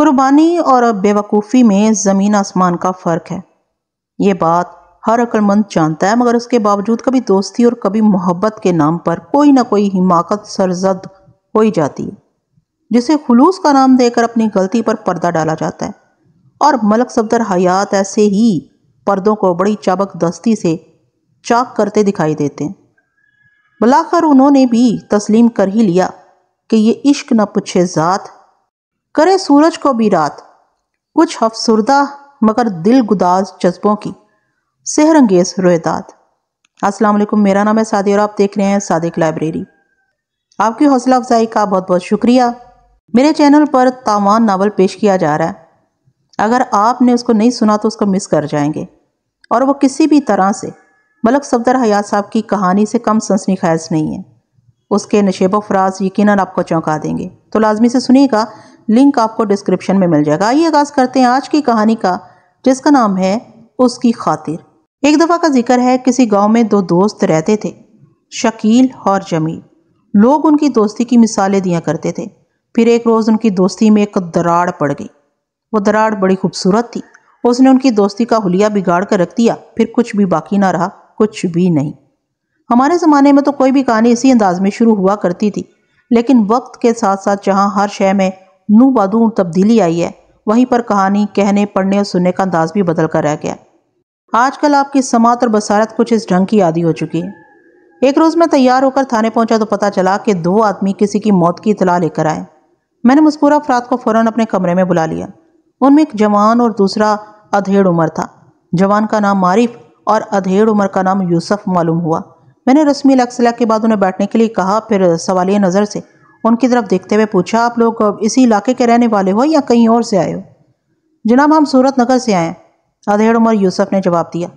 कुर्बानी और बेवकूफ़ी में ज़मीन आसमान का फ़र्क है ये बात हर अक्लमंद जानता है मगर उसके बावजूद कभी दोस्ती और कभी मोहब्बत के नाम पर कोई ना कोई हिमाकत सरजद हो ही जाती है जिसे खलूस का नाम देकर अपनी गलती पर पर्दा डाला जाता है और मलक सफदर हयात ऐसे ही पर्दों को बड़ी चाबक दस्ती से चाक करते दिखाई देते हैं बुलाकर उन्होंने भी तस्लीम कर ही लिया कि ये इश्क न पूछे ज़ात करे सूरज को भी रात कुछ अफसरदा मगर दिल गुदाज जज्बों की सेहरंगेज रोहदात अस्सलाम वालेकुम मेरा नाम है सादिक और आप देख रहे हैं सादिक लाइब्रेरी आपकी हौसला अफजाई का बहुत बहुत शुक्रिया मेरे चैनल पर तावान नावल पेश किया जा रहा है अगर आपने उसको नहीं सुना तो उसको मिस कर जाएंगे और वो किसी भी तरह से मलक सफदर हयात साहब की कहानी से कम सनसनी खैज नहीं है उसके नशेब फराज यकीन आपको चौंका देंगे तो लाजमी से सुनिएगा लिंक आपको डिस्क्रिप्शन में मिल जाएगा आइए आगाज़ करते हैं आज की कहानी का जिसका नाम है उसकी खातिर एक दफ़ा का जिक्र है किसी गांव में दो दोस्त रहते थे शकील और जमील लोग उनकी दोस्ती की मिसालें दिया करते थे फिर एक रोज़ उनकी दोस्ती में एक दराड़ पड़ गई वो दराड़ बड़ी खूबसूरत थी उसने उनकी दोस्ती का हुलिया बिगाड़ कर रख दिया फिर कुछ भी बाकी ना रहा कुछ भी नहीं हमारे ज़माने में तो कोई भी कहानी इसी अंदाज में शुरू हुआ करती थी लेकिन वक्त के साथ साथ जहाँ हर शय में नू बादू तब्दीली आई है वहीं पर कहानी कहने पढ़ने और सुनने का अंदाज भी बदल कर रह गया आजकल आपकी समात और बसारत कुछ इस ढंग की आदि हो चुकी है एक रोज़ मैं तैयार होकर थाने पहुंचा तो पता चला कि दो आदमी किसी की मौत की इतला लेकर आए मैंने मुस्कुरा अफराद को फ़ौरन अपने कमरे में बुला लिया उनमें एक जवान और दूसरा अधेड़ उम्र था जवान का नाम मारिफ और अधेड़ उम्र का नाम यूसुफ मालूम हुआ मैंने रस्मी लक्सला के बाद उन्हें बैठने के लिए कहा फिर सवालिया नज़र से उनकी तरफ देखते हुए पूछा आप लोग इसी इलाके के रहने वाले हो या कहीं और से आए हो जनाब हम सूरत नगर से आए हैं अधेड़ उमर यूसुफ ने जवाब दिया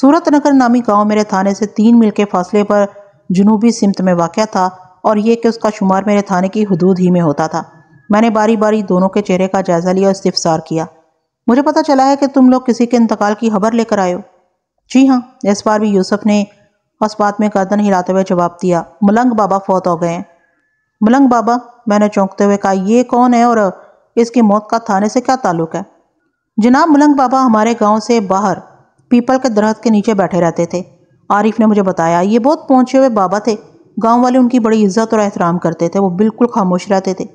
सूरत नगर नामी गांव मेरे थाने से तीन मील के फासले पर जनूबी सिमत में वाक़ था और यह कि उसका शुमार मेरे थाने की हदूद ही में होता था मैंने बारी बारी दोनों के चेहरे का जायज़ा लिया और इस्तफसार किया मुझे पता चला है कि तुम लोग किसी के इंतकाल की खबर लेकर आए हो जी हाँ इस बार भी यूसुफ ने उस बात में गर्दन हिलाते हुए जवाब दिया मलंग बाबा फौत हो गए हैं मलंग बाबा मैंने चौंकते हुए कहा ये कौन है और इसकी मौत का थाने से क्या ताल्लुक है जनाब मलंग बाबा हमारे गांव से बाहर पीपल के दरख्त के नीचे बैठे रहते थे आरिफ ने मुझे बताया ये बहुत पहुंचे हुए बाबा थे गांव वाले उनकी बड़ी इज्जत और एहतराम करते थे वो बिल्कुल खामोश रहते थे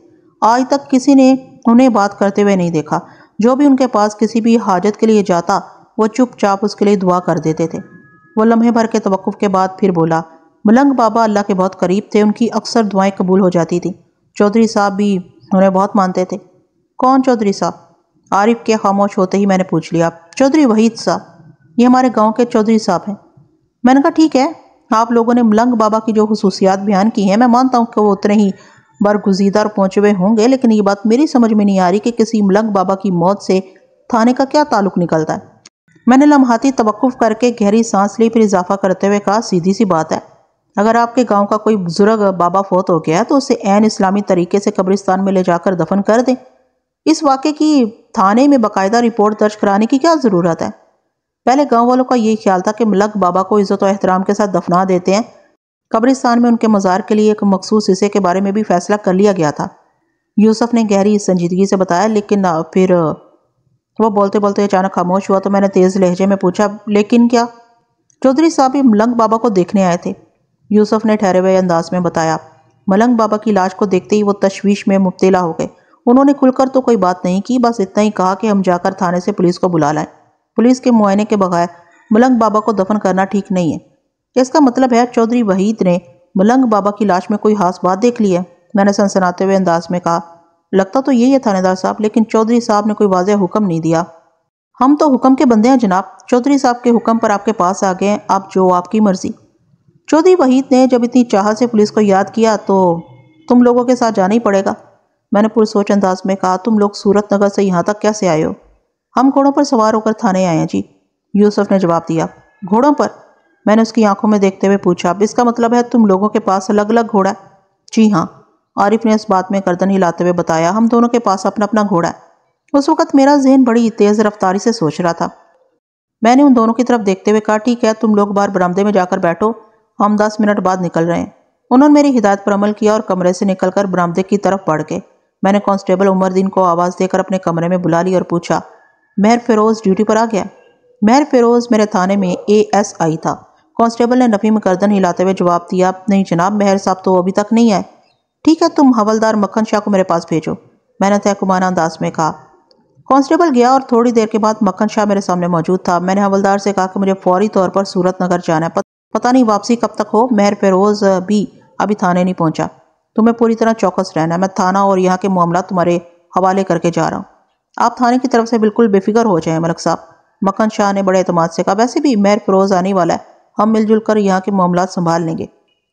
आज तक किसी ने उन्हें बात करते हुए नहीं देखा जो भी उनके पास किसी भी हाजत के लिए जाता वो चुपचाप उसके लिए दुआ कर देते थे वो लम्हे भर के तवक़ के बाद फिर बोला मलंग बाबा अल्लाह के बहुत करीब थे उनकी अक्सर दुआएं कबूल हो जाती थी चौधरी साहब भी उन्हें बहुत मानते थे कौन चौधरी साहब आरिफ के खामोश होते ही मैंने पूछ लिया चौधरी वहीद साहब ये हमारे गांव के चौधरी साहब हैं मैंने कहा ठीक है आप लोगों ने मलंग बाबा की जो खसूसियात बयान की हैं मैं मानता हूँ कि वो उतने ही बरगुजीदार पहुँचे हुए होंगे लेकिन ये बात मेरी समझ में नहीं आ रही कि किसी मलंग बाबा की मौत से थाने का क्या ताल्लुक निकलता है मैंने लम्हाती तवक़ करके गहरी सांस ली फिर इजाफा करते हुए कहा सीधी सी बात है अगर आपके गांव का कोई बुजुर्ग बाबा फोत हो गया तो उसे एन इस्लामी तरीके से कब्रिस्तान में ले जाकर दफन कर दें इस वाक़े की थाने में बाकायदा रिपोर्ट दर्ज कराने की क्या ज़रूरत है पहले गांव वालों का यही ख्याल था कि मलक बाबा को इज़्ज़त और एहतराम के साथ दफना देते हैं कब्रिस्तान में उनके मज़ार के लिए एक मखसूस हिस्से के बारे में भी फैसला कर लिया गया था यूसुफ ने गहरी संजीदगी से बताया लेकिन फिर वह बोलते बोलते अचानक खामोश हुआ तो मैंने तेज़ लहजे में पूछा लेकिन क्या चौधरी साहब मलंग बाबा को देखने आए थे यूसुफ ने ठहरे हुए अंदाज में बताया मलंग बाबा की लाश को देखते ही वो तशवीश में मुबतला हो गए उन्होंने खुलकर तो कोई बात नहीं की बस इतना ही कहा कि हम जाकर थाने से पुलिस को बुला लाएं पुलिस के मुआयने के बगैर मलंग बाबा को दफन करना ठीक नहीं है इसका मतलब है चौधरी वहीद ने मलंग बाबा की लाश में कोई खास बात देख ली है मैंने सनसनाते हुए अंदाज में कहा लगता तो यही है थानेदार साहब लेकिन चौधरी साहब ने कोई वाज हुक्म नहीं दिया हम तो हुक्म के बंदे हैं जनाब चौधरी साहब के हुक्म पर आपके पास आ गए हैं आप जो आपकी मर्जी चौधरी वहीद ने जब इतनी चाह से पुलिस को याद किया तो तुम लोगों के साथ जाना ही पड़ेगा मैंने पुरसोच अंदाज में कहा तुम लोग सूरत नगर से यहाँ तक कैसे आए हो हम घोड़ों पर सवार होकर थाने आए हैं जी यूसुफ ने जवाब दिया घोड़ों पर मैंने उसकी आंखों में देखते हुए पूछा अब इसका मतलब है तुम लोगों के पास अलग अलग घोड़ा है जी हाँ आरिफ ने इस बात में गर्दन हिलाते हुए बताया हम दोनों के पास अपना अपना घोड़ा है उस वक्त मेरा जहन बड़ी तेज़ रफ्तारी से सोच रहा था मैंने उन दोनों की तरफ देखते हुए कहा ठीक है तुम लोग बाहर बरामदे में जाकर बैठो हम दस मिनट बाद निकल रहे हैं उन्होंने मेरी हिदायत पर अमल किया और कमरे से निकलकर बरामदे की तरफ बढ़ गए मैंने कांस्टेबल उमरदीन को आवाज़ देकर अपने कमरे में बुला ली और पूछा मेहर फिरोज़ ड्यूटी पर आ गया मेहर फिरोज़ मेरे थाने में ए एस आई था कांस्टेबल ने नफी में गर्दन हिलाते हुए जवाब दिया नहीं जनाब मेहर साहब तो अभी तक नहीं आए ठीक है तुम हवलदार मक्खन शाह को मेरे पास भेजो मैंने तहकुमाना अंदाज में कहा कांस्टेबल गया और थोड़ी देर के बाद मक्खन शाह मेरे सामने मौजूद था मैंने हवलदार से कहा कि मुझे फौरी तौर पर सूरत नगर जाना है पता नहीं वापसी कब तक हो मेहर फेरोज भी अभी थाने नहीं पहुंचा तुम्हें पूरी तरह चौकस रहना मैं थाना और यहाँ के मामला तुम्हारे हवाले करके जा रहा हूँ आप थाने की तरफ से बिल्कुल बेफिक्र हो जाएं मलक साहब मक्खन शाह ने बड़े अतमाद से कहा वैसे भी मेहर फिरोज आने वाला है हम मिलजुल कर यहाँ के मामला संभाल लेंगे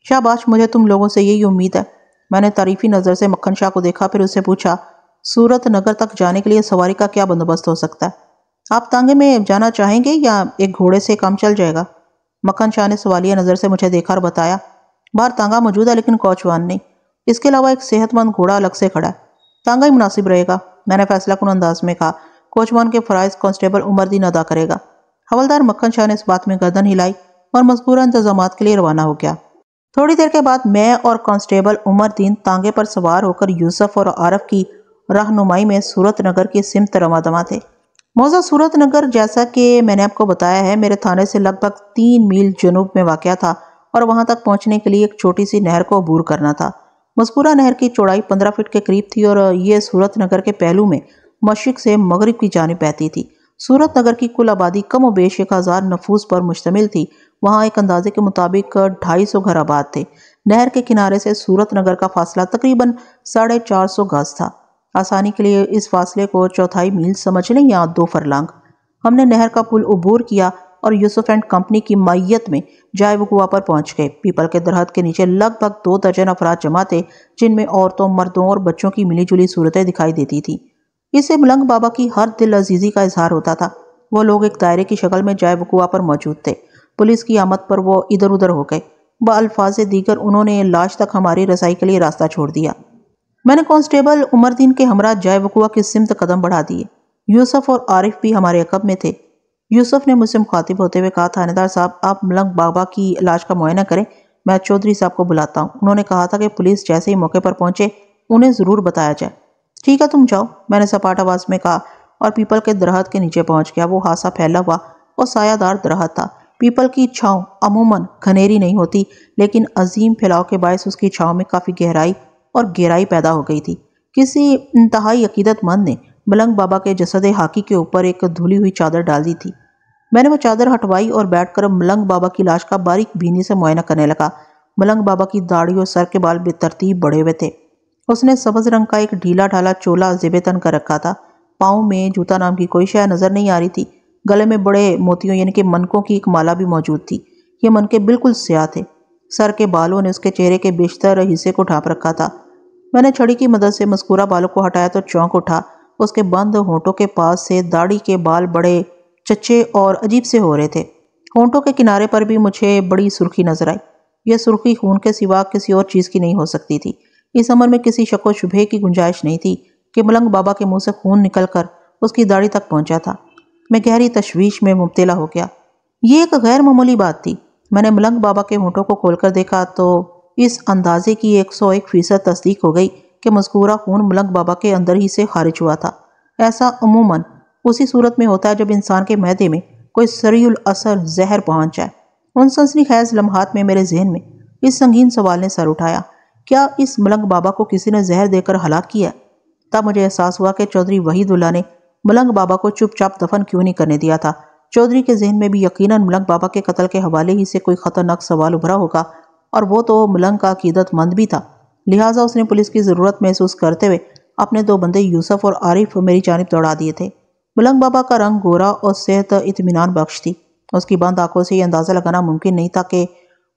शाहबाश मुझे तुम लोगों से यही उम्मीद है मैंने तारीफी नज़र से मक्खन शाह को देखा फिर उससे पूछा सूरत नगर तक जाने के लिए सवारी का क्या बंदोबस्त हो सकता है आप तांगे में जाना चाहेंगे या एक घोड़े से काम चल जाएगा मक्खन शाह ने सवालिया नज़र से मुझे देखा और बताया बाहर तांगा मौजूद है लेकिन कौचवान नहीं इसके अलावा एक सेहतमंद घोड़ा अलग से खड़ा है तांगा ही मुनासिब रहेगा मैंने फैसला कन अंदाज में कहा कोचवान के फ़राइज कांस्टेबल उमर दिन अदा करेगा हवलदार मक्खन शाह ने इस बात में गर्दन हिलाई और मजबूरा इंतजाम के लिए रवाना हो गया थोड़ी देर के बाद मैं और कांस्टेबल उमर दीन तांगे पर सवार होकर यूसुफ और आरफ की रहनुमाई में सूरत नगर के सिमत रवादमा थे मौजा सूरत नगर जैसा कि मैंने आपको बताया है मेरे थाने से लगभग तीन मील जनूब में वाक़ था और वहाँ तक पहुँचने के लिए एक छोटी सी नहर को अबूर करना था मस्कुरा नहर की चौड़ाई पंद्रह फीट के करीब थी और ये सूरत नगर के पहलू में मशरक से मगरब की जानब बहती थी नगर की कुल आबादी कम व बेश एक हज़ार नफूस पर मुश्तमिल थी वहाँ एक अंदाजे के मुताबिक ढाई सौ घर आबाद थे नहर के किनारे से सूरत नगर का फासला तकरीबन साढ़े चार सौ गज था आसानी के लिए इस फासले को चौथाई मील समझ लें या दो फरलांग हमने नहर का पुल उबूर किया और यूसुफ एंड कंपनी की माइत में जाय वकुआ पर पहुंच गए पीपल के दरहत के नीचे लगभग दो दर्जन अफराद जमा थे जिनमें औरतों मर्दों और बच्चों की मिली जुली सूरतें दिखाई देती थी इससे मलंग बाबा की हर दिल अजीज़ी का इजहार होता था वो लोग एक दायरे की शक्ल में जाय वकुआ पर मौजूद थे पुलिस की आमद पर वो इधर उधर हो गए बल्फाज दीगर उन्होंने लाश तक हमारी रसाई के लिए रास्ता छोड़ दिया मैंने कांस्टेबल उमरदीन के हमरा जय वकुआ की सिमत कदम बढ़ा दिए यूसुफ और आरिफ भी हमारे अकब में थे यूसुफ ने मुझसे मुखातिब होते हुए कहा थानेदार साहब आप मलंग बाबा की लाश का मुआयना करें मैं चौधरी साहब को बुलाता हूँ उन्होंने कहा था कि पुलिस जैसे ही मौके पर पहुंचे उन्हें ज़रूर बताया जाए ठीक है तुम जाओ मैंने सपाट आवाज़ में कहा और पीपल के दरहत के नीचे पहुंच गया वो हादसा फैला हुआ और सायादार दरहत था पीपल की छाँव अमूमन घनेरी नहीं होती लेकिन अजीम फैलाव के बायस उसकी छाँव में काफ़ी गहराई और गहराई पैदा हो गई थी किसी इंतहाई अकीदतमंद ने मलंग बाबा के जसद हाकी के ऊपर एक धुली हुई चादर डाल दी थी मैंने वो चादर हटवाई और बैठकर मलंग बाबा की लाश का बारीक बीनी से मुआयना करने लगा मलंग बाबा की दाढ़ी और सर के बाल बेतरतीब बढ़े हुए थे उसने सबज रंग का एक ढीला ढाला चोला जेबेतन कर रखा था पाँव में जूता नाम की कोई शय नज़र नहीं आ रही थी गले में बड़े मोतियों यानी कि मनकों की एक माला भी मौजूद थी ये मनके बिल्कुल स्याह थे सर के बालों ने उसके चेहरे के बेशतर हिस्से को ढांप रखा था मैंने छड़ी की मदद से मस्कूरा बालों को हटाया तो चौंक उठा उसके बंद होंठों के पास से दाढ़ी के बाल बड़े चच्चे और अजीब से हो रहे थे होंठों के किनारे पर भी मुझे बड़ी सुर्खी नजर आई यह सुर्खी खून के सिवा किसी और चीज़ की नहीं हो सकती थी इस अमर में किसी शको शुभे की गुंजाइश नहीं थी कि मलंग बाबा के मुंह से खून निकल कर उसकी दाढ़ी तक पहुंचा था मैं गहरी तशवीश में मुबतला हो गया ये एक गैर मामूली बात थी मैंने मलंग बाबा के होंठों को खोलकर देखा तो इस अंदाजे की एक सौ एक फीसद तस्दीक हो गई कि मजकूरा खून मलंग बाबा के अंदर ही से खारिज हुआ था ऐसा अमूमन उसी सूरत में होता है जब इंसान के मैदे में कोई सरयुल असर जहर पहुंच जाए उन सनसनी खैज लम्हात में मेरे जहन में इस संगीन सवाल ने सर उठाया क्या इस मलंग बाबा को किसी ने जहर देकर हलाक किया तब मुझे एहसास हुआ कि चौधरी वहीदुल्ला ने मलंग बाबा को चुपचाप दफन क्यों नहीं करने दिया था चौधरी के जहन में भी यकीन मलंग बाबा के कत्ल के हवाले ही से कोई ख़तरनाक सवाल उभरा होगा और वो तो मलंग का मंद भी था लिहाजा उसने पुलिस की ज़रूरत महसूस करते हुए अपने दो बंदे यूसुफ और आरिफ मेरी जानब दौड़ा दिए थे मलंग बाबा का रंग गोरा और सेहत इतमान बख्श थी उसकी बंद आंखों से ये अंदाज़ा लगाना मुमकिन नहीं था कि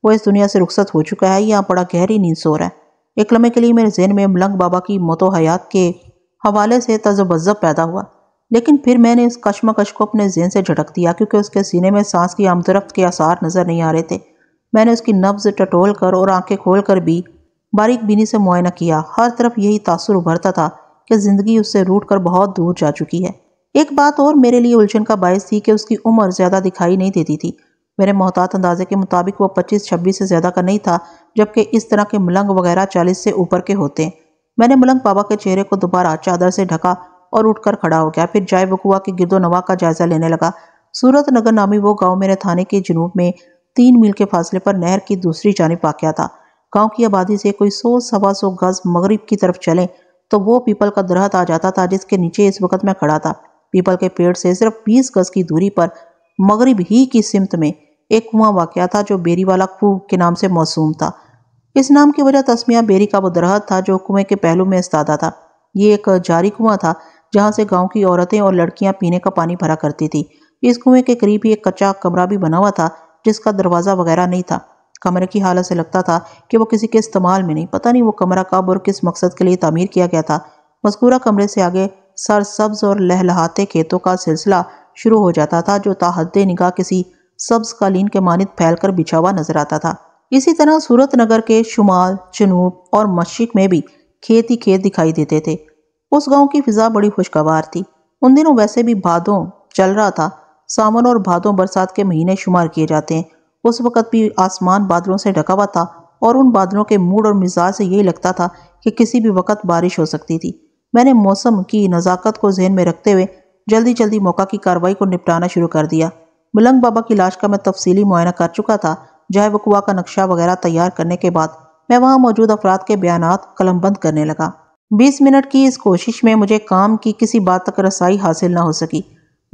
वो इस दुनिया से रुखसत हो चुका है या बड़ा गहरी नींद सो रहा है एक लम्हे के लिए मेरे जहन में मलंग बाबा की मौत हयात के हवाले से तजबज़ब पैदा हुआ लेकिन फिर मैंने इस कश्मकश को अपने जहन से झटक दिया क्योंकि उसके सीने में सांस की आमदरफ्त के आसार नज़र नहीं आ रहे थे मैंने उसकी नब्ज़ टटोल कर और आंखें खोल कर भी बारीक बीनी से मुआयना किया हर तरफ यही तासर उभरता था कि ज़िंदगी उससे रूट कर बहुत दूर जा चुकी है एक बात और मेरे लिए उलझन का बायस थी कि उसकी उम्र ज़्यादा दिखाई नहीं देती थी मेरे मोहतात अंदाजे के मुताबिक वह पच्चीस छब्बीस से ज़्यादा का नहीं था जबकि इस तरह के मलंग वगैरह चालीस से ऊपर के होते हैं मैंने मलंग बाबा के चेहरे को दोबारा चादर से ढका और उठकर खड़ा हो गया फिर जाय बकुआ के गिरदो नवा का जायजा लेने लगा सूरत नगर नामी वो गांव मेरे थाने के जनूब में तीन मील के फासले पर नहर की दूसरी जानब वाक़ था गांव की आबादी से कोई सौ सवा सौ गज मगरब की तरफ चलें तो वो पीपल का दरहत आ जाता था जिसके नीचे इस वक्त मैं खड़ा था पीपल के पेड़ से सिर्फ बीस गज की दूरी पर मगरब ही की सिमत में एक कुआं वाकया था जो बेरी वाला खूह के नाम से मौसूम था इस नाम की वजह तस्मिया बेरी का वो दरहत था जो कुएं के पहलू में इस्तादा था ये एक जारी कुआं था जहाँ से गाँव की औरतें और लड़कियाँ पीने का पानी भरा करती थी इस कुएं के करीब ही एक कच्चा कमरा भी बना हुआ था जिसका दरवाज़ा वगैरह नहीं था कमरे की हालत से लगता था कि वो किसी के इस्तेमाल में नहीं पता नहीं वो कमरा कब और किस मकसद के लिए तामीर किया गया था मस्कूरा कमरे से आगे सर सब्ज और लहलहाते खेतों का सिलसिला शुरू हो जाता था जो ताहद निगाह किसी सब्ज कालीन के मानद फैल कर बिछा हुआ नजर आता था इसी तरह सूरत नगर के शुमाल जनूब और मशिक में भी खेत ही खेत दिखाई देते थे उस गांव की फिजा बड़ी खुशगवार थी उन दिनों वैसे भी भादों चल रहा था सावन और भादों बरसात के महीने शुमार किए जाते हैं उस वक़्त भी आसमान बादलों से ढका हुआ था और उन बादलों के मूड और मिजाज से यही लगता था कि किसी भी वक्त बारिश हो सकती थी मैंने मौसम की नज़ाकत को जहन में रखते हुए जल्दी जल्दी मौका की कार्रवाई को निपटाना शुरू कर दिया मिलंग बाबा की लाश का मैं तफसीली मुआयना कर चुका था जय वकुआ का नक्शा वगैरह तैयार करने के बाद मैं वहाँ मौजूद अफराद के बयान कलमबंद करने लगा बीस मिनट की इस कोशिश में मुझे काम की किसी बात तक रसाई हासिल ना हो सकी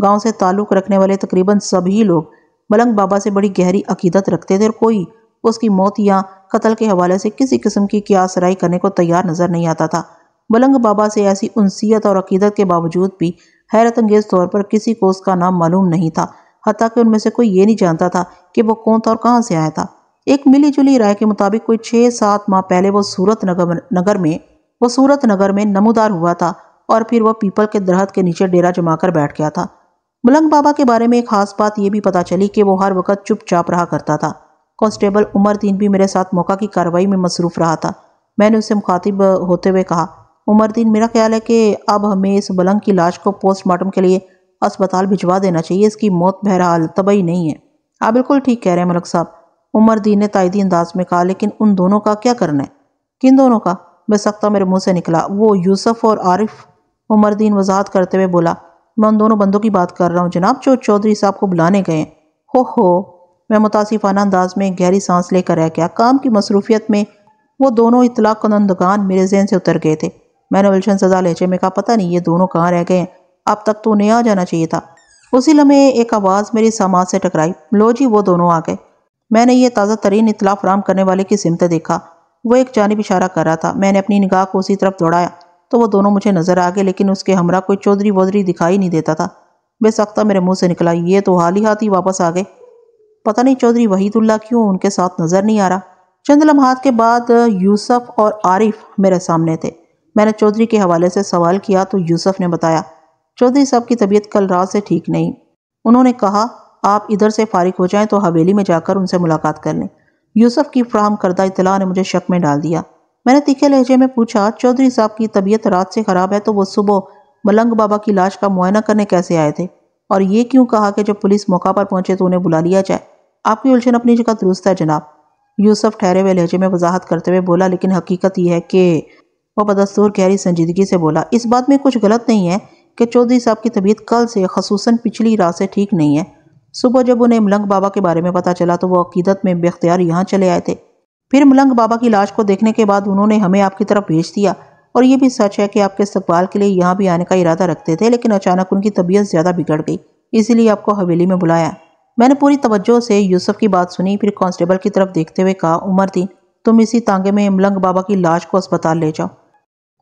गांव से ताल्लुक़ रखने वाले तकरीबन सभी लोग मलंग बाबा से बड़ी गहरी अकीदत रखते थे और कोई उसकी मौत या कत्ल के हवाले से किसी किस्म की सराई करने को तैयार नज़र नहीं आता था मलंग बाबा से ऐसी उनसीत और अकीदत के बावजूद भी हैरत अंगेज तौर पर किसी को उसका नाम मालूम नहीं था हती कि उनमें से कोई ये नहीं जानता था कि वो कौन था और कहाँ से आया था एक मिली जुली राय के मुताबिक कोई छः सात माह पहले वो सूरत नगर नगर में वो सूरत नगर में नमोदार हुआ था और फिर वह पीपल के दरहत के नीचे डेरा जमाकर बैठ गया था मलंग बाबा के बारे में एक खास बात यह भी पता चली कि वो हर वक्त चुपचाप रहा करता था कांस्टेबल उमर दीन भी मेरे साथ मौका की कार्रवाई में मसरूफ रहा था मैंने उससे मुखातिब होते हुए कहा उमर दीन मेरा ख्याल है कि अब हमें इस बलंग की लाश को पोस्टमार्टम के लिए अस्पताल भिजवा देना चाहिए इसकी मौत बहरहाल तबई नहीं है आप हाँ, बिल्कुल ठीक कह रहे हैं मलक साहब उमर दीन ने तायदी अंदाज में कहा लेकिन उन दोनों का क्या करना है किन दोनों का बेसख्ता मेरे मुंह से निकला वो यूसुफ और आरिफ उमरदीन वजाहत करते हुए बोला मैं उन दोनों बंदों की बात कर रहा हूँ जनाब जो चौधरी साहब को बुलाने गए हो हो मैं मुतासिफाना अंदाज में गहरी सांस लेकर रह गया काम की मसरूफियत में वो दोनों इतला कनंदगान मेरे जहन से उतर गए थे मैंने उलझन सजा लेचे में कहा पता नहीं ये दोनों कहाँ रह गए हैं अब तक तो उन्हें आ जाना चाहिए था उसी लम्हे एक आवाज़ मेरी समाज से टकराई लो जी वो दोनों आ गए मैंने ये ताज़ा तरीन इतला फराम करने वाले की सिमत देखा वो एक जानब इशारा कर रहा था मैंने अपनी निगाह को उसी तरफ दौड़ाया तो वो दोनों मुझे नजर आ गए लेकिन उसके हमरा कोई चौधरी वौधरी दिखाई नहीं देता था बेसख्ता मेरे मुंह से निकला ये तो हाल ही हाथ ही वापस आ गए पता नहीं चौधरी वहीदुल्ला क्यों उनके साथ नज़र नहीं आ रहा चंद लम्हात के बाद यूसुफ और आरिफ मेरे सामने थे मैंने चौधरी के हवाले से सवाल किया तो यूसुफ ने बताया चौधरी साहब की तबीयत कल रात से ठीक नहीं उन्होंने कहा आप इधर से फारिग हो जाएं तो हवेली में जाकर उनसे मुलाकात कर लें यूसुफ की फ्राहम करदा इतला ने मुझे शक में डाल दिया मैंने तीखे लहजे में पूछा चौधरी साहब की तबीयत रात से ख़राब है तो वो सुबह मलंग बाबा की लाश का मुआयना करने कैसे आए थे और ये क्यों कहा कि जब पुलिस मौका पर पहुंचे तो उन्हें बुला लिया जाए आपकी उलझन अपनी जगह दुरुस्त है जनाब यूसुफ ठहरे हुए लहजे में वजाहत करते हुए बोला लेकिन हकीकत यह है कि वह बदस्तूर गहरी संजीदगी से बोला इस बात में कुछ गलत नहीं है कि चौधरी साहब की तबीयत कल से खसूस पिछली रात से ठीक नहीं है सुबह जब उन्हें मलंग बाबा के बारे में पता चला तो वो अकीदत में बेख्तियार यहाँ चले आए थे फिर मलंग बाबा की लाश को देखने के बाद उन्होंने हमें आपकी तरफ भेज दिया और ये भी सच है कि आपके इस्तकबाल के लिए यहाँ भी आने का इरादा रखते थे लेकिन अचानक उनकी तबीयत ज़्यादा बिगड़ गई इसीलिए आपको हवेली में बुलाया मैंने पूरी तवज्जो से यूसुफ की बात सुनी फिर कांस्टेबल की तरफ देखते हुए कहा उमर थी तुम इसी तांगे में मलंग बाबा की लाश को अस्पताल ले जाओ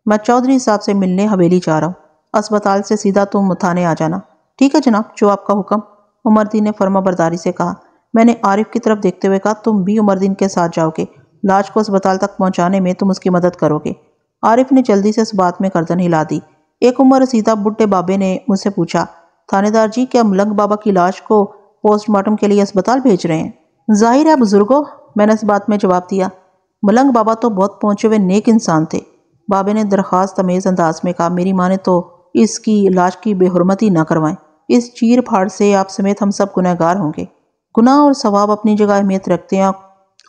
मैं चौधरी साहब से मिलने हवेली जा रहा हूँ अस्पताल से सीधा तुम थाने आ जाना ठीक है जनाब जो आपका हुक्म उमरदीन ने फर्मा बरदारी से कहा मैंने आरिफ की तरफ देखते हुए कहा तुम भी उमरदीन के साथ जाओगे लाश को अस्पताल तक पहुंचाने में तुम उसकी मदद करोगे आरिफ ने जल्दी से इस बात में गर्दन हिला दी एक उम्र सीधा बुढ़े बाबे ने मुझसे पूछा थानेदार जी क्या मलंग बाबा की लाश को पोस्टमार्टम के लिए अस्पताल भेज रहे हैं जाहिर है बुजुर्गो मैंने इस बात में जवाब दिया मलंग बाबा तो बहुत पहुंचे हुए नेक इंसान थे बाबे ने दरख्वास्त तमेज़ अंदाज में कहा मेरी माँ ने तो इसकी लाश की बेहरमती ना करवाएं इस चीर फाड़ से आप समेत हम सब गुनहगार होंगे गुनाह और सवाब अपनी जगह अहमियत रखते हैं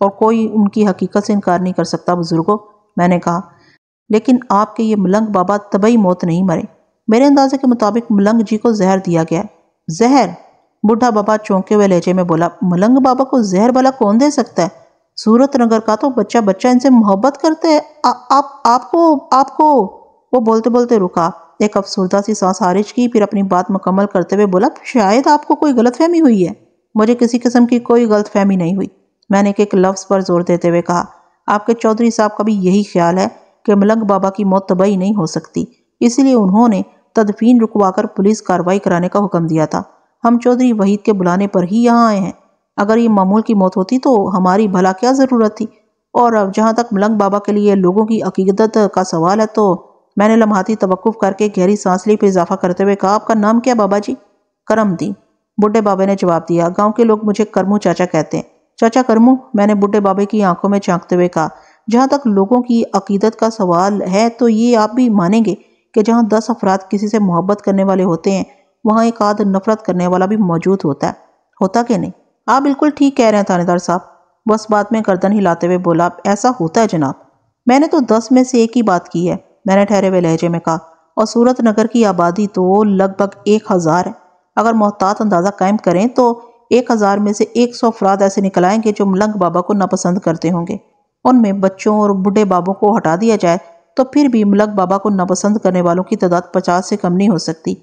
और कोई उनकी हकीकत से इनकार नहीं कर सकता बुज़ुर्गो मैंने कहा लेकिन आपके ये मलंग बाबा तबई मौत नहीं मरे मेरे अंदाजे के मुताबिक मलंग जी को जहर दिया गया जहर बुढ़ा बाबा चौंके हुए लहजे में बोला मलंग बाबा को जहर भला कौन दे सकता है सूरत नगर का तो बच्चा बच्चा इनसे मोहब्बत करते हैं आप आपको आपको वो बोलते बोलते रुका एक अफसरदा सी सांस खारिज की फिर अपनी बात मुकम्मल करते हुए बोला शायद आपको कोई गलत फहमी हुई है मुझे किसी किस्म की कोई गलत फहमी नहीं हुई मैंने एक एक लफ्ज़ पर जोर देते हुए कहा आपके चौधरी साहब का भी यही ख्याल है कि मलंग बाबा की मौत तबाही नहीं हो सकती इसलिए उन्होंने तदफीन कर पुलिस कार्रवाई कराने का हुक्म दिया था हम चौधरी वहीद के बुलाने पर ही यहाँ आए हैं अगर ये मामूल की मौत होती तो हमारी भला क्या ज़रूरत थी और अब जहाँ तक मलंग बाबा के लिए लोगों की अकीदत का सवाल है तो मैंने लम्हाती तवक्फ़ करके गहरी सांस ली पर इजाफा करते हुए कहा आपका नाम क्या बाबा जी करम दी बुढ़े बाबे ने जवाब दिया गांव के लोग मुझे करमू चाचा कहते हैं चाचा करमू मैंने बुढ़े बाबे की आंखों में झांकते हुए कहा जहाँ तक लोगों की अकीदत का सवाल है तो ये आप भी मानेंगे कि जहाँ दस अफराद किसी से मोहब्बत करने वाले होते हैं वहाँ एक आध नफरत करने वाला भी मौजूद होता है होता कि नहीं आप बिल्कुल ठीक कह रहे हैं थानेदार साहब बस बात में गर्दन हिलाते हुए बोला ऐसा होता है जनाब मैंने तो दस में से एक ही बात की है मैंने ठहरे हुए लहजे में कहा और सूरत नगर की आबादी तो लगभग एक हज़ार है अगर मोहतात अंदाज़ा कायम करें तो एक हज़ार में से एक सौ अफराद ऐसे निकल आएंगे जो मलंग बाबा को नापसंद करते होंगे उनमें बच्चों और बूढ़े बाबों को हटा दिया जाए तो फिर भी मलंग बाबा को नापसंद करने वालों की तादाद पचास से कम नहीं हो सकती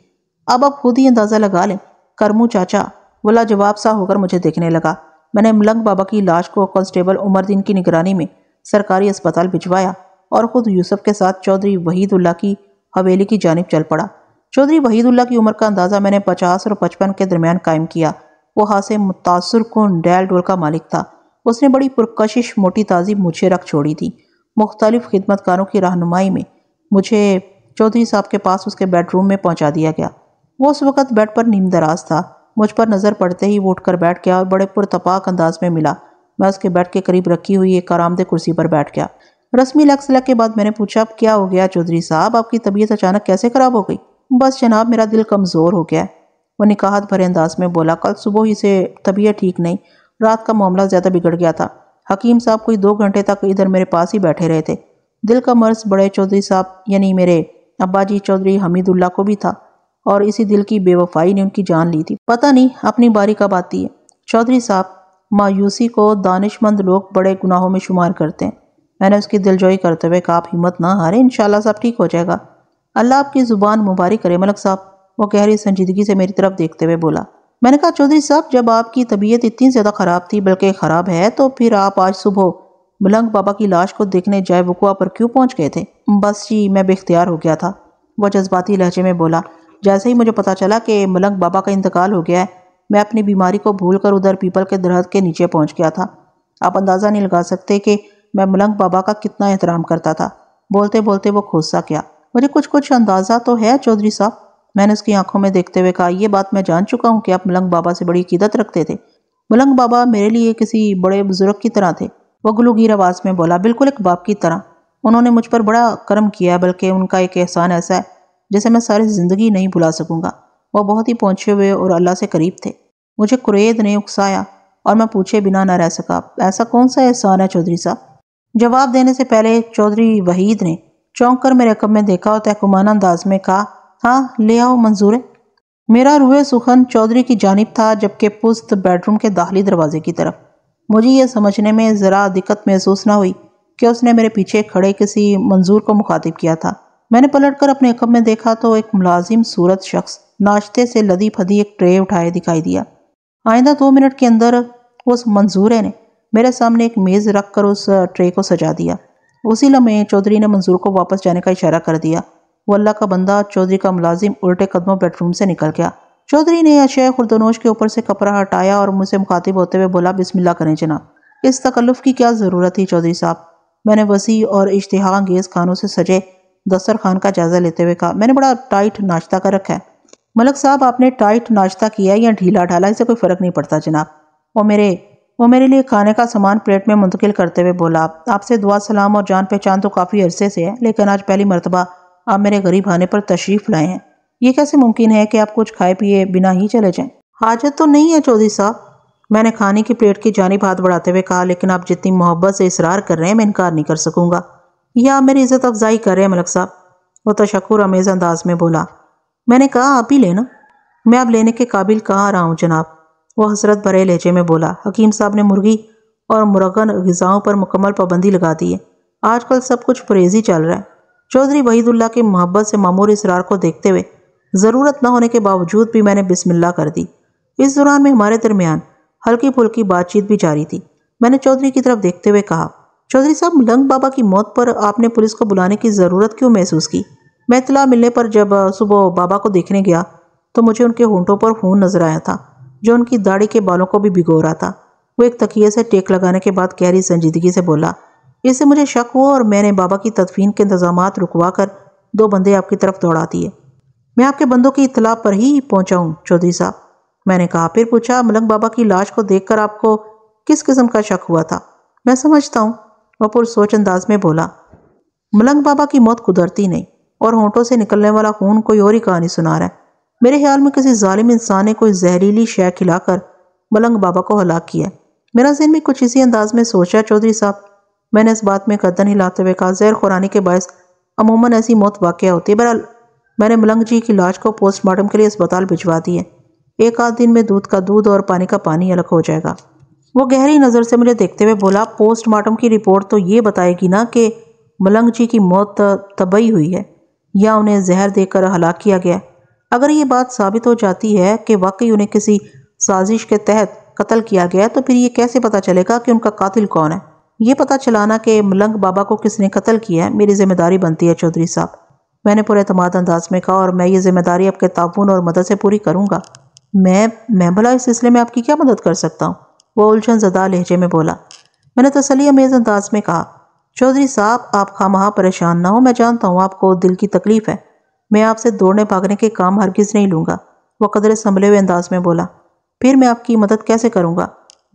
अब आप खुद ही अंदाज़ा लगा लें करमू चाचा वाला जवाब सा होकर मुझे देखने लगा मैंने मलंग बाबा की लाश को कॉन्स्टेबल उमरदीन की निगरानी में सरकारी अस्पताल भिजवाया और ख़ुद यूसुफ के साथ चौधरी वहीदुल्ला की हवेली की जानब चल पड़ा चौधरी वहीदुल्ला की उम्र का अंदाज़ा मैंने पचास और पचपन के दरमियान कायम किया वो हाथ से मुतासर कन डैल डोल का मालिक था उसने बड़ी पुरकशिश मोटी ताज़ी मुझे रख छोड़ी थी मुख्तलिफ़ खिदमतकारों की रहनुमाई में मुझे चौधरी साहब के पास उसके बेडरूम में पहुंचा दिया गया वो उस वक़्त बेड पर नीम दराज था मुझ पर नज़र पड़ते ही वो उठकर बैठ गया और बड़े पुरतपाक अंदाज में मिला मैं उसके बेड के करीब रखी हुई एक आरामदेह कुर्सी पर बैठ गया रस्मी लग के बाद मैंने पूछा अब क्या हो गया चौधरी साहब आपकी तबीयत अचानक कैसे ख़राब हो गई बस जनाब मेरा दिल कमज़ोर हो गया है वो निकाहत भरे अंदाज में बोला कल सुबह ही से तबीयत ठीक नहीं रात का मामला ज़्यादा बिगड़ गया था हकीम साहब कोई दो घंटे तक इधर मेरे पास ही बैठे रहे थे दिल का मर्ज बड़े चौधरी साहब यानी मेरे अब्बा जी चौधरी हमीदुल्ला को भी था और इसी दिल की बेवफाई ने उनकी जान ली थी पता नहीं अपनी बारी कब आती है चौधरी साहब मायूसी को दानिशमंद लोग बड़े गुनाहों में शुमार करते हैं मैंने उसकी दिलजोई करते हुए कहा आप हिम्मत ना हारे इन सब ठीक हो जाएगा अल्लाह आपकी ज़ुबान मुबारक करे मलक साहब वो गहरी संजीदगी से मेरी तरफ देखते हुए बोला मैंने कहा चौधरी साहब जब आपकी तबीयत इतनी ज़्यादा ख़राब थी बल्कि ख़राब है तो फिर आप आज सुबह मलंग बाबा की लाश को देखने जाए वकुआ पर क्यों पहुँच गए थे बस जी मैं बेख्तियार हो गया था वह जज्बाती लहजे में बोला जैसे ही मुझे पता चला कि मलंग बाबा का इंतकाल हो गया है मैं अपनी बीमारी को भूल कर उधर पीपल के दरहद के नीचे पहुँच गया था आप अंदाज़ा नहीं लगा सकते कि मैं मलंग बाबा का कितना एहतराम करता था बोलते बोलते वो खोसा क्या मुझे कुछ कुछ अंदाज़ा तो है चौधरी साहब मैंने उसकी आंखों में देखते हुए कहा यह बात मैं जान चुका हूँ कि आप मलंग बाबा से बड़ी अकीदत रखते थे मलंग बाबा मेरे लिए किसी बड़े बुजुर्ग की तरह थे वो गुलूगीर आवाज़ में बोला बिल्कुल एक बाप की तरह उन्होंने मुझ पर बड़ा करम किया बल्कि उनका एक एहसान ऐसा है जिसे मैं सारी ज़िंदगी नहीं भुला सकूँगा वह बहुत ही पहुँचे हुए और अल्लाह से करीब थे मुझे कुरेद ने उकसाया और मैं पूछे बिना ना रह सका ऐसा कौन सा एहसान है चौधरी साहब जवाब देने से पहले चौधरी वहीद ने चौंक कर मेरे रकम में देखा और तहकुमाना अंदाज में कहा हाँ ले आओ मंजूर है मेरा रूह सुखन चौधरी की जानब था जबकि पुस्त बेडरूम के दाखिली दरवाजे की तरफ मुझे यह समझने में ज़रा दिक्कत महसूस ना हुई कि उसने मेरे पीछे खड़े किसी मंजूर को मुखातिब किया था मैंने पलट कर अपने अकब में देखा तो एक मुलाजिम सूरत शख्स नाश्ते से लदी फदी एक ट्रे उठाए दिखाई दिया आइंदा दो मिनट के अंदर उस मंजूरे ने मेरे सामने एक मेज़ रख कर उस ट्रे को सजा दिया उसी लम्हे चौधरी ने मंजूर को वापस जाने का इशारा कर दिया वो अल्लाह का बंदा चौधरी का मुलाजिम उल्टे कदमों बेडरूम से निकल गया चौधरी ने अशय खुर्दनोश के ऊपर से कपड़ा हटाया और मुझसे मुखातिब होते हुए बोला बिस्मिल्ला करें जनाब इस तकल्लुफ़ की क्या ज़रूरत थी चौधरी साहब मैंने वसी और अंगेज खानों से सजे दस्तर खान का जायज़ा लेते हुए कहा मैंने बड़ा टाइट नाश्ता कर रखा है मलक साहब आपने टाइट नाश्ता किया या ढीला ढाला इससे कोई फ़र्क नहीं पड़ता जनाब और मेरे वो मेरे लिए खाने का सामान प्लेट में मुंतकिल करते हुए बोला आपसे दुआ सलाम और जान पहचान तो काफ़ी अरसे से है लेकिन आज पहली मरतबा आप मेरे गरीब आने पर तशरीफ़ लाए हैं ये कैसे मुमकिन है कि आप कुछ खाए पिए बिना ही चले जाएं हाजत तो नहीं है चौधरी साहब मैंने खाने की प्लेट की जानब हाथ बढ़ाते हुए कहा लेकिन आप जितनी मोहब्बत से इसरार कर रहे हैं मैं इनकार नहीं कर सकूँगा यह आप मेरी इज़्ज़त अफजाई कर रहे हैं मलक साहब वो तशक्र अमेज़ अंदाज में बोला मैंने कहा आप ही लेना मैं अब लेने के काबिल कहाँ रहा हूँ जनाब वह हसरत भरे लहजे में बोला हकीम साहब ने मुर्गी और मुरगन गज़ाओं पर मुकम्मल पाबंदी लगा दी है आजकल सब कुछ परहेजी चल रहा है चौधरी वहीदुल्ला की मोहब्बत से मामूर इसरार को देखते हुए ज़रूरत न होने के बावजूद भी मैंने बिस्मिल्ला कर दी इस दौरान में हमारे दरमियान हल्की फुल्की बातचीत भी जारी थी मैंने चौधरी की तरफ देखते हुए कहा चौधरी साहब लंग बाबा की मौत पर आपने पुलिस को बुलाने की ज़रूरत क्यों महसूस की मैं इतला मिलने पर जब सुबह बाबा को देखने गया तो मुझे उनके होंठों पर खून नजर आया था जो उनकी दाढ़ी के बालों को भी भिगो रहा था वो एक तकिए से टेक लगाने के बाद गहरी संजीदगी से बोला इससे मुझे शक हुआ और मैंने बाबा की तदफीन के इंतजाम रुकवा कर दो बंदे आपकी तरफ दौड़ा दिए मैं आपके बंदों की इतला पर ही पहुंचा चौधरी साहब मैंने कहा फिर पूछा मलंग बाबा की लाश को देखकर आपको किस किस्म का शक हुआ था मैं समझता हूँ वपुर सोच अंदाज में बोला मलंग बाबा की मौत कुदरती नहीं और होंठों से निकलने वाला खून कोई और ही कहानी सुना रहा है मेरे ख्याल में किसी ालिम इंसान ने कोई जहरीली शय खिलाकर मलंग बाबा को हलाक किया मेरा जिन भी कुछ इसी अंदाज में सोचा चौधरी साहब मैंने इस बात में कदन हिलाते हुए कहा जहर खुरानी के बायस अमूमन ऐसी मौत वाक़ होती है बहरहाल मैंने मलंग जी की लाश को पोस्टमार्टम के लिए अस्पताल भिजवा दी है एक आध दिन में दूध का दूध और पानी का पानी अलग हो जाएगा वो गहरी नज़र से मुझे देखते हुए बोला पोस्टमार्टम की रिपोर्ट तो ये बताएगी ना कि मलंग जी की मौत तबई हुई है या उन्हें जहर देकर हलाक किया गया अगर ये बात साबित हो जाती है कि वाकई उन्हें किसी साजिश के तहत कत्ल किया गया तो फिर ये कैसे पता चलेगा कि उनका कातिल कौन है ये पता चलाना कि मलंग बाबा को किसने कत्ल किया है मेरी जिम्मेदारी बनती है चौधरी साहब मैंने पूरे अतमाद अंदाज में कहा और मैं ये जिम्मेदारी आपके ताउन और मदद से पूरी करूँगा मैं मैं भला इस सिलसिले में आपकी क्या मदद कर सकता हूँ वो उलझन जदा लहजे में बोला मैंने तसली अमेज अंदाज में कहा चौधरी साहब आप खामहा परेशान ना हो मैं जानता हूँ आपको दिल की तकलीफ़ है मैं आपसे दौड़ने भागने के काम हरगिज नहीं लूँगा वह कदरे संभले हुए अंदाज में बोला फिर मैं आपकी मदद कैसे करूँगा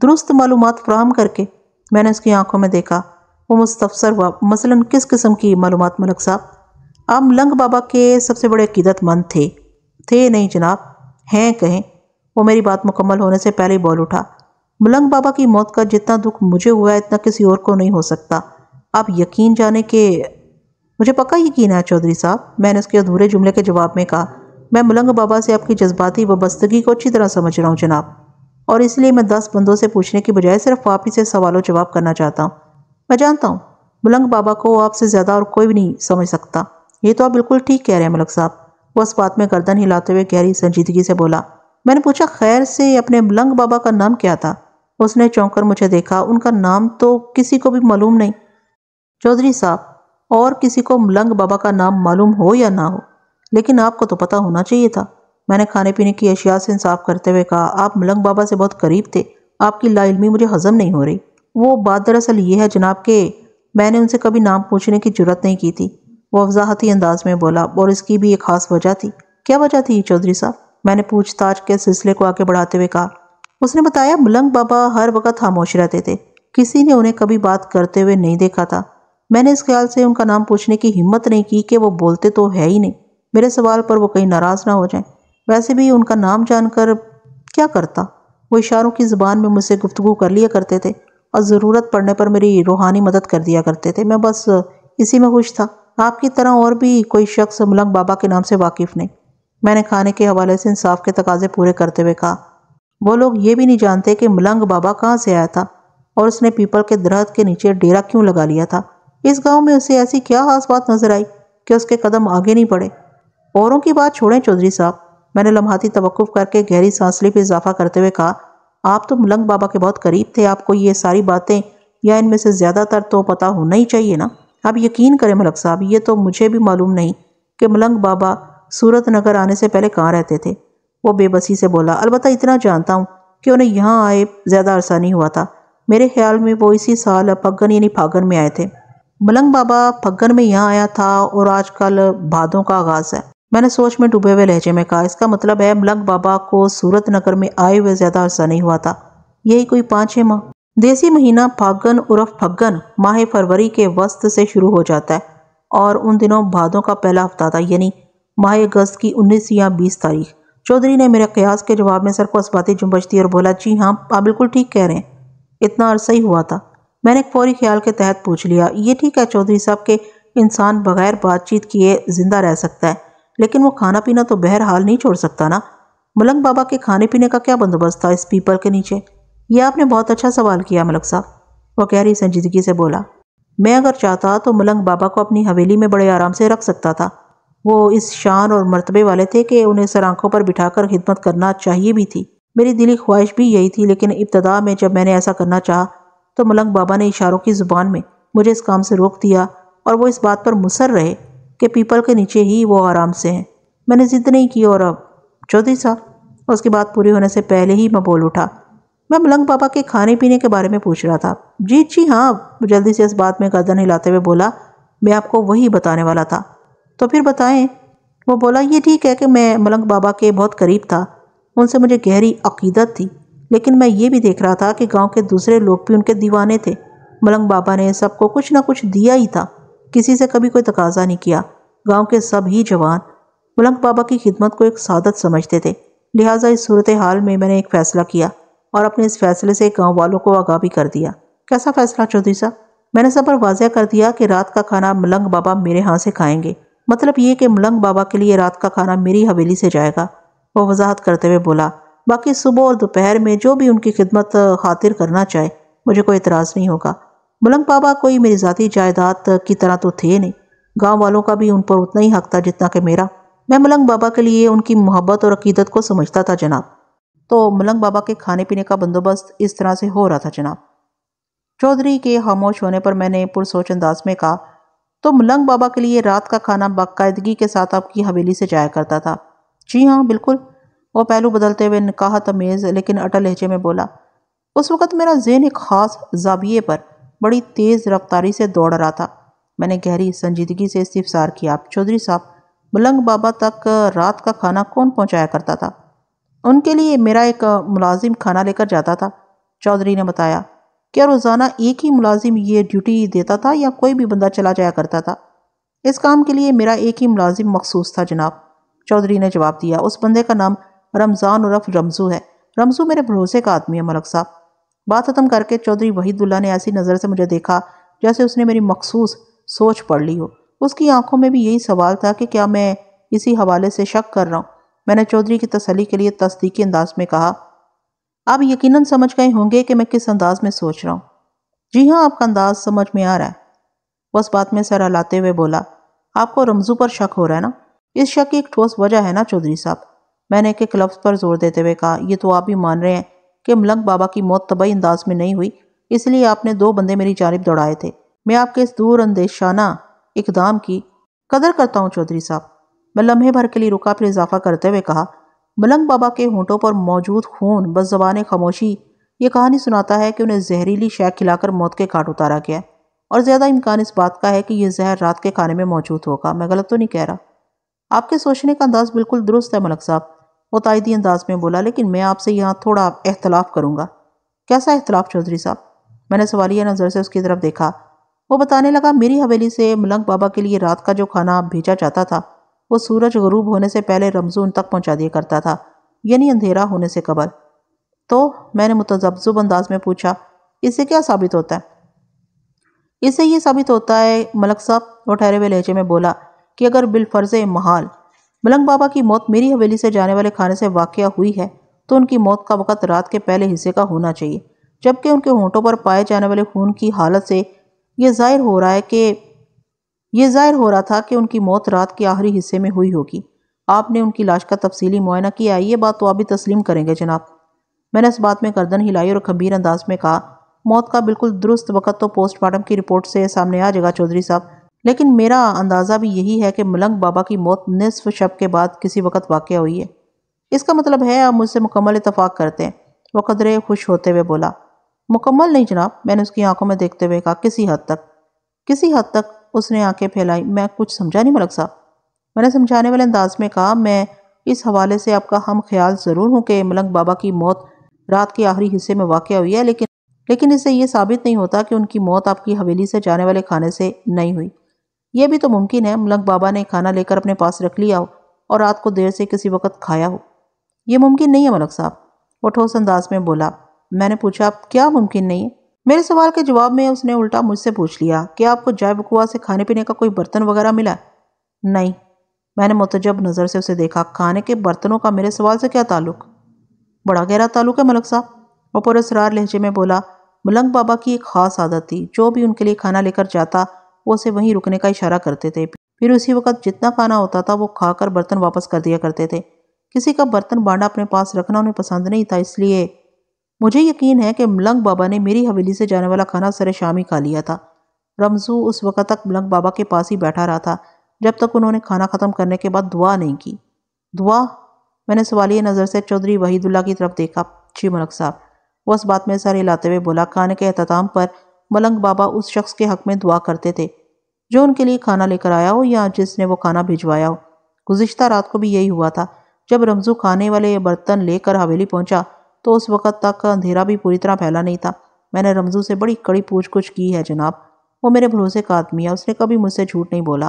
दुरुस्त मालूम फ्राहम करके मैंने उसकी आंखों में देखा वो मुस्तफसर हुआ मसलन किस किस्म की मालूम मलक साहब आप मलंग बाबा के सबसे बड़े अकीदतमंद थे थे नहीं जनाब हैं कहें वो मेरी बात मुकम्मल होने से पहले ही बोल उठा मलंग बाबा की मौत का जितना दुख मुझे हुआ है इतना किसी और को नहीं हो सकता आप यकीन जाने के मुझे पक्का यकीन है चौधरी साहब मैंने उसके अधूरे जुमले के जवाब में कहा मैं मुलंग बाबा से आपकी जज्बाती वस्तगी को अच्छी तरह समझ रहा हूँ जनाब और इसलिए मैं दस बंदों से पूछने की बजाय सिर्फ आप ही से सवालों जवाब करना चाहता हूँ मैं जानता हूँ मुलंग बाबा को आपसे ज़्यादा और कोई भी नहीं समझ सकता ये तो आप बिल्कुल ठीक कह रहे हैं मलक साहब वो इस बात में गर्दन हिलाते हुए गहरी संजीदगी से बोला मैंने पूछा खैर से अपने मुलंग बाबा का नाम क्या था उसने चौंक कर मुझे देखा उनका नाम तो किसी को भी मालूम नहीं चौधरी साहब और किसी को मलंग बाबा का नाम मालूम हो या ना हो लेकिन आपको तो पता होना चाहिए था मैंने खाने पीने की अशिया से इंसाफ करते हुए कहा आप मलंग बाबा से बहुत करीब थे आपकी लाइलमी मुझे हजम नहीं हो रही वो बात दरअसल ये है जनाब के मैंने उनसे कभी नाम पूछने की जरूरत नहीं की थी वो वजाहती अंदाज में बोला और इसकी भी एक खास वजह थी क्या वजह थी चौधरी साहब मैंने पूछताछ के सिलसिले को आगे बढ़ाते हुए कहा उसने बताया मलंग बाबा हर वक्त खामोश रहते थे किसी ने उन्हें कभी बात करते हुए नहीं देखा था मैंने इस ख्याल से उनका नाम पूछने की हिम्मत नहीं की कि वो बोलते तो है ही नहीं मेरे सवाल पर वो कहीं नाराज़ ना हो जाए वैसे भी उनका नाम जानकर क्या करता वो इशारों की ज़ुबान में मुझसे गुफ्तु कर लिया करते थे और ज़रूरत पड़ने पर मेरी रूहानी मदद कर दिया करते थे मैं बस इसी में खुश था आपकी तरह और भी कोई शख्स मलंग बाबा के नाम से वाकिफ़ नहीं मैंने खाने के हवाले से इंसाफ के तकाजे पूरे करते हुए कहा वो लोग ये भी नहीं जानते कि मलंग बाबा कहाँ से आया था और उसने पीपल के दरख्त के नीचे डेरा क्यों लगा लिया था इस गांव में उसे ऐसी क्या खास बात नजर आई कि उसके कदम आगे नहीं बढ़े औरों की बात छोड़ें चौधरी साहब मैंने लम्हाती तवक़ुफ़ करके गहरी सांस ली पर इजाफा करते हुए कहा आप तो मलंग बाबा के बहुत करीब थे आपको ये सारी बातें या इनमें से ज़्यादातर तो पता होना ही चाहिए ना आप यकीन करें मलक साहब ये तो मुझे भी मालूम नहीं कि मलंग बाबा सूरत नगर आने से पहले कहाँ रहते थे वो बेबसी से बोला अलबत्त इतना जानता हूँ कि उन्हें यहाँ आए ज़्यादा अरसा नहीं हुआ था मेरे ख्याल में वो इसी साल पगन यानी फागन में आए थे मलंग बाबा फग्गन में यहाँ आया था और आजकल भादों का आगाज़ है मैंने सोच में डूबे हुए लहजे में कहा इसका मतलब है मलंग बाबा को सूरत नगर में आए हुए ज़्यादा अरसा नहीं हुआ था यही कोई पाँच छः माह देसी महीना फागन उर्फ फग्गन माह फरवरी के वस्त से शुरू हो जाता है और उन दिनों भादों का पहला हफ्ता था यानी माह अगस्त की उन्नीस या बीस तारीख चौधरी ने मेरे कयास के जवाब में सर को असबाती जुम्बश दी और बोला जी हाँ आप बिल्कुल ठीक कह रहे हैं इतना अरसा ही हुआ था मैंने फौरी ख्याल के तहत पूछ लिया ये ठीक है चौधरी साहब के इंसान बगैर बातचीत किए जिंदा रह सकता है लेकिन वो खाना पीना तो बहरहाल नहीं छोड़ सकता ना मलंग बाबा के खाने पीने का क्या बंदोबस्त था इस पीपल के नीचे यह आपने बहुत अच्छा सवाल किया मलक साहब वो गहरी संजीदगी से बोला मैं अगर चाहता तो मलंग बाबा को अपनी हवेली में बड़े आराम से रख सकता था वो इस शान और मर्तबे वाले थे कि उन्हें सर आंखों पर बिठाकर खिदमत करना चाहिए भी थी मेरी दिली ख्वाहिश भी यही थी लेकिन इब्तदा में जब मैंने ऐसा करना चाहा तो मलंग बाबा ने इशारों की ज़ुबान में मुझे इस काम से रोक दिया और वो इस बात पर मुसर रहे कि पीपल के नीचे ही वो आराम से हैं मैंने ज़िद नहीं की और अब चौधरी साहब उसकी बात पूरी होने से पहले ही मैं बोल उठा मैं मलंग बाबा के खाने पीने के बारे में पूछ रहा था जी जी हाँ जल्दी से इस बात में गर्दन हिलाते हुए बोला मैं आपको वही बताने वाला था तो फिर बताएं वो बोला ये ठीक है कि मैं मलंग बाबा के बहुत करीब था उनसे मुझे गहरी अकीदत थी लेकिन मैं ये भी देख रहा था कि गांव के दूसरे लोग भी उनके दीवाने थे मलंग बाबा ने सबको कुछ ना कुछ दिया ही था किसी से कभी कोई तकाजा नहीं किया गांव के सब ही जवान मलंग बाबा की खिदमत को एक सादत समझते थे लिहाजा इस सूरत हाल में मैंने एक फ़ैसला किया और अपने इस फैसले से गाँव वालों को आगाह भी कर दिया कैसा फ़ैसला चौधरी साहब मैंने सब पर वाजिया कर दिया कि रात का खाना मलंग बाबा मेरे हाथ से खाएंगे मतलब ये कि मलंग बाबा के लिए रात का खाना मेरी हवेली से जाएगा वह वजाहत करते हुए बोला बाकी सुबह और दोपहर में जो भी उनकी खिदमत खातिर करना चाहे मुझे कोई इतराज़ नहीं होगा मलंग बाबा कोई मेरी ज़ाती जायदाद की तरह तो थे नहीं गांव वालों का भी उन पर उतना ही हक था जितना कि मेरा मैं मलंग बाबा के लिए उनकी मोहब्बत और अकीदत को समझता था जनाब तो मलंग बाबा के खाने पीने का बंदोबस्त इस तरह से हो रहा था जनाब चौधरी के खामोश होने पर मैंने पुरसोच अंदाज में कहा तो मलंग बाबा के लिए रात का खाना बाकायदगी के साथ आपकी हवेली से जाया करता था जी हाँ बिल्कुल वो पहलू बदलते हुए निकाह तमेज़ लेकिन अटल लहजे में बोला उस वक़्त मेरा जेन एक ख़ास जाविये पर बड़ी तेज़ रफ्तारी से दौड़ रहा था मैंने गहरी संजीदगी से इस्तीफ़सार किया चौधरी साहब मलंग बाबा तक रात का खाना कौन पहुंचाया करता था उनके लिए मेरा एक मुलाजिम खाना लेकर जाता था चौधरी ने बताया क्या रोज़ाना एक ही मुलाजिम ये ड्यूटी देता था या कोई भी बंदा चला जाया करता था इस काम के लिए मेरा एक ही मुलाजिम मखसूस था जनाब चौधरी ने जवाब दिया उस बंदे का नाम रमज़ान उर्फ रमज़ू है रमज़ू मेरे भरोसे का आदमी है मलक साहब बात ख़त्म करके चौधरी वहीदुल्ला ने ऐसी नज़र से मुझे देखा जैसे उसने मेरी मखसूस सोच पढ़ ली हो उसकी आंखों में भी यही सवाल था कि क्या मैं इसी हवाले से शक कर रहा हूँ मैंने चौधरी की तसली के लिए तस्दीकी अंदाज में कहा आप यकीनन समझ गए होंगे कि मैं किस अंदाज में सोच रहा हूँ जी हाँ आपका अंदाज समझ में आ रहा है बस बात में सर हलाते हुए बोला आपको रमजू पर शक हो रहा है ना इस शक की एक ठोस वजह है ना चौधरी साहब मैंने एक एक लफ्ज़ पर जोर देते हुए कहा यह तो आप भी मान रहे हैं कि मलंग बाबा की मौत तबई अंदाज में नहीं हुई इसलिए आपने दो बंदे मेरी जानब दौड़ाए थे मैं आपके इस दूर अंदेशाना इकदाम की कदर करता हूँ चौधरी साहब मैं लम्हे भर के लिए रुका फिर इजाफा करते हुए कहा मलंग बाबा के होंठों पर मौजूद खून बस जबान खामोशी ये कहानी सुनाता है कि उन्हें जहरीली शेक खिलाकर मौत के घाट उतारा गया और ज़्यादा इम्कान इस बात का है कि यह जहर रात के खाने में मौजूद होगा मैं गलत तो नहीं कह रहा आपके सोचने का अंदाज़ बिल्कुल दुरुस्त है मलक साहब वो तायदी अंदाज में बोला लेकिन मैं आपसे यहाँ थोड़ा अख्तिलाफ़ करूँगा कैसा अख्तिलाफ चौधरी साहब मैंने सवालिया नज़र से उसकी तरफ देखा वो बताने लगा मेरी हवेली से मलंग बाबा के लिए रात का जो खाना भेजा जाता था वो सूरज गरूब होने से पहले रमजून तक पहुँचा दिया करता था यानी अंधेरा होने से कबल तो मैंने मुतजब्जुब अंदाज में पूछा इससे क्या साबित होता है इससे ये साबित होता है मलक साहब वो ठहरे हुए लहजे में बोला कि अगर बिलफर्ज महाल मलंग बाबा की मौत मेरी हवेली से जाने वाले खाने से वाक़ हुई है तो उनकी मौत का वक़्त रात के पहले हिस्से का होना चाहिए जबकि उनके होंठों पर पाए जाने वाले खून की हालत से ये जाहिर हो रहा है कि ये जाहिर हो रहा था कि उनकी मौत रात के आखिरी हिस्से में हुई होगी आपने उनकी लाश का तफसीली मुआयना किया ये बात तो आप भी तस्लीम करेंगे जनाब मैंने इस बात में गर्दन हिलाई और खबीर अंदाज में कहा मौत का बिल्कुल दुरुस्त वक़्त तो पोस्टमार्टम की रिपोर्ट से सामने आ जाएगा चौधरी साहब लेकिन मेरा अंदाज़ा भी यही है कि मलंग बाबा की मौत निसफ शब के बाद किसी वक्त वाक़ हुई है इसका मतलब है आप मुझसे मुकम्मल इतफाक़ करते हैं वह कदरे खुश होते हुए बोला मुकम्मल नहीं जनाब मैंने उसकी आंखों में देखते हुए कहा किसी हद तक किसी हद तक उसने आंखें फैलाई मैं कुछ समझा नहीं मलक साहब मैंने समझाने वाले अंदाज में कहा मैं इस हवाले से आपका हम ख्याल ज़रूर हूँ कि मलंग बाबा की मौत रात के आखिरी हिस्से में वाक़ हुई है लेकिन लेकिन इससे ये साबित नहीं होता कि उनकी मौत आपकी हवेली से जाने वाले खाने से नहीं हुई यह भी तो मुमकिन है मलंग बाबा ने खाना लेकर अपने पास रख लिया हो और रात को देर से किसी वक्त खाया हो यह मुमकिन नहीं है मलक साहब वो ठोस अंदाज में बोला मैंने पूछा आप क्या मुमकिन नहीं है मेरे सवाल के जवाब में उसने उल्टा मुझसे पूछ लिया कि आपको जाय बकुआ से खाने पीने का कोई बर्तन वगैरह मिला नहीं मैंने मतजब नज़र से उसे देखा खाने के बर्तनों का मेरे सवाल से क्या ताल्लुक बड़ा गहरा ताल्लुक है मलक साहब वो पुरस्रार लहजे में बोला मलंग बाबा की एक ख़ास आदत थी जो भी उनके लिए खाना लेकर जाता वो उसे वहीं रुकने का इशारा करते थे फिर उसी वक्त जितना खाना होता था वो खाकर बर्तन वापस कर दिया करते थे किसी का बर्तन बांटा अपने पास रखना उन्हें पसंद नहीं था इसलिए मुझे यकीन है कि मलंग बाबा ने मेरी हवेली से जाने वाला खाना सर शाम ही खा लिया था रमजू उस वक्त तक मलंग बाबा के पास ही बैठा रहा था जब तक उन्होंने खाना ख़त्म करने के बाद दुआ नहीं की दुआ मैंने सवालिया नज़र से चौधरी वहीदुल्ला की तरफ देखा जी मलक साहब वो उस बात में सर हिलाते हुए बोला खाने के अहताम पर मलंग बाबा उस शख्स के हक में दुआ करते थे जो उनके लिए खाना लेकर आया हो या जिसने वो खाना भिजवाया हो गुज्त रात को भी यही हुआ था जब रमजू खाने वाले बर्तन लेकर हवेली पहुंचा तो उस वक़्त तक अंधेरा भी पूरी तरह फैला नहीं था मैंने रमजू से बड़ी कड़ी पूछ कुछ की है जनाब वो मेरे भरोसे का आदमी है उसने कभी मुझसे झूठ नहीं बोला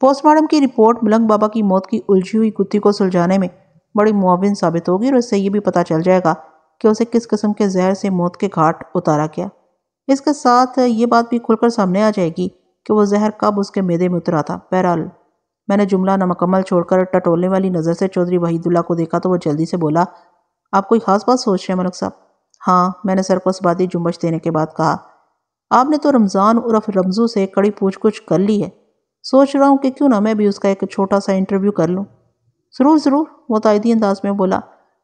पोस्टमार्टम की रिपोर्ट मलंग बाबा की मौत की उलझी हुई कुत्ती को सुलझाने में बड़ी मुआविन साबित होगी और इससे ये भी पता चल जाएगा कि उसे किस किस्म के जहर से मौत के घाट उतारा गया इसके साथ ये बात भी खुलकर सामने आ जाएगी कि वो जहर कब उसके मेदे में उतरा था बहरहाल मैंने जुमला मकम्मल छोड़कर टटोलने वाली नज़र से चौधरी वहीदुल्ला को देखा तो वो जल्दी से बोला आप कोई ख़ास बात सोच रहे हैं मलक साहब हाँ मैंने सरपस बाती जुम्बश देने के बाद कहा आपने तो रमज़ान उर्फ रमज़ू से कड़ी पूछ कुछ कर ली है सोच रहा हूँ कि क्यों ना मैं भी उसका एक छोटा सा इंटरव्यू कर लूँ ज़रूर ज़रूर मुतदी अंदाज में बोला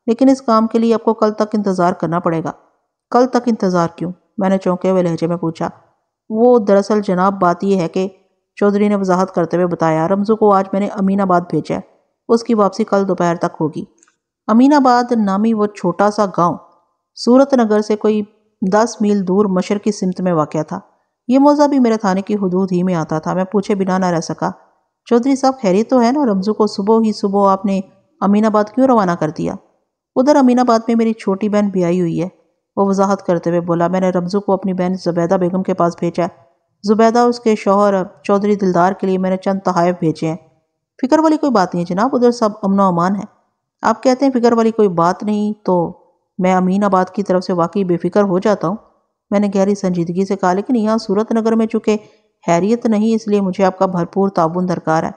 लेकिन इस काम के लिए आपको कल तक इंतज़ार करना पड़ेगा कल तक इंतज़ार क्यों मैंने चौंके हुए लहजे में पूछा वो दरअसल जनाब बात यह है कि चौधरी ने वजाहत करते हुए बताया रमज़ू को आज मैंने अमीनाबाद भेजा है उसकी वापसी कल दोपहर तक होगी अमीनाबाद नामी वो छोटा सा गांव सूरत नगर से कोई दस मील दूर मशर की सिमत में वाक़ था ये मौज़ा भी मेरे थाने की हदूद ही में आता था मैं पूछे बिना ना रह सका चौधरी साहब खैरी तो है ना रमज़ू को सुबह ही सुबह आपने अमीनाबाद क्यों रवाना कर दिया उधर अमीनाबाद में मेरी छोटी बहन भी आई हुई है वो वजाहत करते हुए बोला मैंने रमजू को अपनी बहन जुबैदा बेगम के पास भेजा जुबैदा उसके शोहर चौधरी दिलदार के लिए मैंने चंद तहाइफ भेजे हैं फ़िक्र वाली कोई बात नहीं है जनाब उधर सब अमन अमान है आप कहते हैं फ़िक्र वाली कोई बात नहीं तो मैं अमीनाबाद की तरफ से वाकई बेफिक्र हो जाता हूँ मैंने गहरी संजीदगी से कहा लेकिन यहाँ सूरत नगर में चूँकि हैरियत नहीं इसलिए मुझे आपका भरपूर ताबन दरकार है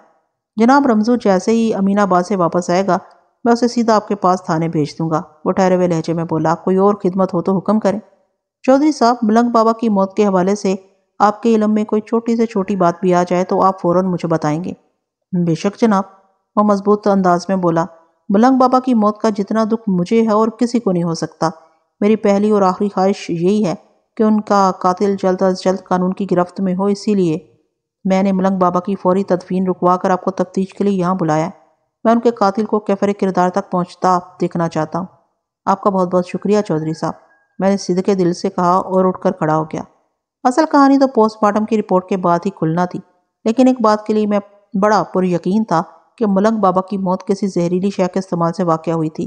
जनाब रमजू जैसे ही अमीनाबाद से वापस आएगा मैं उसे सीधा आपके पास थाने भेज दूंगा वो ठहरे हुए लहजे में बोला कोई और खिदमत हो तो हुक्म करें चौधरी साहब मलंग बाबा की मौत के हवाले से आपके इलम में कोई छोटी से छोटी बात भी आ जाए तो आप फ़ौर मुझे बताएंगे बेशक जनाब वह मजबूत अंदाज में बोला मलंग बाबा की मौत का जितना दुख मुझे है और किसी को नहीं हो सकता मेरी पहली और आखिरी ख्वाहिश यही है कि उनका कातिल जल्द अज जल्द कानून की गिरफ्त में हो इसीलिए मैंने मलंग बाबा की फौरी तदफीन रुकवा कर आपको तफ्तीश के लिए यहाँ बुलाया मैं उनके कातिल को कैफरे किरदार तक पहुंचता देखना चाहता हूँ आपका बहुत बहुत शुक्रिया चौधरी साहब मैंने सीधे के दिल से कहा और उठकर खड़ा हो गया असल कहानी तो पोस्टमार्टम की रिपोर्ट के बाद ही खुलना थी लेकिन एक बात के लिए मैं बड़ा पुरयकीन था कि मलंग बाबा की मौत किसी जहरीली शय के इस्तेमाल से वाक़ हुई थी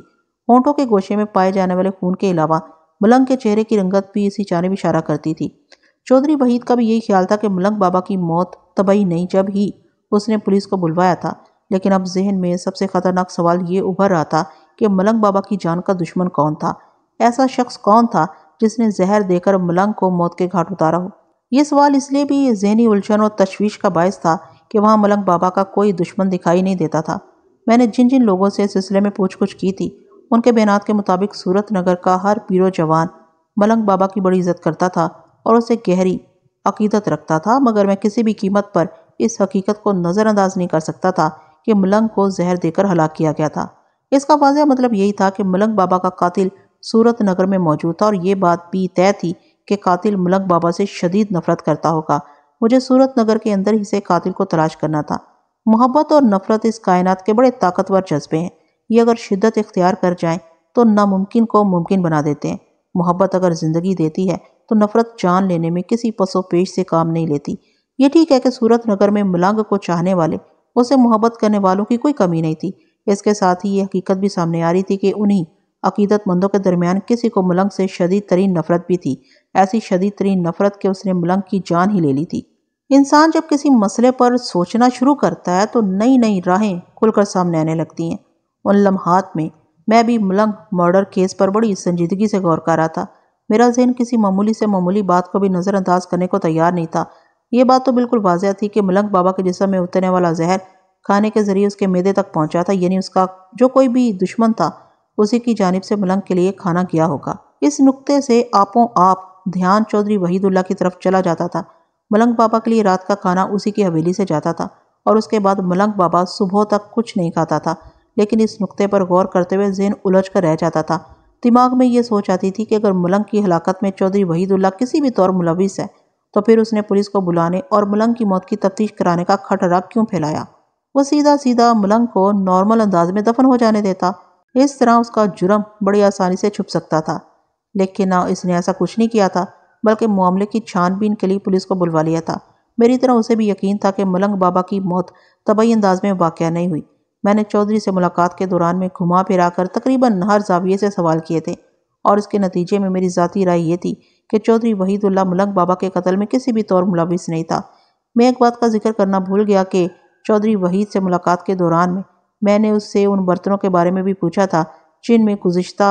होंटों के गोशे में पाए जाने वाले खून के अलावा मलंग के चेहरे की रंगत भी इसी जानब इशारा करती थी चौधरी वहीद का भी यही ख्याल था कि मलंग बाबा की मौत तबाही नहीं जब ही उसने पुलिस को बुलवाया था लेकिन अब जहन में सबसे ख़तरनाक सवाल ये उभर रहा था कि मलंग बाबा की जान का दुश्मन कौन था ऐसा शख्स कौन था जिसने जहर देकर मलंग को मौत के घाट उतारा हो ये सवाल इसलिए भी जहनी उलझन और तशवीश का बायस था कि वहाँ मलंग बाबा का कोई दुश्मन दिखाई नहीं देता था मैंने जिन जिन लोगों से सिलसिले में पूछ कुछ की थी उनके बयानात के मुताबिक सूरत नगर का हर पीरो जवान मलंग बाबा की बड़ी इज्जत करता था और उसे गहरी अकीदत रखता था मगर मैं किसी भी कीमत पर इस हकीकत को नज़रअंदाज नहीं कर सकता था कि मलंग को जहर देकर हलाक किया गया था इसका वाजह मतलब यही था कि मलंग बाबा का कातिल सूरत नगर में मौजूद था और ये बात भी तय थी कि कातिल मलंग बाबा से शदीद नफरत करता होगा मुझे सूरत नगर के अंदर ही से कातिल को तलाश करना था मोहब्बत और नफरत इस कायनात के बड़े ताकतवर जज्बे हैं ये अगर शिद्दत इख्तियार कर जाएं तो नामुमकिन को मुमकिन बना देते हैं मोहब्बत अगर ज़िंदगी देती है तो नफरत जान लेने में किसी पसोपेश पेश से काम नहीं लेती ये ठीक है कि सूरत नगर में मलंग को चाहने वाले उसे मोहब्बत करने वालों की कोई कमी नहीं थी इसके साथ ही ये हकीकत भी सामने आ रही थी कि उन्हीं अकीदतमंदों के दरमियान किसी को मलंग से शदीद तरीन नफरत भी थी ऐसी शदीद तरीन नफरत के उसने मलंग की जान ही ले ली थी इंसान जब किसी मसले पर सोचना शुरू करता है तो नई नई राहें खुलकर सामने आने लगती हैं उन लम्हात में मैं भी मलंग मर्डर केस पर बड़ी संजीदगी से गौर कर रहा था मेरा जहन किसी मामूली से मामूली बात को भी नज़रअंदाज करने को तैयार नहीं था ये बात तो बिल्कुल वाजह थी कि मलंग बाबा के जिसम में उतरने वाला जहर खाने के ज़रिए उसके मैदे तक पहुंचा था यानी उसका जो कोई भी दुश्मन था उसी की जानब से मलंग के लिए खाना गया होगा इस नुक्ते से आपो आप ध्यान चौधरी वहीदुल्ला की तरफ चला जाता था मलंग बाबा के लिए रात का खाना उसी की हवेली से जाता था और उसके बाद मलंग बाबा सुबह तक कुछ नहीं खाता था लेकिन इस नुक्ते पर गौर करते हुए जेन उलझ कर रह जाता था दिमाग में ये सोच आती थी कि अगर मलंग की हलाकत में चौधरी वहीदुल्ला किसी भी तौर मुलविस है तो फिर उसने पुलिस को बुलाने और मलंग की मौत की तफ्तीश कराने का खटरा क्यों फैलाया वो सीधा सीधा मलंग को नॉर्मल अंदाज में दफन हो जाने देता इस तरह उसका जुर्म बड़ी आसानी से छुप सकता था लेकिन ना इसने ऐसा कुछ नहीं किया था बल्कि मामले की छानबीन के लिए पुलिस को बुलवा लिया था मेरी तरह उसे भी यकीन था कि मलंग बाबा की मौत तबई अंदाज में वाक़ नहीं हुई मैंने चौधरी से मुलाकात के दौरान में घुमा फिरा कर तकरीबन हर जाविये से सवाल किए थे और इसके नतीजे में मेरी ज़ाती राय ये थी कि चौधरी वहीदुल्ला मलंग बाबा के कत्ल में किसी भी तौर मुलविस नहीं था मैं एक बात का जिक्र करना भूल गया कि चौधरी वहीद से मुलाकात के दौरान में मैंने उससे उन बर्तनों के बारे में भी पूछा था जिनमें गुज्त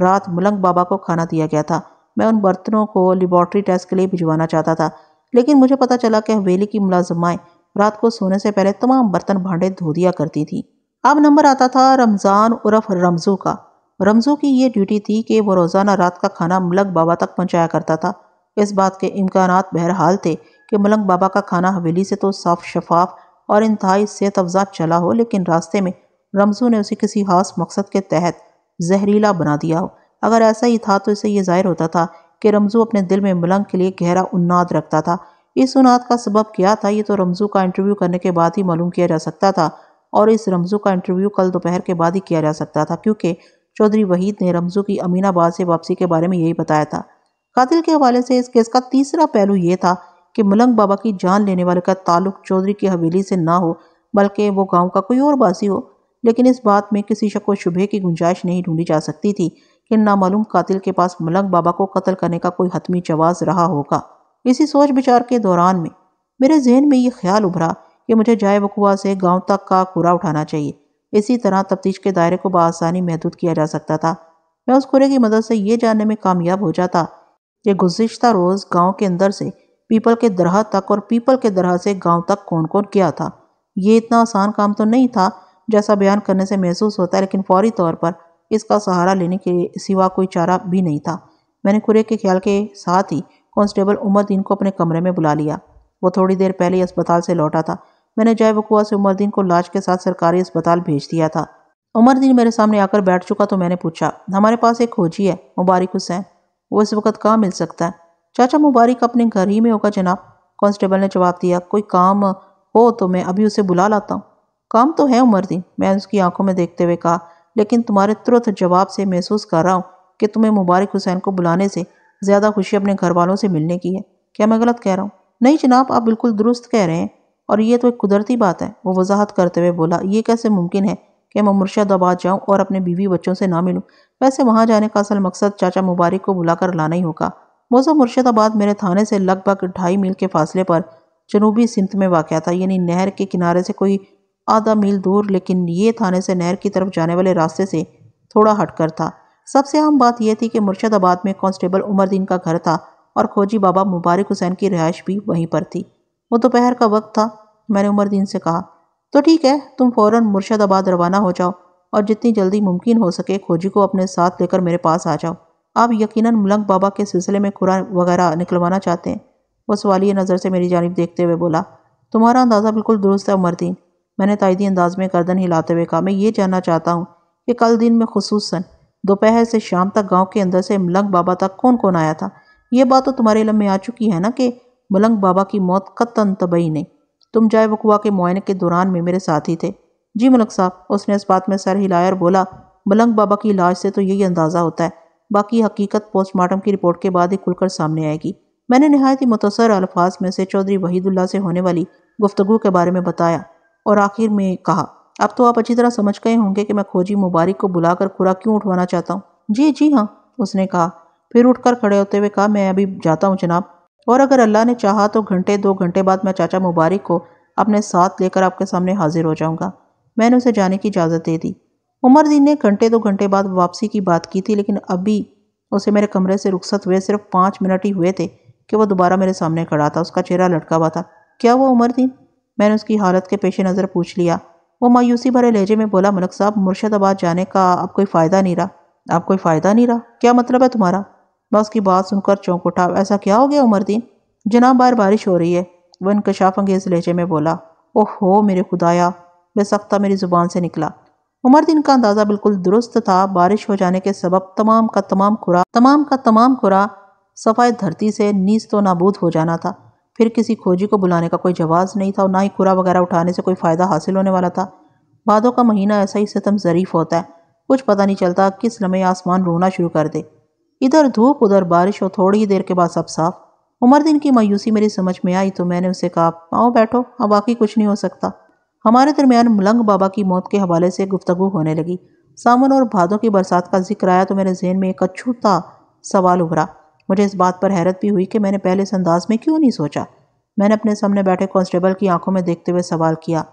रात मलंग बाबा को खाना दिया गया था मैं उन बर्तनों को लेबॉर्ट्री टेस्ट के लिए भिजवाना चाहता था लेकिन मुझे पता चला कि हवेली की मुलाजमाएँ रात को सोने से पहले तमाम बर्तन भांडे धो दिया करती थी अब नंबर आता था रमज़ान उर्फ रमज़ू का रमज़ो की ये ड्यूटी थी कि वह रोज़ाना रात का खाना मलंग बाबा तक पहुँचाया करता था इस बात के इम्कान बहरहाल थे कि मलंग बाबा का खाना हवेली से तो साफ शफाफ और इंतहाई सेहत अफजा चला हो लेकिन रास्ते में रमज़ो ने उसे किसी खास मकसद के तहत जहरीला बना दिया हो अगर ऐसा ही था तो इसे यह जाहिर होता था कि रमज़ू अपने दिल में मलंग के लिए गहरा उन्नाद रखता था इस उन्नाद का सबब क्या था ये तो रमज़ू का इंटरव्यू करने के बाद ही मालूम किया जा सकता था और इस रमज़ू का इंटरव्यू कल दोपहर के बाद ही किया जा सकता था क्योंकि चौधरी वहीद ने रमजू की अमीनाबाद से वापसी के बारे में यही बताया था कातिल के हवाले से इस केस का तीसरा पहलू यह था कि मलंग बाबा की जान लेने वाले का ताल्लुक चौधरी की हवेली से ना हो बल्कि वो गांव का कोई और बासी हो लेकिन इस बात में किसी शक व शुभे की गुंजाइश नहीं ढूंढी जा सकती थी कि नामालूम कातिल के पास मलंग बाबा को कत्ल करने का कोई हतमी जवाज़ रहा होगा इसी सोच विचार के दौरान में मेरे जहन में ये ख्याल उभरा कि मुझे जाए वकुआ से गांव तक का कूड़ा उठाना चाहिए इसी तरह तफ्तीश के दायरे को बसानी महदूद किया जा सकता था मैं उस कुरे की मदद से ये जानने में कामयाब हो जाता कि गुज्त रोज़ गांव के अंदर से पीपल के दरह तक और पीपल के दरह से गांव तक कौन कौन किया था ये इतना आसान काम तो नहीं था जैसा बयान करने से महसूस होता है लेकिन फौरी तौर पर इसका सहारा लेने के सिवा कोई चारा भी नहीं था मैंने कुरे के ख्याल के साथ ही कांस्टेबल उमर दीन को अपने कमरे में बुला लिया वो थोड़ी देर पहले अस्पताल से लौटा था मैंने जय वकुआ से उमरदीन को लाश के साथ सरकारी अस्पताल भेज दिया था उमरदीन मेरे सामने आकर बैठ चुका तो मैंने पूछा हमारे पास एक खोजी है मुबारक हुसैन वो इस वक्त कहाँ मिल सकता है चाचा मुबारक अपने घर ही में होगा जनाब कांस्टेबल ने जवाब दिया कोई काम हो तो मैं अभी उसे बुला लाता हूँ काम तो है उमरदीन मैंने उसकी आंखों में देखते हुए कहा लेकिन तुम्हारे तुरंत जवाब से महसूस कर रहा हूँ कि तुम्हें मुबारक हुसैन को बुलाने से ज़्यादा खुशी अपने घर वालों से मिलने की है क्या मैं गलत कह रहा हूँ नहीं जनाब आप बिल्कुल दुरुस्त कह रहे हैं और ये तो एक कुदरती बात है वो वजाहत करते हुए बोला ये कैसे मुमकिन है कि मैं मुर्शदाबाद जाऊँ और अपने बीवी बच्चों से ना मिलूँ वैसे वहाँ जाने का असल मकसद चाचा मुबारक को बुलाकर लाना ही होगा मौजा मुर्शदाबाद मेरे थाने से लगभग ढाई मील के फासले पर जनूबी सिंध में वाक़ था यानी नहर के किनारे से कोई आधा मील दूर लेकिन ये थाने से नहर की तरफ जाने वाले रास्ते से थोड़ा हटकर था सबसे अहम बात यह थी कि मुर्शदाबाद में कांस्टेबल उमरदीन का घर था और खोजी बाबा मुबारक हुसैन की रिहाइश भी वहीं पर थी वो दोपहर का वक्त था मैंने उमरदीन से कहा तो ठीक है तुम फौरन मुर्शदाबाद रवाना हो जाओ और जितनी जल्दी मुमकिन हो सके खोजी को अपने साथ लेकर मेरे पास आ जाओ आप यकीनन मलंग बाबा के सिलसिले में कुरान वगैरह निकलवाना चाहते हैं वो सवालिय नज़र से मेरी जानब देखते हुए बोला तुम्हारा अंदाज़ा बिल्कुल दुरुस्त है उमरदीन मैंने तायदी अंदाज में गर्दन हिलाते हुए कहा मैं ये जानना चाहता हूँ कि कल दिन में खसूस दोपहर से शाम तक गाँव के अंदर से मलंग बाबा तक कौन कौन आया था ये बात तो तुम्हारे इलम में आ चुकी है ना कि मलंग बाबा की मौत कतन तबई नहीं तुम जाए वकुआ के मुआयने के दौरान में मेरे साथ ही थे जी मलंग साहब उसने इस बात में सर हिलाया और बोला मलंग बाबा की इलाज से तो यही अंदाज़ा होता है बाकी हकीकत पोस्टमार्टम की रिपोर्ट के बाद ही खुलकर सामने आएगी मैंने नहायत ही मुतसर अल्फाज में से चौधरी वहीदुल्ला से होने वाली गुफ्तगु के बारे में बताया और आखिर में कहा अब तो आप अच्छी तरह समझ गए होंगे कि मैं खोजी मुबारक को बुलाकर खुरा क्यों उठवाना चाहता हूँ जी जी हाँ उसने कहा फिर उठकर खड़े होते हुए कहा मैं अभी जाता हूँ जनाब और अगर अल्लाह ने चाहा तो घंटे दो घंटे बाद मैं चाचा मुबारक को अपने साथ लेकर आपके सामने हाजिर हो जाऊंगा मैंने उसे जाने की इजाज़त दे दी उमर दीन ने घंटे दो घंटे बाद वापसी की बात की थी लेकिन अभी उसे मेरे कमरे से रुखसत हुए सिर्फ पाँच मिनट ही हुए थे कि वह दोबारा मेरे सामने खड़ा था उसका चेहरा लटका हुआ था क्या हुआ दीन मैंने उसकी हालत के पेश नज़र पूछ लिया वो मायूसी भरे लहजे में बोला मलक साहब मुर्शदाबाद जाने का अब कोई फ़ायदा नहीं रहा अब कोई फ़ायदा नहीं रहा क्या मतलब है तुम्हारा मैं उसकी बात सुनकर चौंक उठा ऐसा क्या हो गया उमर दीन जनाब बार बारिश हो रही है वह इनकशाफ अंगेज लहजे में बोला ओह हो मेरे खुदाया सख्ता मेरी ज़ुबान से निकला उमर दिन का अंदाज़ा बिल्कुल दुरुस्त था बारिश हो जाने के सबब तमाम का तमाम खुरा तमाम का तमाम खुरा सफ़ाई धरती से नीस तो नाबूद हो जाना था फिर किसी खोजी को बुलाने का कोई जवाब नहीं था और ना ही खुरा वगैरह उठाने से कोई फ़ायदा हासिल होने वाला था बादों का महीना ऐसा ही सितम ज़रीफ होता है कुछ पता नहीं चलता किस लम्हे आसमान रोना शुरू कर दे इधर धूप उधर बारिश और थोड़ी ही देर के बाद सब साफ उमरदीन की मायूसी मेरी समझ में आई तो मैंने उसे कहा आओ बैठो अब बाकी कुछ नहीं हो सकता हमारे दरमियान मलंग बाबा की मौत के हवाले से गुफ्तगु होने लगी सावन और भादों की बरसात का जिक्र आया तो मेरे जहन में एक अछूता सवाल उभरा मुझे इस बात पर हैरत भी हुई कि मैंने पहले इस अंदाज में क्यों नहीं सोचा मैंने अपने सामने बैठे कांस्टेबल की आंखों में देखते हुए सवाल किया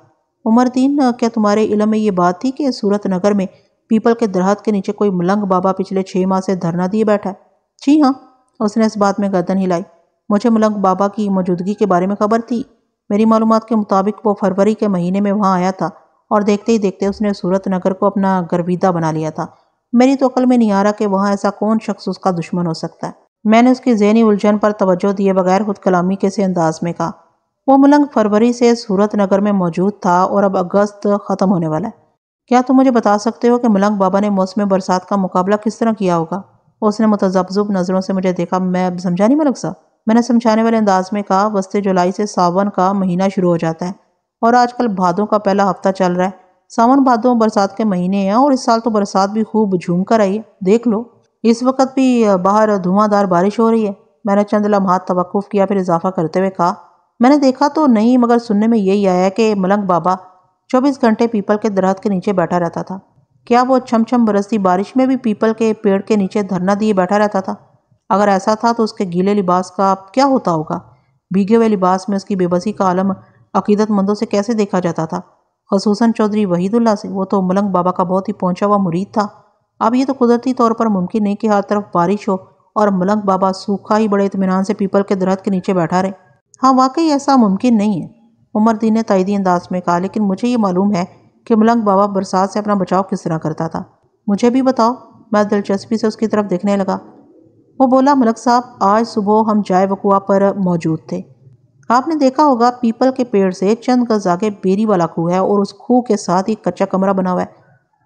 उमरदीन क्या तुम्हारे इलम में ये बात थी कि सूरत नगर में पीपल के दरहत के नीचे कोई मलंग बाबा पिछले छः माह से धरना दिए बैठा है जी हाँ उसने इस बात में गर्दन हिलाई मुझे मलंग बाबा की मौजूदगी के बारे में खबर थी मेरी मालूम के मुताबिक वो फरवरी के महीने में वहाँ आया था और देखते ही देखते उसने सूरत नगर को अपना गर्विदा बना लिया था मेरी तो अकल में नहीं आ रहा कि वहाँ ऐसा कौन शख्स उसका दुश्मन हो सकता है मैंने उसकी जहनी उलझन पर तवज्जो दिए बगैर खुद कलामी के से अंदाज में कहा वो मलंग फरवरी से सूरत नगर में मौजूद था और अब अगस्त ख़त्म होने वाला है क्या तुम मुझे बता सकते हो कि मलंग बाबा ने मौसम बरसात का मुकाबला किस तरह किया होगा उसने मुतजब्जुब नज़रों से मुझे देखा मैं अब समझा नहीं मलंग साहब मैंने समझाने वाले अंदाज में कहा वस्ते जुलाई से सावन का महीना शुरू हो जाता है और आजकल भादों का पहला हफ्ता चल रहा है सावन भादों बरसात के महीने हैं और इस साल तो बरसात भी खूब झूम कर आई है देख लो इस वक्त भी बाहर धुआंधार बारिश हो रही है मैंने चंद लम्हा तवक़ किया फिर इजाफा करते हुए कहा मैंने देखा तो नहीं मगर सुनने में यही आया कि मलंग बाबा चौबीस घंटे पीपल के दरख्त के नीचे बैठा रहता था क्या वो छम बरसती बारिश में भी पीपल के पेड़ के नीचे धरना दिए बैठा रहता था अगर ऐसा था तो उसके गीले लिबास का क्या होता होगा भीगे हुए लिबास में उसकी बेबसी का आलम अकीदतमंदों से कैसे देखा जाता था खसूस चौधरी वहीदुल्ला से वो तो मलंग बाबा का बहुत ही पहुंचा हुआ मुरीद था अब ये तो कुदरती तौर पर मुमकिन नहीं कि हर तरफ बारिश हो और मलंग बाबा सूखा ही बड़े इतमान से पीपल के दरख्त के नीचे बैठा रहे हाँ वाकई ऐसा मुमकिन नहीं है उमरदी ने तयदी अंदाज में कहा लेकिन मुझे ये मालूम है कि मलंग बाबा बरसात से अपना बचाव किस तरह करता था मुझे भी बताओ मैं दिलचस्पी से उसकी तरफ देखने लगा वो बोला मलक साहब आज सुबह हम जाए वकुआ पर मौजूद थे आपने देखा होगा पीपल के पेड़ से चंद गज आगे बेरी वाला खूह है और उस खूह के साथ एक कच्चा कमरा बना हुआ है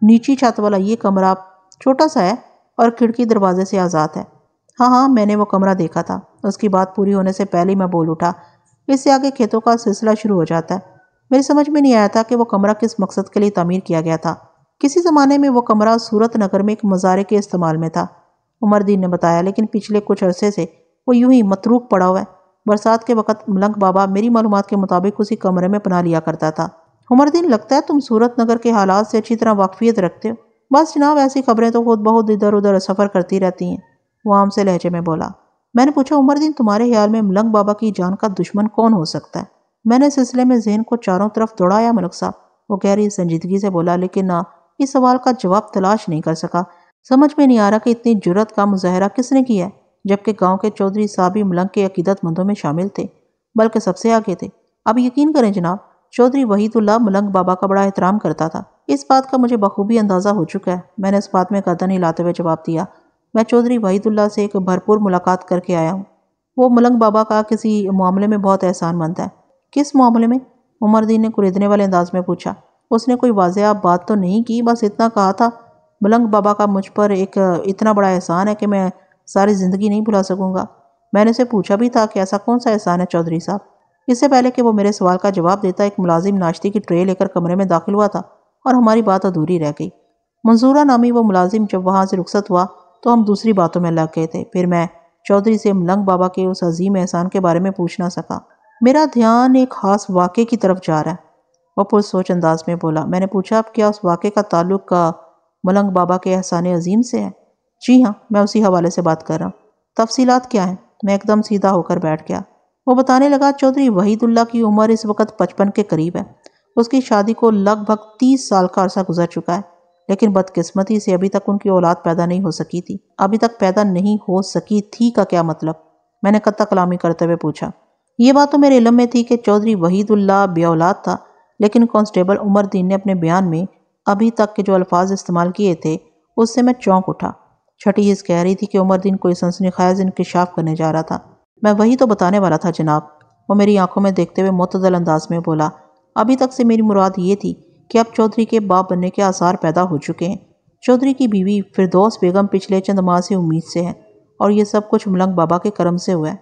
नीची छत वाला ये कमरा छोटा सा है और खिड़की दरवाजे से आज़ाद है हाँ हाँ मैंने वो कमरा देखा था उसकी बात पूरी होने से पहले मैं बोल उठा इससे आगे खेतों का सिलसिला शुरू हो जाता है मेरी समझ में नहीं आया था कि वो कमरा किस मकसद के लिए तमीर किया गया था किसी ज़माने में वो कमरा सूरत नगर में एक मज़ारे के इस्तेमाल में था उमरदीन ने बताया लेकिन पिछले कुछ अरसे से वो यूं ही मतरूक पड़ा हुआ है बरसात के वक्त मलंग बाबा मेरी मालूम के मुताबिक उसी कमरे में पना लिया करता था उमरदीन लगता है तुम सूरत नगर के हालात से अच्छी तरह वाकफियत रखते हो बस जनाब ऐसी खबरें तो खुद बहुत इधर उधर सफ़र करती रहती हैं वो आम से लहजे में बोला मैंने पूछा उमरदीन तुम्हारे ख्याल में मलंग बाबा की जान का दुश्मन कौन हो सकता है मैंने इस सिलसिले में जहन को चारों तरफ दौड़ाया मलक साहब वो गहरी संजीदगी से बोला लेकिन ना इस सवाल का जवाब तलाश नहीं कर सका समझ में नहीं आ रहा कि इतनी जुरत का मुजाहरा किसने किया है जबकि गांव के चौधरी साहब ही मलंग के अकीदतमंदों में शामिल थे बल्कि सबसे आगे थे अब यकीन करें जनाब चौधरी वहीदुल्ला मलंग बाबा का बड़ा एहतराम करता था इस बात का मुझे बखूबी अंदाज़ा हो चुका है मैंने इस बात में ही हिलाते हुए जवाब दिया मैं चौधरी वाहिदुल्ला से एक भरपूर मुलाकात करके आया हूँ वो मलंग बाबा का किसी मामले में बहुत एहसान मंद है किस मामले में उमरदीन ने कुरेदने वाले अंदाज में पूछा उसने कोई वाजह बात तो नहीं की बस इतना कहा था मलंग बाबा का मुझ पर एक इतना बड़ा एहसान है कि मैं सारी ज़िंदगी नहीं भुला सकूँगा मैंने उसे पूछा भी था कि ऐसा कौन सा एहसान है चौधरी साहब इससे पहले कि वो मेरे सवाल का जवाब देता एक मुलाजिम नाश्ते की ट्रे लेकर कमरे में दाखिल हुआ था और हमारी बात अधूरी रह गई मंजूरा नामी वो मुलाजिम जब वहाँ से रुखसत हुआ तो हम दूसरी बातों में लग गए थे फिर मैं चौधरी से मलंग बाबा के उस अजीम एहसान के बारे में पूछ ना सका मेरा ध्यान एक खास वाक़े की तरफ जा रहा है वह पुरसोच अंदाज में बोला मैंने पूछा अब क्या उस वाक़े का ताल्लुक का मलंग बाबा के एहसान अजीम से है जी हाँ मैं उसी हवाले से बात कर रहा हूँ तफसीलात क्या हैं मैं एकदम सीधा होकर बैठ गया वो बताने लगा चौधरी वहीदुल्ला की उम्र इस वक्त पचपन के करीब है उसकी शादी को लगभग तीस साल का अरसा गुजर चुका है लेकिन बदकिस्मती से अभी तक उनकी औलाद पैदा नहीं हो सकी थी अभी तक पैदा नहीं हो सकी थी का क्या मतलब मैंने कत्ता कलामी करते हुए पूछा ये बात तो मेरे इलम में थी कि चौधरी वहीदुल्ला बेऔलाद था लेकिन कांस्टेबल उमरदीन ने अपने बयान में अभी तक के जो अल्फाज इस्तेमाल किए थे उससे मैं चौंक उठा छठी हिस्स कह रही थी कि उमरदीन कोई सनसनी खैज इंकशाफ करने जा रहा था मैं वही तो बताने वाला था जनाब वो मेरी आंखों में देखते हुए मतदल अंदाज में बोला अभी तक से मेरी मुराद ये थी कि अब चौधरी के बाप बनने के आसार पैदा हो चुके हैं चौधरी की बीवी फिरदौस बेगम पिछले चंद माह से उम्मीद से है और ये सब कुछ मलंग बाबा के कर्म से हुआ है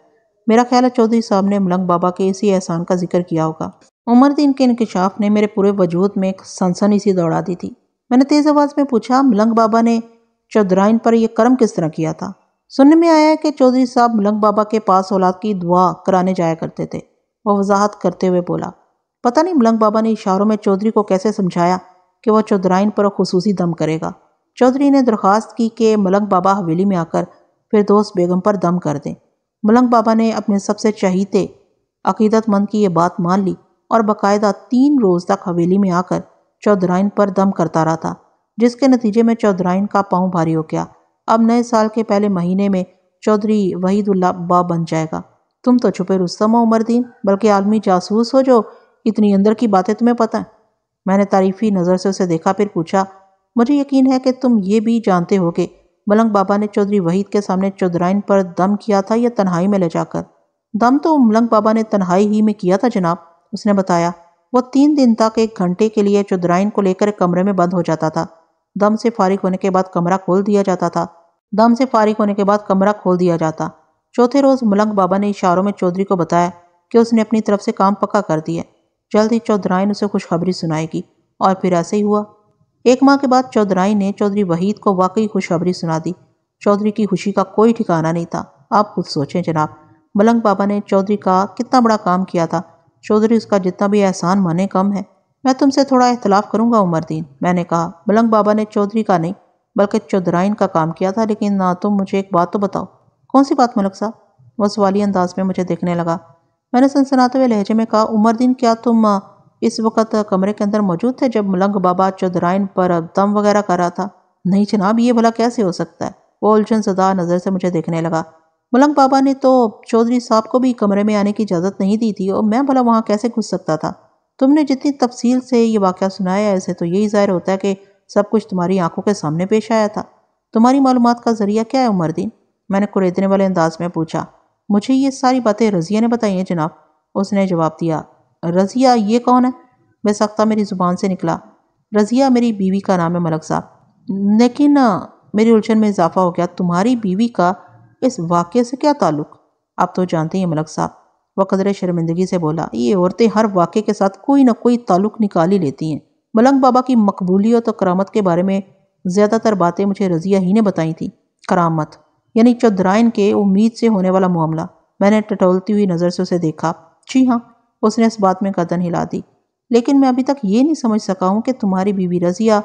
मेरा ख्याल है चौधरी साहब ने मलंग बाबा के इसी एहसान का जिक्र किया होगा उमर दिन के इंकशाफ ने मेरे पूरे वजूद में एक सनसनी सी दौड़ा दी थी मैंने तेज़ आवाज़ में पूछा मलंग बाबा ने चौधराइन पर यह कर्म किस तरह किया था सुनने में आया है कि चौधरी साहब मलंग बाबा के पास औलाद की दुआ कराने जाया करते थे वह वजाहत करते हुए बोला पता नहीं मलंग बाबा ने इशारों में चौधरी को कैसे समझाया कि वह चौधराइन पर खसूसी दम करेगा चौधरी ने दरख्वास्त की कि मलंग बाबा हवेली में आकर फिर दोस्त बेगम पर दम कर दें मलंग बाबा ने अपने सबसे चाहते अकीदतमंद की यह बात मान ली और बाकायदा तीन रोज़ तक हवेली में आकर चौधराइन पर दम करता रहा था जिसके नतीजे में चौधराइन का पाँव भारी हो गया अब नए साल के पहले महीने में चौधरी वहीदुल्ला बा बन जाएगा तुम तो छुपे रुस्तम हो उमरदीन बल्कि आलमी जासूस हो जो इतनी अंदर की बातें तुम्हें पता है मैंने तारीफी नज़र से उसे देखा फिर पूछा मुझे यकीन है कि तुम ये भी जानते हो कि मलंग बाबा ने चौधरी वहीद के सामने चौधराइन पर दम किया था या तन्हाई में ले जाकर दम तो मलंग बाबा ने तन्हाई ही में किया था जनाब उसने बताया वो तीन दिन तक एक घंटे के लिए चौधराइन को लेकर कमरे में बंद हो जाता था दम से फारिग होने के बाद कमरा खोल दिया जाता था दम से फारिग होने के बाद कमरा खोल दिया जाता चौथे रोज़ मलंग बाबा ने इशारों में चौधरी को बताया कि उसने अपनी तरफ से काम पक्का कर दिया जल्द ही चौधराइन उसे खुशखबरी सुनाएगी और फिर ऐसे ही हुआ एक माह के बाद चौधराई ने चौधरी वहीद को वाकई खुशखबरी सुना दी चौधरी की खुशी का कोई ठिकाना नहीं था आप खुद सोचें जनाब मलंग बाबा ने चौधरी का कितना बड़ा काम किया था चौधरी उसका जितना भी एहसान माने कम है मैं तुमसे थोड़ा इख्तलाफ करूंगा उमरदीन मैंने कहा मलंग बाबा ने चौधरी का नहीं बल्कि चौधराइन का काम किया था लेकिन ना तुम मुझे एक बात तो बताओ कौन सी बात मलक साहब वह सवाली अंदाज में मुझे देखने लगा मैंने सनसनाते हुए लहजे में कहा दिन क्या तुम इस वक्त कमरे के अंदर मौजूद थे जब मलंग बाबा चौधराइन पर दम वगैरह कर रहा था नहीं जनाब ये भला कैसे हो सकता है वो उलझन सदा नज़र से मुझे देखने लगा मलंग बाबा ने तो चौधरी साहब को भी कमरे में आने की इजाज़त नहीं दी थी और मैं भला वहाँ कैसे घुस सकता था तुमने जितनी तफसील से ये वाक़ सुनाया है इसे तो यही ज़ाहिर होता है कि सब कुछ तुम्हारी आंखों के सामने पेश आया था तुम्हारी मालूम का ज़रिया क्या है उमरदीन मैंने कुरेदने वाले अंदाज में पूछा मुझे ये सारी बातें रज़िया ने बताई हैं जनाब उसने जवाब दिया रज़िया ये कौन है मैं सख्ता मेरी ज़ुबान से निकला रज़िया मेरी बीवी का नाम है मलक साहब लेकिन मेरी उलझन में इजाफा हो गया तुम्हारी बीवी का इस वाक्य से क्या ताल्लुक आप तो जानते हैं मलक साहब वह कदर शर्मिंदगी से बोला ये औरतें हर वाक्य के साथ कोई ना कोई ताल्लुक निकाल ही लेती हैं मलंग बाबा की मकबूलियत और करामत के बारे में ज़्यादातर बातें मुझे रज़िया ही ने बताई थी करामत यानी चौधराइन के उम्मीद से होने वाला मामला मैंने टटोलती हुई नज़र से उसे देखा जी हाँ उसने इस बात में कदन हिला दी लेकिन मैं अभी तक ये नहीं समझ सका हूँ कि तुम्हारी बीवी रज़िया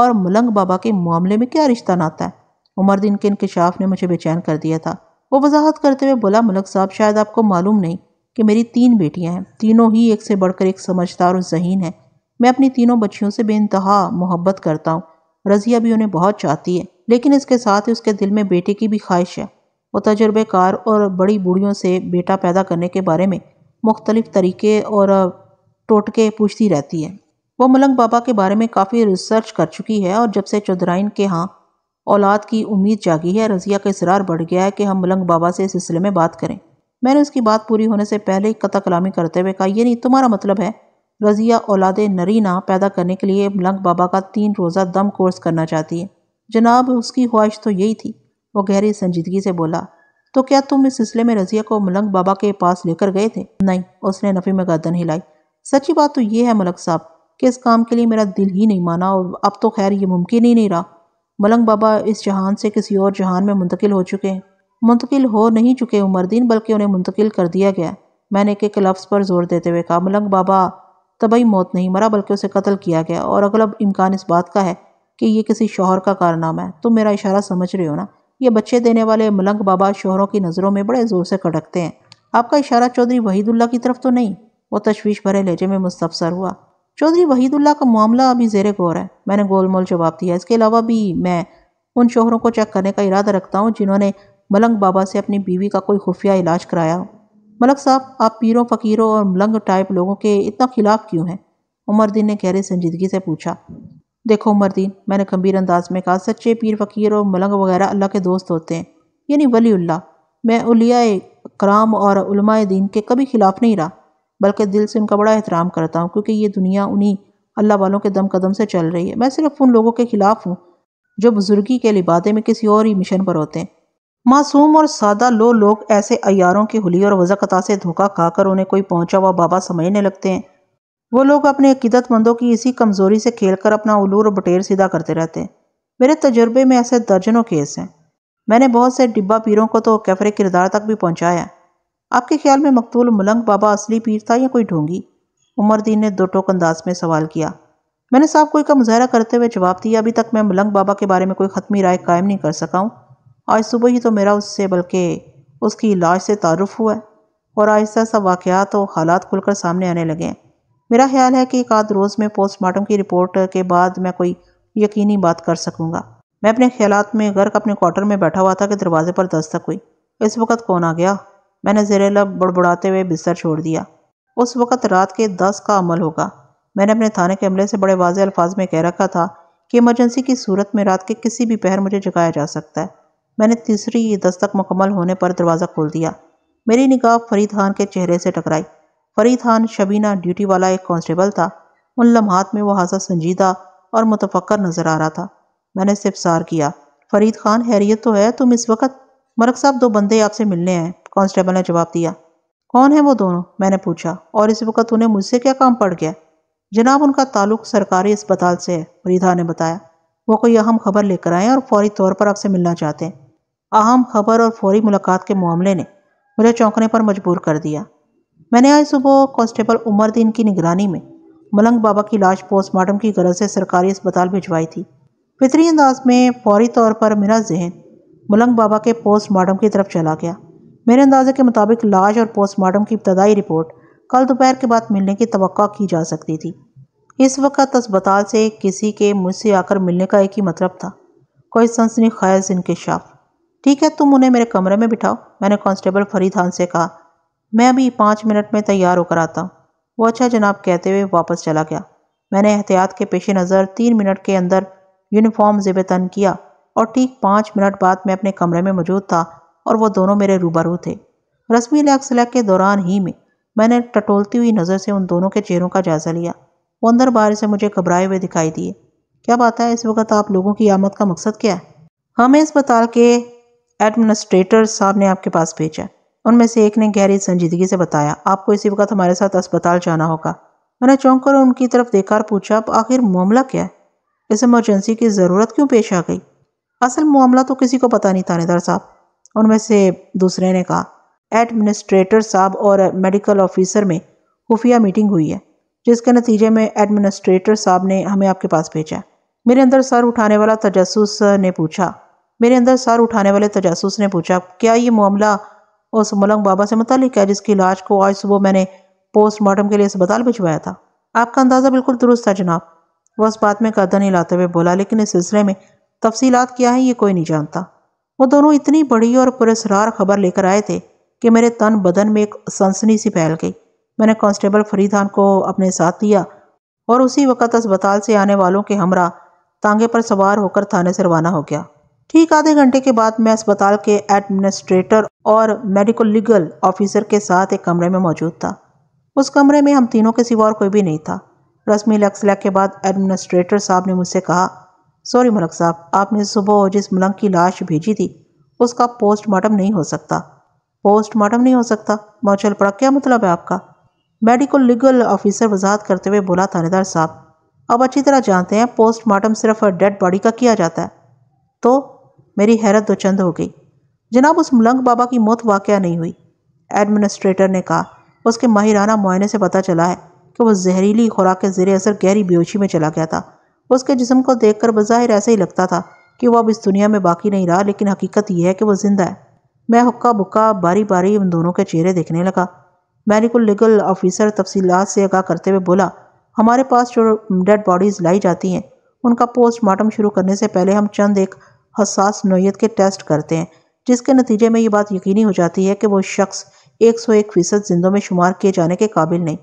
और मलंग बाबा के मामले में क्या रिश्ता नाता है उमर दिन के इनकशाफ ने मुझे बेचैन कर दिया था वो वजाहत करते हुए बोला मलक साहब शायद आपको मालूम नहीं कि मेरी तीन बेटियाँ हैं तीनों ही एक से बढ़कर एक समझदार और जहीन है मैं अपनी तीनों बच्चियों से बेानतहा मोहब्बत करता हूँ रज़िया भी उन्हें बहुत चाहती है लेकिन इसके साथ ही उसके दिल में बेटे की भी ख्वाहिश है वो तजुर्बेकार और बड़ी बूढ़ियों से बेटा पैदा करने के बारे में मुख्तलिफ़ तरीके और टोटके पूछती रहती है वो मलंग बाबा के बारे में काफ़ी रिसर्च कर चुकी है और जब से चौधराइन के यहाँ औलाद की उम्मीद जागी है रज़िया का इसरार बढ़ गया है कि हम मलंग बाबा से इस सिलसिले में बात करें मैंने उसकी बात पूरी होने से पहले ही कता कलामी करते हुए कहा यह नहीं तुम्हारा मतलब है रज़िया औलाद नरीना पैदा करने के लिए मलंग बाबा का तीन रोज़ा दम कोर्स करना चाहती है जनाब उसकी ख्वाहिश तो यही थी वो गहरी संजीदगी से बोला तो क्या तुम इस सिलसिले में रजिया को मलंग बाबा के पास लेकर गए थे नहीं उसने नफ़ी में गर्दन हिलाई सच्ची बात तो ये है मलंग साहब कि इस काम के लिए मेरा दिल ही नहीं माना और अब तो खैर ये मुमकिन ही नहीं रहा मलंग बाबा इस जहान से किसी और जहान में मुंतकिल हो चुके हैं मुंतकिल हो नहीं चुके उमरदीन बल्कि उन्हें मुंतकिल कर दिया गया मैंने एक एक लफ्ज़ पर जोर देते हुए कहा मलंग बाबा तबई मौत नहीं मरा बल्कि उसे कत्ल किया गया और अगला इम्कान इस बात का है कि ये किसी शोहर का कारनामा है तुम मेरा इशारा समझ रहे हो ना ये बच्चे देने वाले मलंग बाबा शोहरों की नज़रों में बड़े ज़ोर से कटकते हैं आपका इशारा चौधरी वहीदुल्ला की तरफ तो नहीं वो तशवीश भरे लहजे में मुस्तफसर हुआ चौधरी वहीदुल्ला का मामला अभी जेर गौर है मैंने गोलमोल जवाब दिया इसके अलावा भी मैं उन शोहरों को चेक करने का इरादा रखता हूँ जिन्होंने मलंग बाबा से अपनी बीवी का कोई खुफिया इलाज कराया हो साहब आप पीरों फकीरों और मलंग टाइप लोगों के इतना खिलाफ क्यों हैं उमर दिन ने गहरी संजीदगी से पूछा देखो मरदीन मैंने गंभीर अंदाज में कहा सच्चे पीर फकीर और मलंग वगैरह अल्लाह के दोस्त होते हैं यानी वलीउल्ला मैं उलिया कराम और दीन के कभी खिलाफ नहीं रहा बल्कि दिल से उनका बड़ा एहतराम करता हूँ क्योंकि ये दुनिया उन्हीं अल्लाह वालों के दम कदम से चल रही है मैं सिर्फ उन लोगों के ख़िलाफ़ हूँ जो बुजुर्गी के लिबादे में किसी और ही मिशन पर होते हैं मासूम और सादा लो लोग ऐसे अयारों की हुली और वजाकता से धोखा खाकर उन्हें कोई पहुंचा हुआ बाबा समझने लगते हैं वो लोग अपने अकीदतमंदों की इसी कमज़ोरी से खेल कर अपना उलूर और बटेर सीधा करते रहते हैं मेरे तजुर्बे में ऐसे दर्जनों केस हैं मैंने बहुत से डिब्बा पीरों को तो कैफरे किरदार तक भी पहुँचाया आपके ख्याल में मकतूल मलंग बाबा असली पीर था या कोई ढोंगी उमरदीन ने दो टोक अंदाज में सवाल किया मैंने साहब कोई का मुजाहरा करते हुए जवाब दिया अभी तक मैं मलंग बाबा के बारे में कोई ख़त्मी राय कायम नहीं कर सका हूँ आज सुबह ही तो मेरा उससे बल्कि उसकी इलाज से तारुफ हुआ है और आहिस्ता आहिस्ता वाक़ात और हालात खुलकर सामने आने लगे हैं मेरा ख्याल है कि एक आध रोज़ में पोस्टमार्टम की रिपोर्ट के बाद मैं कोई यकीनी बात कर सकूँगा मैं अपने ख्याल में गर्क अपने क्वार्टर में बैठा हुआ था कि दरवाजे पर दस्तक हुई इस वक्त कौन आ गया मैंने जेर लब बड़बड़ाते हुए बिस्तर छोड़ दिया उस वक्त रात के दस का अमल होगा मैंने अपने थाने के अमले से बड़े वाजे अल्फाज में कह रखा था कि इमरजेंसी की सूरत में रात के किसी भी पहर मुझे जगाया जा सकता है मैंने तीसरी दस्तक मुकम्मल होने पर दरवाज़ा खोल दिया मेरी निगाह फरीद खान के चेहरे से टकराई फरीद खान शबीना ड्यूटी वाला एक कांस्टेबल था उन लम्हात में वो हाजा संजीदा और मुतफ़र नज़र आ रहा था मैंने सिफसार किया फरीद खान हैरियत तो है तुम इस वक्त मरक साहब दो बंदे आपसे मिलने हैं कांस्टेबल ने जवाब दिया कौन है वो दोनों मैंने पूछा और इस वक्त उन्हें मुझसे क्या काम पड़ गया जनाब उनका ताल्लुक सरकारी अस्पताल से है खान ने बताया वो कोई अहम खबर लेकर आए और फौरी तौर पर आपसे मिलना चाहते हैं अहम खबर और फौरी मुलाकात के मामले ने मुझे चौंकने पर मजबूर कर दिया मैंने आज सुबह कांस्टेबल दिन की निगरानी में मलंग बाबा की लाश पोस्टमार्टम की गरज से सरकारी अस्पताल भिजवाई थी फितरी अंदाज में फौरी तौर पर मेरा जहन मलंग बाबा के पोस्टमार्टम की तरफ चला गया मेरे अंदाजे के मुताबिक लाश और पोस्टमार्टम की इब्तदाई रिपोर्ट कल दोपहर के बाद मिलने की तो की जा सकती थी इस वक्त अस्पताल से किसी के मुझसे आकर मिलने का एक ही मतलब था कोई सनसनी खैज शाफ ठीक है तुम उन्हें मेरे कमरे में बिठाओ मैंने कांस्टेबल फरीद खान से कहा मैं अभी पाँच मिनट में तैयार होकर आता हूँ वो अच्छा जनाब कहते हुए वापस चला गया मैंने एहतियात के पेश नज़र तीन मिनट के अंदर यूनिफॉर्म जेब तन किया और ठीक पाँच मिनट बाद मैं अपने कमरे में मौजूद था और वो दोनों मेरे रूबरू थे रस्मी लैक सलैक के दौरान ही में मैंने टटोलती हुई नज़र से उन दोनों के चेहरों का जायज़ा लिया वो अंदर बाहर से मुझे घबराए हुए दिखाई दिए क्या बात है इस वक्त आप लोगों की आमद का मकसद क्या है हमें अस्पताल के एडमिनिस्ट्रेटर साहब ने आपके पास भेजा उनमें से एक ने गहरी संजीदगी से बताया आपको इसी वक्त हमारे साथ अस्पताल जाना होगा मैंने चौंक कर उनकी तरफ देखा पूछा अब आखिर मामला क्या है इस इमरजेंसी की ज़रूरत क्यों पेश आ गई असल मामला तो किसी को पता नहीं थानेदार साहब उनमें से दूसरे ने कहा एडमिनिस्ट्रेटर साहब और मेडिकल ऑफिसर में खुफिया मीटिंग हुई है जिसके नतीजे में एडमिनिस्ट्रेटर साहब ने हमें आपके पास भेजा मेरे अंदर सर उठाने वाला तजस ने पूछा मेरे अंदर सर उठाने वाले तजस ने पूछा क्या ये मामला उस मलंग बाबा से मुतलिक है जिसकी लाश को आज सुबह मैंने पोस्टमार्टम के लिए अस्पताल भिजवाया था आपका अंदाज़ा बिल्कुल दुरुस्त था जनाब वह उस बात में कदन ही लाते हुए बोला लेकिन इस सिलसिले में तफसीलात क्या है ये कोई नहीं जानता वो दोनों इतनी बड़ी और पुरेसरार खबर लेकर आए थे कि मेरे तन बदन में एक सनसनी सी फैल गई मैंने कांस्टेबल फरीद खान को अपने साथ लिया और उसी वक्त अस्पताल से आने वालों के हमरा तांगे पर सवार होकर थाने से रवाना हो गया ठीक आधे घंटे के बाद मैं अस्पताल के एडमिनिस्ट्रेटर और मेडिकल लीगल ऑफिसर के साथ एक कमरे में मौजूद था उस कमरे में हम तीनों के सिवा और कोई भी नहीं था रस्मी लक्सला के बाद एडमिनिस्ट्रेटर साहब ने मुझसे कहा सॉरी मलक साहब आपने सुबह जिस मलंग की लाश भेजी थी उसका पोस्टमार्टम नहीं हो सकता पोस्टमार्टम नहीं हो सकता मौचल पड़ा क्या मतलब है आपका मेडिकल लीगल ऑफिसर वजाहत करते हुए बोला थानेदार साहब अब अच्छी तरह जानते हैं पोस्टमार्टम सिर्फ डेड बॉडी का किया जाता है तो मेरी हैरत दोचंद तो हो गई जनाब उस मलंग बाबा की मौत वाक़ नहीं हुई एडमिनिस्ट्रेटर ने कहा उसके माहिराना मुआयने से पता चला है कि वह जहरीली खुराक के जेर असर गहरी बेहोशी में चला गया था उसके जिसम को देख कर बज़ाहिर ऐसा ही लगता था कि वह अब इस दुनिया में बाकी नहीं रहा लेकिन हकीकत यह है कि वह जिंदा है मैं हुक्का बुक्का बारी बारी उन दोनों के चेहरे देखने लगा मेडिकल लीगल ऑफिसर तफसीलात से आगाह करते हुए बोला हमारे पास जो डेड बॉडीज़ लाई जाती हैं उनका पोस्टमार्टम शुरू करने से पहले हम चंद एक हसास नोयत के टेस्ट करते हैं जिसके नतीजे में ये बात यकीनी हो जाती है कि वो शख्स एक सौ एक फ़ीसद जिंदों में शुमार किए जाने के काबिल नहीं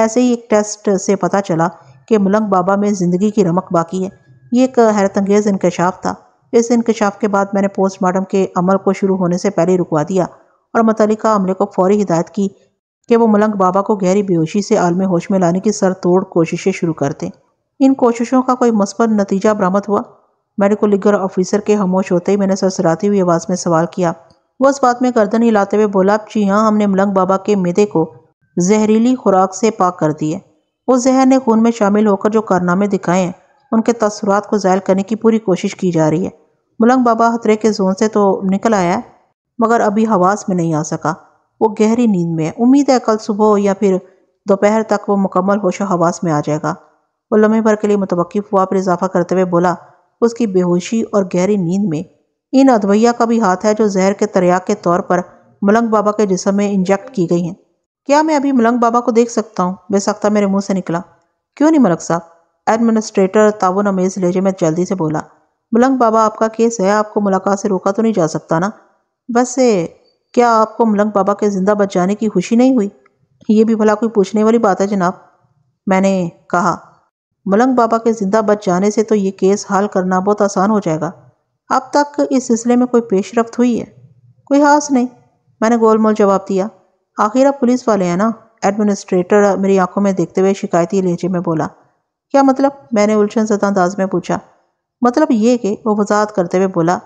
ऐसे ही एक टेस्ट से पता चला कि मलंग बाबा में ज़िंदगी की रमक बाकी है ये एक हैरत अंगेज़ इंकशाफ था इस इंकशाफ के बाद मैंने पोस्टमार्टम के अमल को शुरू होने से पहले रुकवा दिया और मतलिका अमले को फौरी हिदायत की कि वो मलंग बाबा को गहरी बेहोशी से आलम होश में लाने की सर तोड़ कोशिशें शुरू करते इन कोशिशों का कोई मस्बत नतीजा बरामद हुआ मेडिकल लीगल ऑफिसर के खामोश होते ही मैंने सरसराती हुई आवाज़ में सवाल किया वो उस बात में गर्दन हिलाते हुए बोला जी हाँ हमने मलंग बाबा के मेदे को जहरीली खुराक से पाक कर दिए उस जहर ने खून में शामिल होकर जो कारनामे दिखाए हैं उनके तसरात को ज़ायल करने की पूरी कोशिश की जा रही है मलंग बाबा खतरे के जोन से तो निकल आया है मगर अभी हवास में नहीं आ सका वो गहरी नींद में है उम्मीद है कल सुबह या फिर दोपहर तक वो मुकम्मल होश हवास में आ जाएगा वो लम्हे भर के लिए मुतवक़ हुआ फिर इजाफा करते हुए बोला उसकी बेहोशी और गहरी नींद में इन अदवैया का भी हाथ है जो जहर के तरिया के तौर पर मलंग बाबा के जिसम में इंजेक्ट की गई हैं क्या मैं अभी मलंग बाबा को देख सकता हूँ बेसख्ता मेरे मुंह से निकला क्यों नहीं मलक साहब एडमिनिस्ट्रेटर ताउन अमेज लेजे में जल्दी से बोला मलंग बाबा आपका केस है आपको मुलाकात से रोका तो नहीं जा सकता ना बस क्या आपको मलंग बाबा के ज़िंदा बच जाने की खुशी नहीं हुई ये भी भला कोई पूछने वाली बात है जनाब मैंने कहा मलंग बाबा के जिंदा बच जाने से तो ये केस हाल करना बहुत आसान हो जाएगा अब तक इस सिलसिले में कोई पेशरफ्त हुई है कोई हास नहीं मैंने गोलमोल जवाब दिया आखिर आप पुलिस वाले हैं ना एडमिनिस्ट्रेटर मेरी आंखों में देखते हुए शिकायती लहजे में बोला क्या मतलब मैंने उलझन सदा अंदाज में पूछा मतलब ये कि वो वजात करते हुए बोला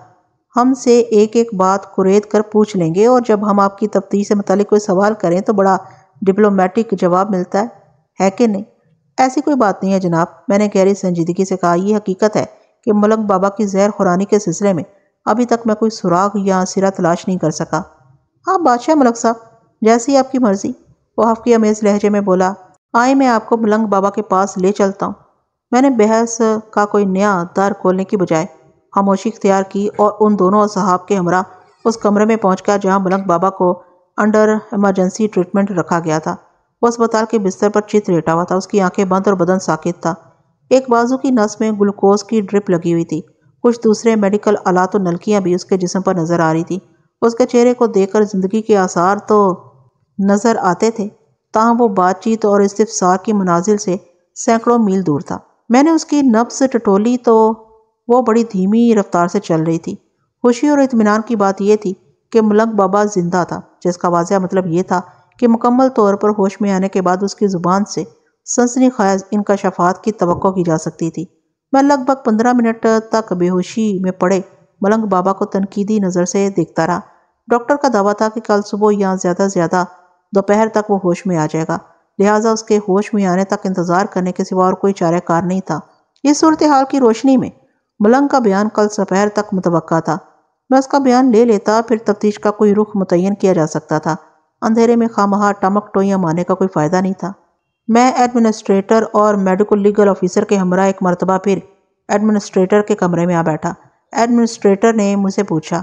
हमसे एक एक बात कुरेद कर पूछ लेंगे और जब हम आपकी तफ्तीश से मतलब कोई सवाल करें तो बड़ा डिप्लोमेटिक जवाब मिलता है है कि नहीं ऐसी कोई बात नहीं है जनाब मैंने गहरी संजीदगी से कहा यह हकीकत है कि मलंग बाबा की जहर खुरानी के सिलसिले में अभी तक मैं कोई सुराग या सिरा तलाश नहीं कर सका आप बादशाह मलक साहब जैसी आपकी मर्जी वो हफ्की अमेज लहजे में बोला आए मैं आपको मलंग बाबा के पास ले चलता हूँ मैंने बहस का कोई नया दार खोलने की बजाय खामोशी इख्तियार की और उन दोनों साहब के हमरा उस कमरे में पहुँच गया जहाँ मलंग बाबा को अंडर इमरजेंसी ट्रीटमेंट रखा गया था वो अस्पताल के बिस्तर पर चित लेटा हुआ था उसकी आंखें बंद और बदन साकित था एक बाजू की नस में ग्लूकोज की ड्रिप लगी हुई थी कुछ दूसरे मेडिकल आलात और नलकियाँ भी उसके जिसम पर नजर आ रही थी उसके चेहरे को देखकर ज़िंदगी के आसार तो नज़र आते थे ताहम वो बातचीत और इस्तफसार की मनाजिल से सैकड़ों मील दूर था मैंने उसकी नब्स टटोली तो वो बड़ी धीमी रफ्तार से चल रही थी खुशी और इतमान की बात यह थी कि मलंग बाबा जिंदा था जिसका वाजह मतलब ये था कि मुकम्मल तौर पर होश में आने के बाद उसकी ज़ुबान से सनसनी खैज इनका शफात की तो की जा सकती थी मैं लगभग पंद्रह मिनट तक बेहोशी में पड़े मलंग बाबा को तनकीदी नज़र से देखता रहा डॉक्टर का दावा था कि कल सुबह या ज़्यादा से ज़्यादा दोपहर तक वो होश में आ जाएगा लिहाजा उसके होश में आने तक इंतज़ार करने के सिवा और कोई कार नहीं था इस सूरत हाल की रोशनी में मलंग का बयान कल सपहर तक मुतव था मैं उसका बयान ले लेता फिर तफ्तीश का कोई रुख मुतन किया जा सकता था अंधेरे में खामहा टमक टोइयाँ मारने का कोई फ़ायदा नहीं था मैं एडमिनिस्ट्रेटर और मेडिकल लीगल ऑफिसर के हमरा एक मरतबा फिर एडमिनिस्ट्रेटर के कमरे में आ बैठा एडमिनिस्ट्रेटर ने मुझसे पूछा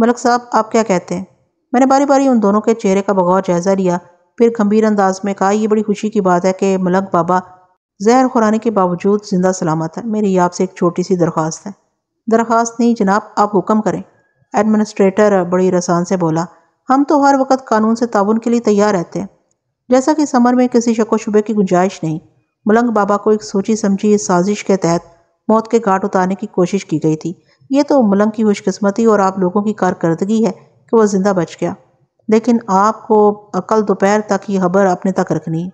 मलक साहब आप क्या कहते हैं मैंने बारी बारी उन दोनों के चेहरे का बगौर जायज़ा लिया फिर गंभीर अंदाज में कहा यह बड़ी खुशी की बात है कि मलक बाबा जहर खुराने के बावजूद जिंदा सलामत है मेरी आपसे एक छोटी सी दरख्वास्त है दरख्वास्त नहीं जनाब आप हुक्म करें एडमिनिस्ट्रेटर बड़ी रसान से बोला हम तो हर वक्त कानून से ताउन के लिए तैयार रहते हैं जैसा कि समर में किसी शको शुबे की गुंजाइश नहीं मलंग बाबा को एक सोची समझी साजिश के तहत मौत के घाट उतारने की कोशिश की गई थी ये तो मलंग की खुशकस्मती और आप लोगों की कारकर्दगी है कि वह जिंदा बच गया लेकिन आपको कल दोपहर तक ये खबर अपने तक रखनी है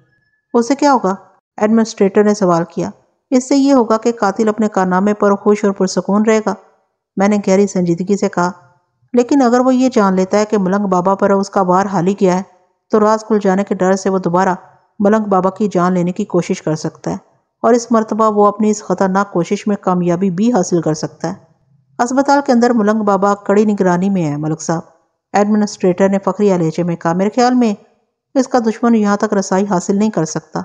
उससे क्या होगा एडमिनिस्ट्रेटर ने सवाल किया इससे ये होगा कि कातिल अपने कारनामे पर खुश और पुरसकून रहेगा मैंने गहरी संजीदगी से कहा लेकिन अगर वो ये जान लेता है कि मलंग बाबा पर उसका वार ही गया है तो राज खुल जाने के डर से वो दोबारा मलंग बाबा की जान लेने की कोशिश कर सकता है और इस मरतबा वो अपनी इस ख़तरनाक कोशिश में कामयाबी भी हासिल कर सकता है अस्पताल के अंदर मलंग बाबा कड़ी निगरानी में है मलक साहब एडमिनिस्ट्रेटर ने फकरिया लहजे में कहा मेरे ख्याल में इसका दुश्मन यहाँ तक रसाई हासिल नहीं कर सकता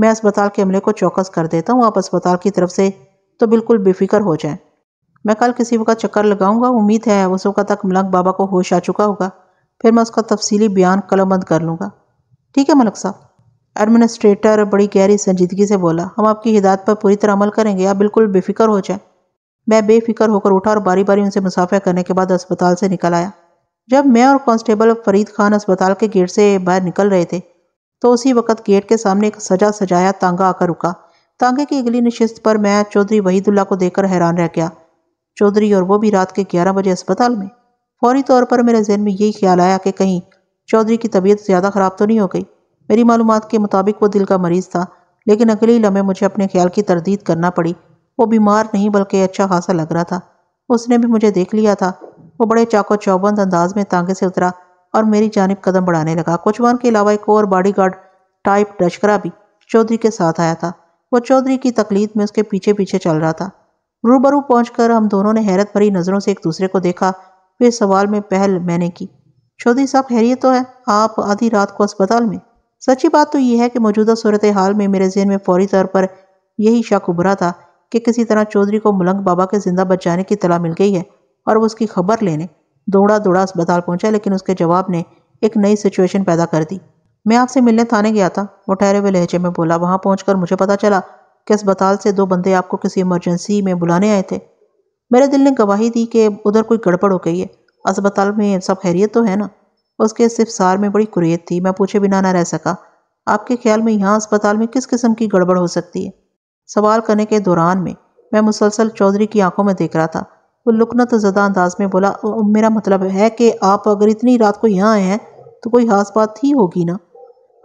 मैं अस्पताल के अमले को चौकस कर देता हूँ आप अस्पताल की तरफ से तो बिल्कुल बेफिक्र हो जाएं मैं कल किसी वक्त चक्कर लगाऊंगा उम्मीद है उस वक्त तक मलंग बाबा को होश आ चुका होगा फिर मैं उसका तफसीली बयान कलमबंद कर लूँगा ठीक है मलक साहब एडमिनिस्ट्रेटर बड़ी गहरी संजीदगी से बोला हम आपकी हिदायत पर पूरी तरह अमल करेंगे आप बिल्कुल बेफिक्र हो जाए मैं बेफिक्र होकर उठा और बारी बारी उनसे मुसाफिर करने के बाद अस्पताल से निकल आया जब मैं और कांस्टेबल फरीद खान अस्पताल के गेट से बाहर निकल रहे थे तो उसी वक्त गेट के सामने एक सजा सजाया तांगा आकर रुका तांगे की अगली नशस्त पर मैं चौधरी वहीदुल्ला को देखकर हैरान रह गया चौधरी और वो भी रात के ग्यारह बजे अस्पताल में फौरी तौर पर मेरे जहन में यही ख्याल आया कि कहीं चौधरी की तबीयत ज़्यादा ख़राब तो नहीं हो गई मेरी मालूम के मुताबिक वो दिल का मरीज़ था लेकिन अगले ही लम्हे मुझे अपने ख्याल की तरदीद करना पड़ी वो बीमार नहीं बल्कि अच्छा खासा लग रहा था उसने भी मुझे देख लिया था वो बड़े चाको चौबंद अंदाज में तांगे से उतरा और मेरी जानब कदम बढ़ाने लगा कोचवान के अलावा एक और गार्ड टाइप डशकरा भी चौधरी के साथ आया था वो चौधरी की तकलीफ में उसके पीछे पीछे चल रहा था रूबरू पहुंचकर हम दोनों ने हैरत भरी नज़रों से एक दूसरे को देखा फिर सवाल में पहल मैंने की चौधरी साहब हैरियत तो है आप आधी रात को अस्पताल में सच्ची बात तो यह है कि मौजूदा सूरत हाल में मेरे जहन में फौरी तौर पर यही शक उभरा था कि किसी तरह चौधरी को मुलंग बाबा के ज़िंदा बचाने की तला मिल गई है और वो उसकी खबर लेने दौड़ा दौड़ा अस्पताल पहुंचा लेकिन उसके जवाब ने एक नई सिचुएशन पैदा कर दी मैं आपसे मिलने थाने गया था वो ठहरे हुए लहजे में बोला वहां पहुंचकर मुझे पता चला कि अस्पताल से दो बंदे आपको किसी इमरजेंसी में बुलाने आए थे मेरे दिल ने गवाही दी कि उधर कोई गड़बड़ हो गई है अस्पताल में सब खैरियत तो है ना उसके सिर्फ सार में बड़ी कुरेत थी मैं पूछे बिना ना रह सका आपके ख्याल में यहाँ अस्पताल में किस किस्म की गड़बड़ हो सकती है सवाल करने के दौरान में मैं मुसलसल चौधरी की आंखों में देख रहा था वो तो ज़दा अंदाज में बोला मेरा मतलब है कि आप अगर इतनी रात को यहाँ आए हैं तो कोई खास बात ही होगी ना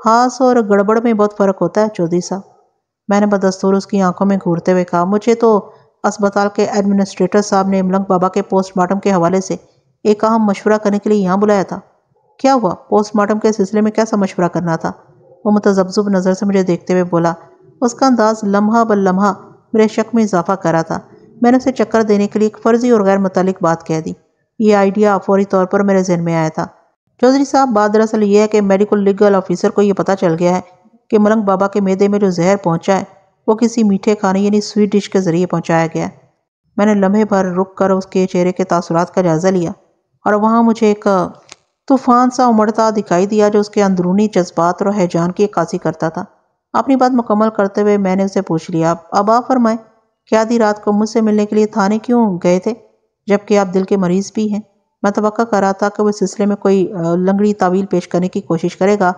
खास और गड़बड़ में बहुत फ़र्क होता है चौधरी साहब मैंने बदस्तूर उसकी आंखों में घूरते हुए कहा मुझे तो अस्पताल के एडमिनिस्ट्रेटर साहब ने इमलंग बाबा के पोस्टमार्टम के हवाले से एक अहम मशवरा करने के लिए यहाँ बुलाया था क्या हुआ पोस्टमार्टम के सिलसिले में कैसा मशवरा करना था वो मतजब्जुब नज़र से मुझे देखते हुए बोला उसका अंदाज लम्हा बल लम्हा मेरे शक में इजाफा करा था मैंने उसे चक्कर देने के लिए एक फ़र्जी और गैर मतलब बात कह दी ये आइडिया फौरी तौर पर मेरे जहन में आया था चौधरी साहब बात दरअसल ये है कि मेडिकल लीगल ऑफिसर को यह पता चल गया है कि मलंग बाबा के मैदे में जो जहर पहुंचा है वो किसी मीठे खाने यानी स्वीट डिश के ज़रिए पहुंचाया गया मैंने लम्हे भर रुक कर उसके चेहरे के तासुरात का जायज़ा लिया और वहाँ मुझे एक तूफान सा उमड़ता दिखाई दिया जो उसके अंदरूनी जज्बात और हैजान की अक्सी करता था अपनी बात मुकम्मल करते हुए मैंने उसे पूछ लिया अब आ फरमाए क्या आधी रात को मुझसे मिलने के लिए थाने क्यों गए थे जबकि आप दिल के मरीज भी हैं मैं तो कर रहा था कि वह सिलसिले में कोई लंगड़ी तावील पेश करने की कोशिश करेगा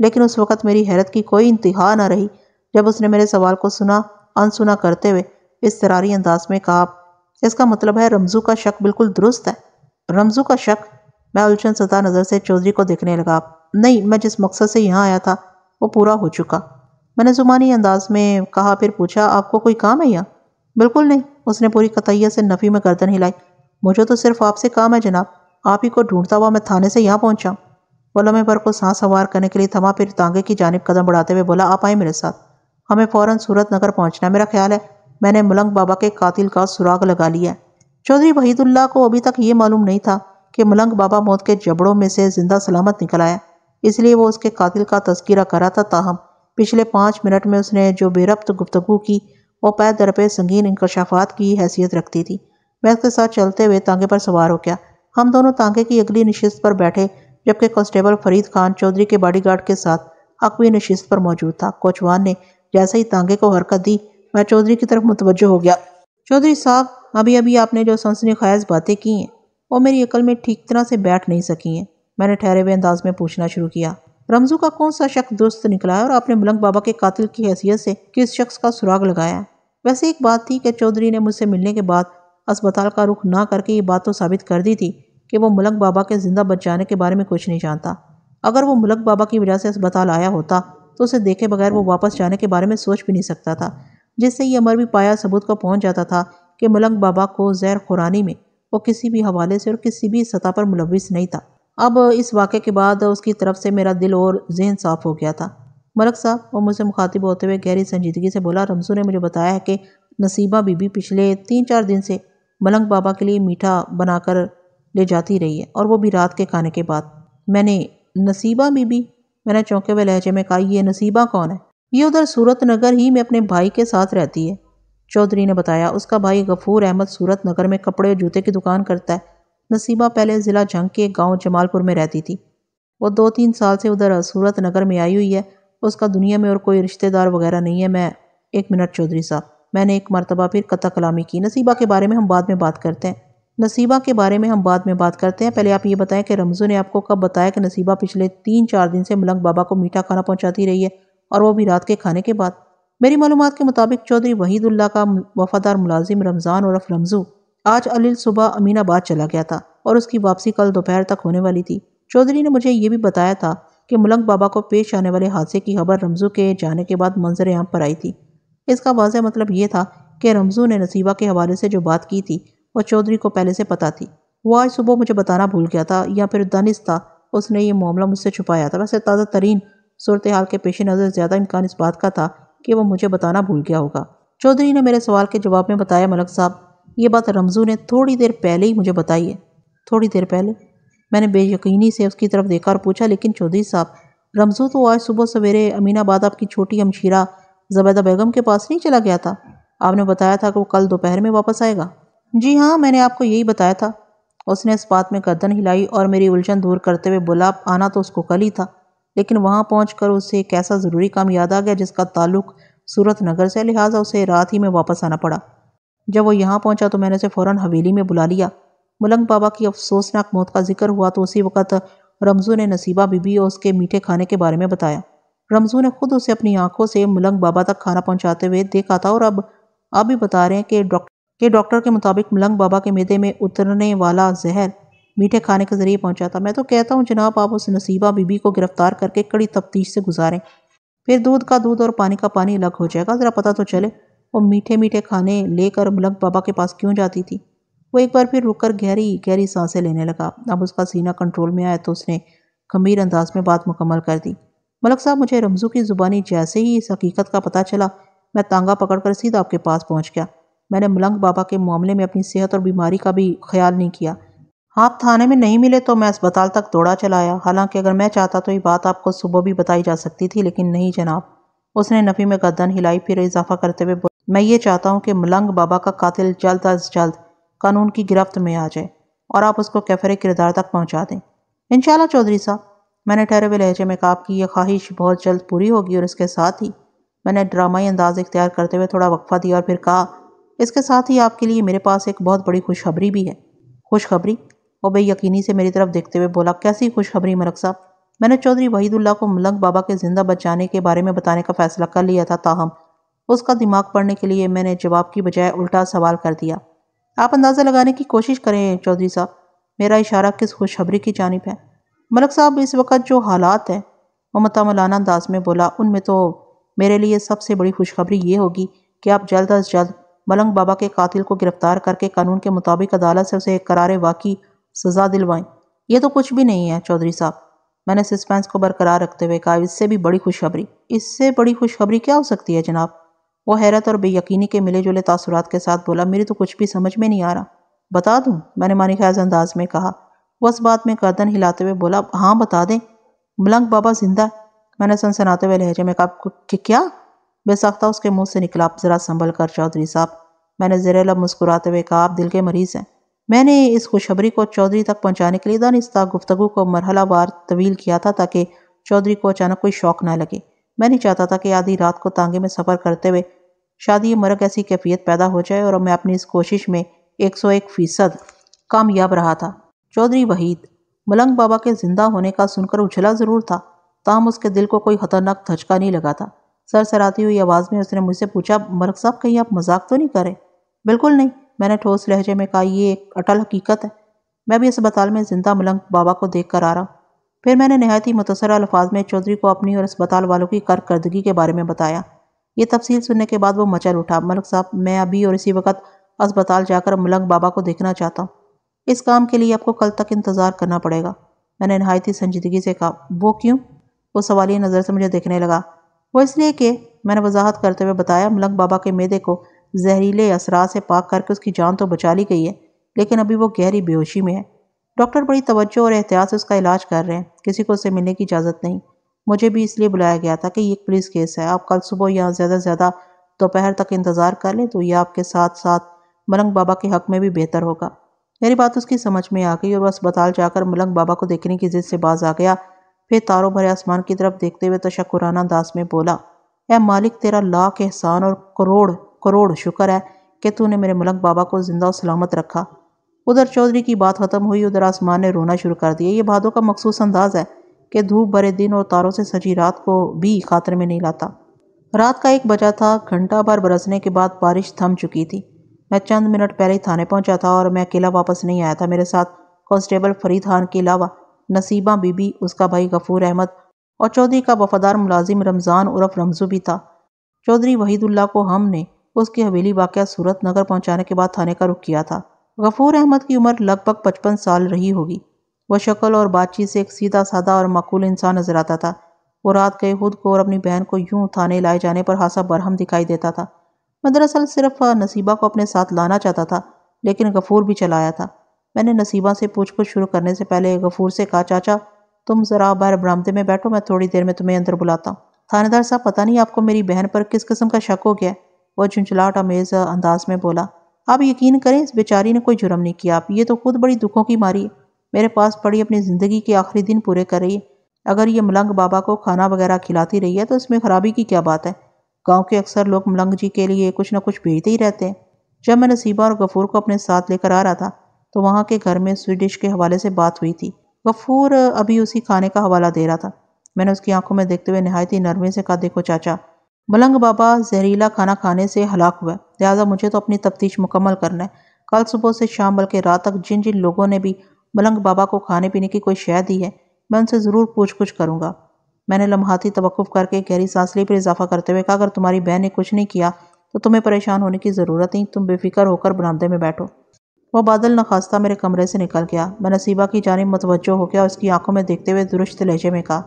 लेकिन उस वक़्त मेरी हैरत की कोई इंतहा न रही जब उसने मेरे सवाल को सुना अनसुना करते हुए इस तरारी अंदाज में कहा इसका मतलब है रमजू का शक बिल्कुल दुरुस्त है रमजू का शक मैं उलझन सदा नज़र से चौधरी को देखने लगा नहीं मैं जिस मकसद से यहाँ आया था वो पूरा हो चुका मैंने जुबानी अंदाज में कहा फिर पूछा आपको कोई काम है यहाँ बिल्कुल नहीं उसने पूरी कतैया से नफ़ी में गर्दन हिलाई मुझे तो सिर्फ आपसे काम है जनाब आप ही को ढूंढता हुआ मैं थाने से यहाँ पहुँचा गुलाम भर को सांस सवार करने के लिए थमा फिर तांगे की जानब कदम बढ़ाते हुए बोला आप आए मेरे साथ हमें फ़ौरन सूरत नगर पहुंचना मेरा ख्याल है मैंने मुलंग बाबा के कातिल का सुराग लगा लिया है चौधरी वहीदुल्ला को अभी तक ये मालूम नहीं था कि मलंग बाबा मौत के जबड़ों में से जिंदा सलामत निकल आया इसलिए वो उसके कातिल का तस्करा करा था ताहम पिछले पाँच मिनट में उसने जो बेरब्त गुफ्तु की वो पै दरपे संगीन इंकशाफात की हैसियत रखती थी मैं उसके साथ चलते हुए तांगे पर सवार हो गया हम दोनों तांगे की अगली नशस्त पर बैठे जबकि कांस्टेबल फरीद खान चौधरी के बॉडीगार्ड के साथ अकवी नशिस्त पर मौजूद था कोचवान ने जैसे ही तांगे को हरकत दी मैं चौधरी की तरफ मुतवजो हो गया चौधरी साहब अभी अभी आपने जो सनसनी खैज बातें की हैं वो मेरी अकल में ठीक तरह से बैठ नहीं सकी हैं मैंने ठहरे हुए अंदाज में पूछना शुरू किया रमजू का कौन सा शख्स दुरुस्त निकला और आपने मलंग बाबा के कातिल की हैसियत से किस शख्स का सुराग लगाया वैसे एक बात थी कि चौधरी ने मुझसे मिलने के बाद अस्पताल का रुख ना करके ये बात तो साबित कर दी थी कि वो मुलक बाबा के ज़िंदा बच जाने के बारे में कुछ नहीं जानता अगर वो मुलक बाबा की वजह से अस्पताल आया होता तो उसे देखे बगैर वो वापस जाने के बारे में सोच भी नहीं सकता था जिससे ये अमर भी पाया सबूत को पहुंच जाता था कि मुलक बाबा को जैर खुरानी में वो किसी भी हवाले से और किसी भी सतह पर मुलविस नहीं था अब इस वाक़े के बाद उसकी तरफ से मेरा दिल और जहन साफ हो गया था मलक साहब वो मुझसे मुखातिब होते हुए गहरी संजीदगी से बोला रमजू ने मुझे बताया है कि नसीबा बीबी पिछले तीन चार दिन से मलंग बाबा के लिए मीठा बनाकर ले जाती रही है और वो भी रात के खाने के बाद मैंने नसीबा में भी मैंने चौंके हुए लहजे में कहा ये नसीबा कौन है ये उधर सूरत नगर ही में अपने भाई के साथ रहती है चौधरी ने बताया उसका भाई गफूर अहमद सूरत नगर में कपड़े और जूते की दुकान करता है नसीबा पहले ज़िला जंग के एक गाँव जमालपुर में रहती थी वो दो तीन साल से उधर सूरत नगर में आई हुई है उसका दुनिया में और कोई रिश्तेदार वगैरह नहीं है मैं एक मिनट चौधरी साहब मैंने एक मरतबा फिर कथा कलामी की नसीबा के बारे में हम बाद में बात करते हैं नसीबा के बारे में हम बाद में बात करते हैं पहले आप ये बताएं कि रमज़ू ने आपको कब बताया कि नसीबा पिछले तीन चार दिन से मलंग बाबा को मीठा खाना पहुंचाती रही है और वो भी रात के खाने के बाद मेरी मालूम के मुताबिक चौधरी वहीदुल्ला का वफादार मुलाजिम रमज़ान और रमज़ू आज अलिल सुबह अमीनाबाद चला गया था और उसकी वापसी कल दोपहर तक होने वाली थी चौधरी ने मुझे ये भी बताया था कि मलंग बाबा को पेश आने वाले हादसे की खबर रमज़ू के जाने के बाद मंजर यहाँ पर आई थी इसका वाजह मतलब ये था कि रमज़ू ने नसीबा के हवाले से जो बात की थी और चौधरी को पहले से पता थी वो आज सुबह मुझे बताना भूल गया था या फिर दानिश था उसने ये मामला मुझसे छुपाया था वैसे ताज़ा तरीन सूरत हाल के पेश नज़र ज़्यादा इम्कान इस बात का था कि वो मुझे बताना भूल गया होगा चौधरी ने मेरे सवाल के जवाब में बताया मलक साहब ये बात रमजू ने थोड़ी देर पहले ही मुझे बताई है थोड़ी देर पहले मैंने बेयकीनी से उसकी तरफ देखा और पूछा लेकिन चौधरी साहब रमजू तो आज सुबह सवेरे अमीनाबाद आपकी छोटी हमशीरा जबैदा बेगम के पास नहीं चला गया था आपने बताया था कि वो कल दोपहर में वापस आएगा जी हाँ मैंने आपको यही बताया था उसने इस बात में गर्दन हिलाई और मेरी उलझन दूर करते हुए बोला आना तो उसको कल ही था लेकिन वहाँ पहुँच कर उसे एक ऐसा ज़रूरी काम याद आ गया जिसका ताल्लुक सूरत नगर से लिहाजा उसे रात ही में वापस आना पड़ा जब वो यहाँ पहुँचा तो मैंने उसे फ़ौर हवेली में बुला लिया मुलंग बाबा की अफसोसनाक मौत का जिक्र हुआ तो उसी वक्त रमजू ने नसीबा बीबी और उसके मीठे खाने के बारे में बताया रमजू ने खुद उसे अपनी आंखों से मुलंग बाबा तक खाना पहुंचाते हुए देखा था और अब आप भी बता रहे हैं कि डॉक्टर कि डॉक्टर के मुताबिक मलंग बाबा के मेदे में उतरने वाला जहर मीठे खाने के ज़रिए पहुंचा था मैं तो कहता हूँ जनाब आप उस नसीबा बीबी को गिरफ़्तार करके कड़ी तफ्तीश से गुजारें फिर दूध का दूध और पानी का पानी अलग हो जाएगा ज़रा पता तो चले वो मीठे मीठे खाने लेकर मलंग बाबा के पास क्यों जाती थी वो एक बार फिर रुककर गहरी गहरी सांसें लेने लगा अब उसका सीना कंट्रोल में आया तो उसने गंभीर अंदाज में बात मुकम्मल कर दी मलक साहब मुझे रमजू की ज़ुबानी जैसे ही इस हकीकत का पता चला मैं तांगा पकड़कर सीधा आपके पास पहुंच गया मैंने मलंग बाबा के मामले में अपनी सेहत और बीमारी का भी ख्याल नहीं किया आप थाने में नहीं मिले तो मैं अस्पताल तक दौड़ा चलाया हालांकि अगर मैं चाहता तो ये बात आपको सुबह भी बताई जा सकती थी लेकिन नहीं जनाब उसने नफ़ी में गर्दन हिलाई फिर इजाफा करते हुए मैं ये चाहता हूँ कि मलंग बाबा का कातिल जल्द अज जल्द कानून की गिरफ्त में आ जाए और आप उसको कैफर किरदार तक पहुँचा दें इन चौधरी साहब मैंने ठहरे हुए लहजे में कहा कि यह ख्वाहिश बहुत जल्द पूरी होगी और इसके साथ ही मैंने ड्रामाई अंदाज इख्तियार करते हुए थोड़ा वक्फा दिया और फिर कहा इसके साथ ही आपके लिए मेरे पास एक बहुत बड़ी खुशखबरी भी है खुशखबरी और यकीनी से मेरी तरफ देखते हुए बोला कैसी खुशखबरी मलक साहब मैंने चौधरी वहीदुल्ला को मलंग बाबा के ज़िंदा बचाने के बारे में बताने का फ़ैसला कर लिया था ताहम उसका दिमाग पढ़ने के लिए मैंने जवाब की बजाय उल्टा सवाल कर दिया आप अंदाज़ा लगाने की कोशिश करें चौधरी साहब मेरा इशारा किस खुशखबरी की जानब है मलक साहब इस वक्त जो हालात हैं मौलाना अंदाज में बोला उनमें तो मेरे लिए सबसे बड़ी खुशखबरी ये होगी कि आप जल्द अज जल्द मलंग बाबा के कातिल को गिरफ्तार करके कानून के मुताबिक अदालत से उसे एक करारे वाकई सज़ा दिलवाएं ये तो कुछ भी नहीं है चौधरी साहब मैंने सस्पेंस को बरकरार रखते हुए कहा इससे भी बड़ी खुशखबरी इससे बड़ी खुशखबरी क्या हो सकती है जनाब वो हैरत और बेयकीनी के मिले जुले तासुरात के साथ बोला मेरी तो कुछ भी समझ में नहीं आ रहा बता दूँ मैंने मानी ख्याज अंदाज में कहा वह उस बात में गर्दन हिलाते हुए बोला हाँ बता दें मलंग बाबा जिंदा मैंने सनसनाते हुए लहजे में कहा कि क्या बेसाख्ता उसके मुंह से निकला ज़रा संभल कर चौधरी साहब मैंने ज़र लब मुस्कुराते हुए कहा आप दिल के मरीज़ हैं मैंने इस खुशबरी को चौधरी तक पहुंचाने के लिए दानिस्ता गुफ्तु को मरहला बार तवील किया था ताकि चौधरी को अचानक कोई शौक ना लगे मैं नहीं चाहता था कि आधी रात को तांगे में सफ़र करते हुए शादी मरग ऐसी कैफियत पैदा हो जाए और मैं अपनी इस कोशिश में एक सौ एक फ़ीसद कामयाब रहा था चौधरी वहीद मलंग बाबा के ज़िंदा होने का सुनकर उछला ज़रूर था ताहम उसके दिल को कोई खतरनाक धचका नहीं लगा था सर सराती हुई आवाज़ में उसने मुझसे पूछा मलक साहब कहीं आप मजाक तो नहीं करें बिल्कुल नहीं मैंने ठोस लहजे में कहा यह एक अटल हकीकत है मैं भी अस्पताल में जिंदा मलंग बाबा को देख कर आ रहा हूँ फिर मैंने नहायत ही मुतसर अल्फाज में चौधरी को अपनी और अस्पताल वालों की कारकर्दगी के बारे में बताया ये तफसील सुनने के बाद वो मचल उठा मलक साहब मैं अभी और इसी वक्त अस्पताल जाकर मलंग बाबा को देखना चाहता हूँ इस काम के लिए आपको कल तक इंतज़ार करना पड़ेगा मैंने नहायत ही संजीदगी से कहा वो क्यों वो सवाली नज़र से मुझे देखने लगा वो इसलिए कि मैंने वजाहत करते हुए बताया मलंग बाबा के मेदे को जहरीले असरा से पाक करके उसकी जान तो बचा ली गई है लेकिन अभी वो गहरी बेहोशी में है डॉक्टर बड़ी तवज्जो और एहतियात से उसका इलाज कर रहे हैं किसी को उससे मिलने की इजाज़त नहीं मुझे भी इसलिए बुलाया गया था कि ये एक पुलिस केस है आप कल सुबह या ज़्यादा से ज़्यादा दोपहर तक इंतज़ार कर लें तो ये आपके साथ साथ मलंग बाबा के हक़ में भी बेहतर होगा मेरी बात उसकी समझ में आ गई और अस्पताल जाकर मलंग बाबा को देखने की जिद से बाज आ गया फिर तारों भरे आसमान की तरफ देखते हुए तशक्राना तो अंदाज में बोला ए मालिक तेरा लाख एहसान और करोड़ करोड़ शुक्र है कि तूने मेरे मलक बाबा को ज़िंदा और सलामत रखा उधर चौधरी की बात ख़त्म हुई उधर आसमान ने रोना शुरू कर दिया ये भादों का मखसूस अंदाज़ है कि धूप भरे दिन और तारों से सजी रात को भी खातर में नहीं लाता रात का एक बजा था घंटा भर बरसने के बाद बारिश थम चुकी थी मैं चंद मिनट पहले ही थाने पहुंचा था और मैं अकेला वापस नहीं आया था मेरे साथ कांस्टेबल फरीद खान के अलावा नसीबा बीबी उसका भाई गफूर अहमद और चौधरी का वफादार मुलाजिम रमज़ान उर्फ रमजू भी था चौधरी वहीदुल्ला को हमने उसकी हवेली वाक़ सूरत नगर पहुँचाने के बाद थाने का रुख किया था गफूर अहमद की उम्र लगभग पचपन साल रही होगी वह शक्ल और बातचीत से एक सीधा साधा और मकूल इंसान नजर आता था वो रात गए खुद को और अपनी बहन को यूं थाने लाए जाने पर हासा बरहम दिखाई देता था मैं दरअसल सिर्फ नसीबा को अपने साथ लाना चाहता था लेकिन गफूर भी चलाया था मैंने नसीबा से पूछ-पूछ शुरू करने से पहले गफूर से कहा चाचा तुम ज़रा बाहर बरामदे में बैठो मैं थोड़ी देर में तुम्हें अंदर बुलाता हूँ थानेदार साहब पता नहीं आपको मेरी बहन पर किस किस्म का शक हो गया वह झुंझलाहट अमेज़ अंदाज में बोला आप यकीन करें इस बेचारी ने कोई जुर्म नहीं किया आप ये तो खुद बड़ी दुखों की मारी है मेरे पास पड़ी अपनी ज़िंदगी के आखिरी दिन पूरे कर रही है अगर ये मलंग बाबा को खाना वगैरह खिलाती रही है तो इसमें खराबी की क्या बात है गांव के अक्सर लोग मलंग जी के लिए कुछ ना कुछ भेजते ही रहते हैं जब मैं नसीबा और गफूर को अपने साथ लेकर आ रहा था तो वहाँ के घर में स्वीडिश के हवाले से बात हुई थी गफूर अभी उसी खाने का हवाला दे रहा था मैंने उसकी आंखों में देखते हुए नहायत ही नरमे से कहा देखो चाचा मलंग बाबा जहरीला खाना खाने से हलाक हुआ लिहाजा मुझे तो अपनी तफ्तीश मुकम्मल करना है कल सुबह से शाम बल्कि रात तक जिन जिन लोगों ने भी मलंग बाबा को खाने पीने की कोई शय दी है मैं उनसे ज़रूर पूछ कुछ करूँगा मैंने लम्हाती तवक़ करके गहरी सांस ली पर इजाफा करते हुए कहा अगर तुम्हारी बहन ने कुछ नहीं किया तो तुम्हें परेशान होने की ज़रूरत नहीं तुम बेफिक्र होकर बरामदे में बैठो वह बादल नखास्ता मेरे कमरे से निकल गया मैं नसीबा की जानब मतवजो हो गया और उसकी आंखों में देखते हुए दुरुस्त लहजे में कहा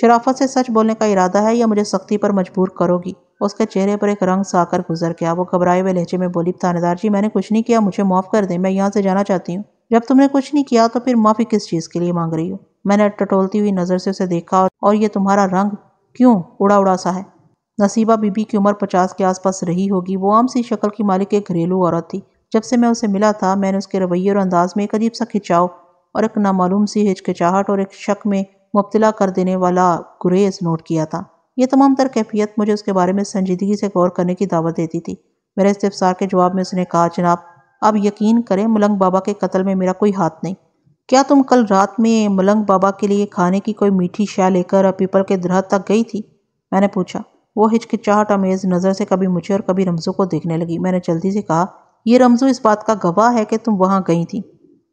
शराफत से सच बोलने का इरादा है या मुझे सख्ती पर मजबूर करोगी उसके चेहरे पर एक रंग साकर गुजर गया वो घबराए हुए लहजे में बोली थानेदार जी मैंने कुछ नहीं किया मुझे माफ़ कर दें मैं यहाँ से जाना चाहती हूँ जब तुमने कुछ नहीं किया तो फिर माफ़ी किस चीज़ के लिए मांग रही हो मैंने टटोलती हुई नज़र से उसे देखा और ये तुम्हारा रंग क्यों उड़ा उड़ा सा है नसीबा बीबी की उम्र पचास के आसपास रही होगी वो आम सी शक्ल की मालिक एक घरेलू औरत थी जब से मैं उसे मिला था मैंने उसके रवैये और अंदाज में एक अजीब सा खिंचाव और एक नामालूम सी हिचकिचाहट और एक शक में मुबतला कर देने वाला गुरेज नोट किया था यह तमाम तर कैफियत मुझे उसके बारे में संजीदगी से गौर करने की दावत देती थी मेरे इस्तेफसार के जवाब में उसने कहा जनाब आप यकीन करें मलंग बाबा के कत्ल में मेरा कोई हाथ नहीं क्या तुम कल रात में मलंग बाबा के लिए खाने की कोई मीठी शाय लेकर पीपल के दरहत तक गई थी मैंने पूछा वो हिचकिचाहट अमेज नज़र से कभी मुझे और कभी रमजू को देखने लगी मैंने जल्दी से कहा ये रमज़ू इस बात का गवाह है कि तुम वहाँ गई थी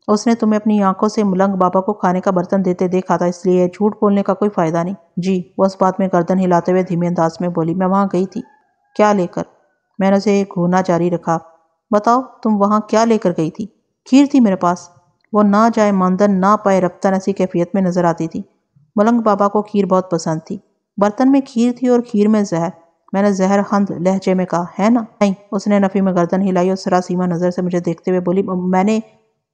उसने तुम्हें अपनी आंखों से मुलंग बाबा को खाने का बर्तन देते देखा था इसलिए झूठ बोलने का कोई फ़ायदा नहीं जी वह उस बात में गर्दन हिलाते हुए धीमे अंदाज में बोली मैं वहाँ गई थी क्या लेकर मैंने उसे घूना जारी रखा बताओ तुम वहाँ क्या लेकर गई थी खीर थी मेरे पास वो ना जाए मानदन ना पाए रफ्तार ऐसी कैफियत में नज़र आती थी मलंग बाबा को खीर बहुत पसंद थी बर्तन में खीर थी और खीर में जहर मैंने जहर खंद लहजे में कहा है ना नहीं उसने नफ़ी में गर्दन हिलाई और सरासीमा नज़र से मुझे देखते हुए बोली मैंने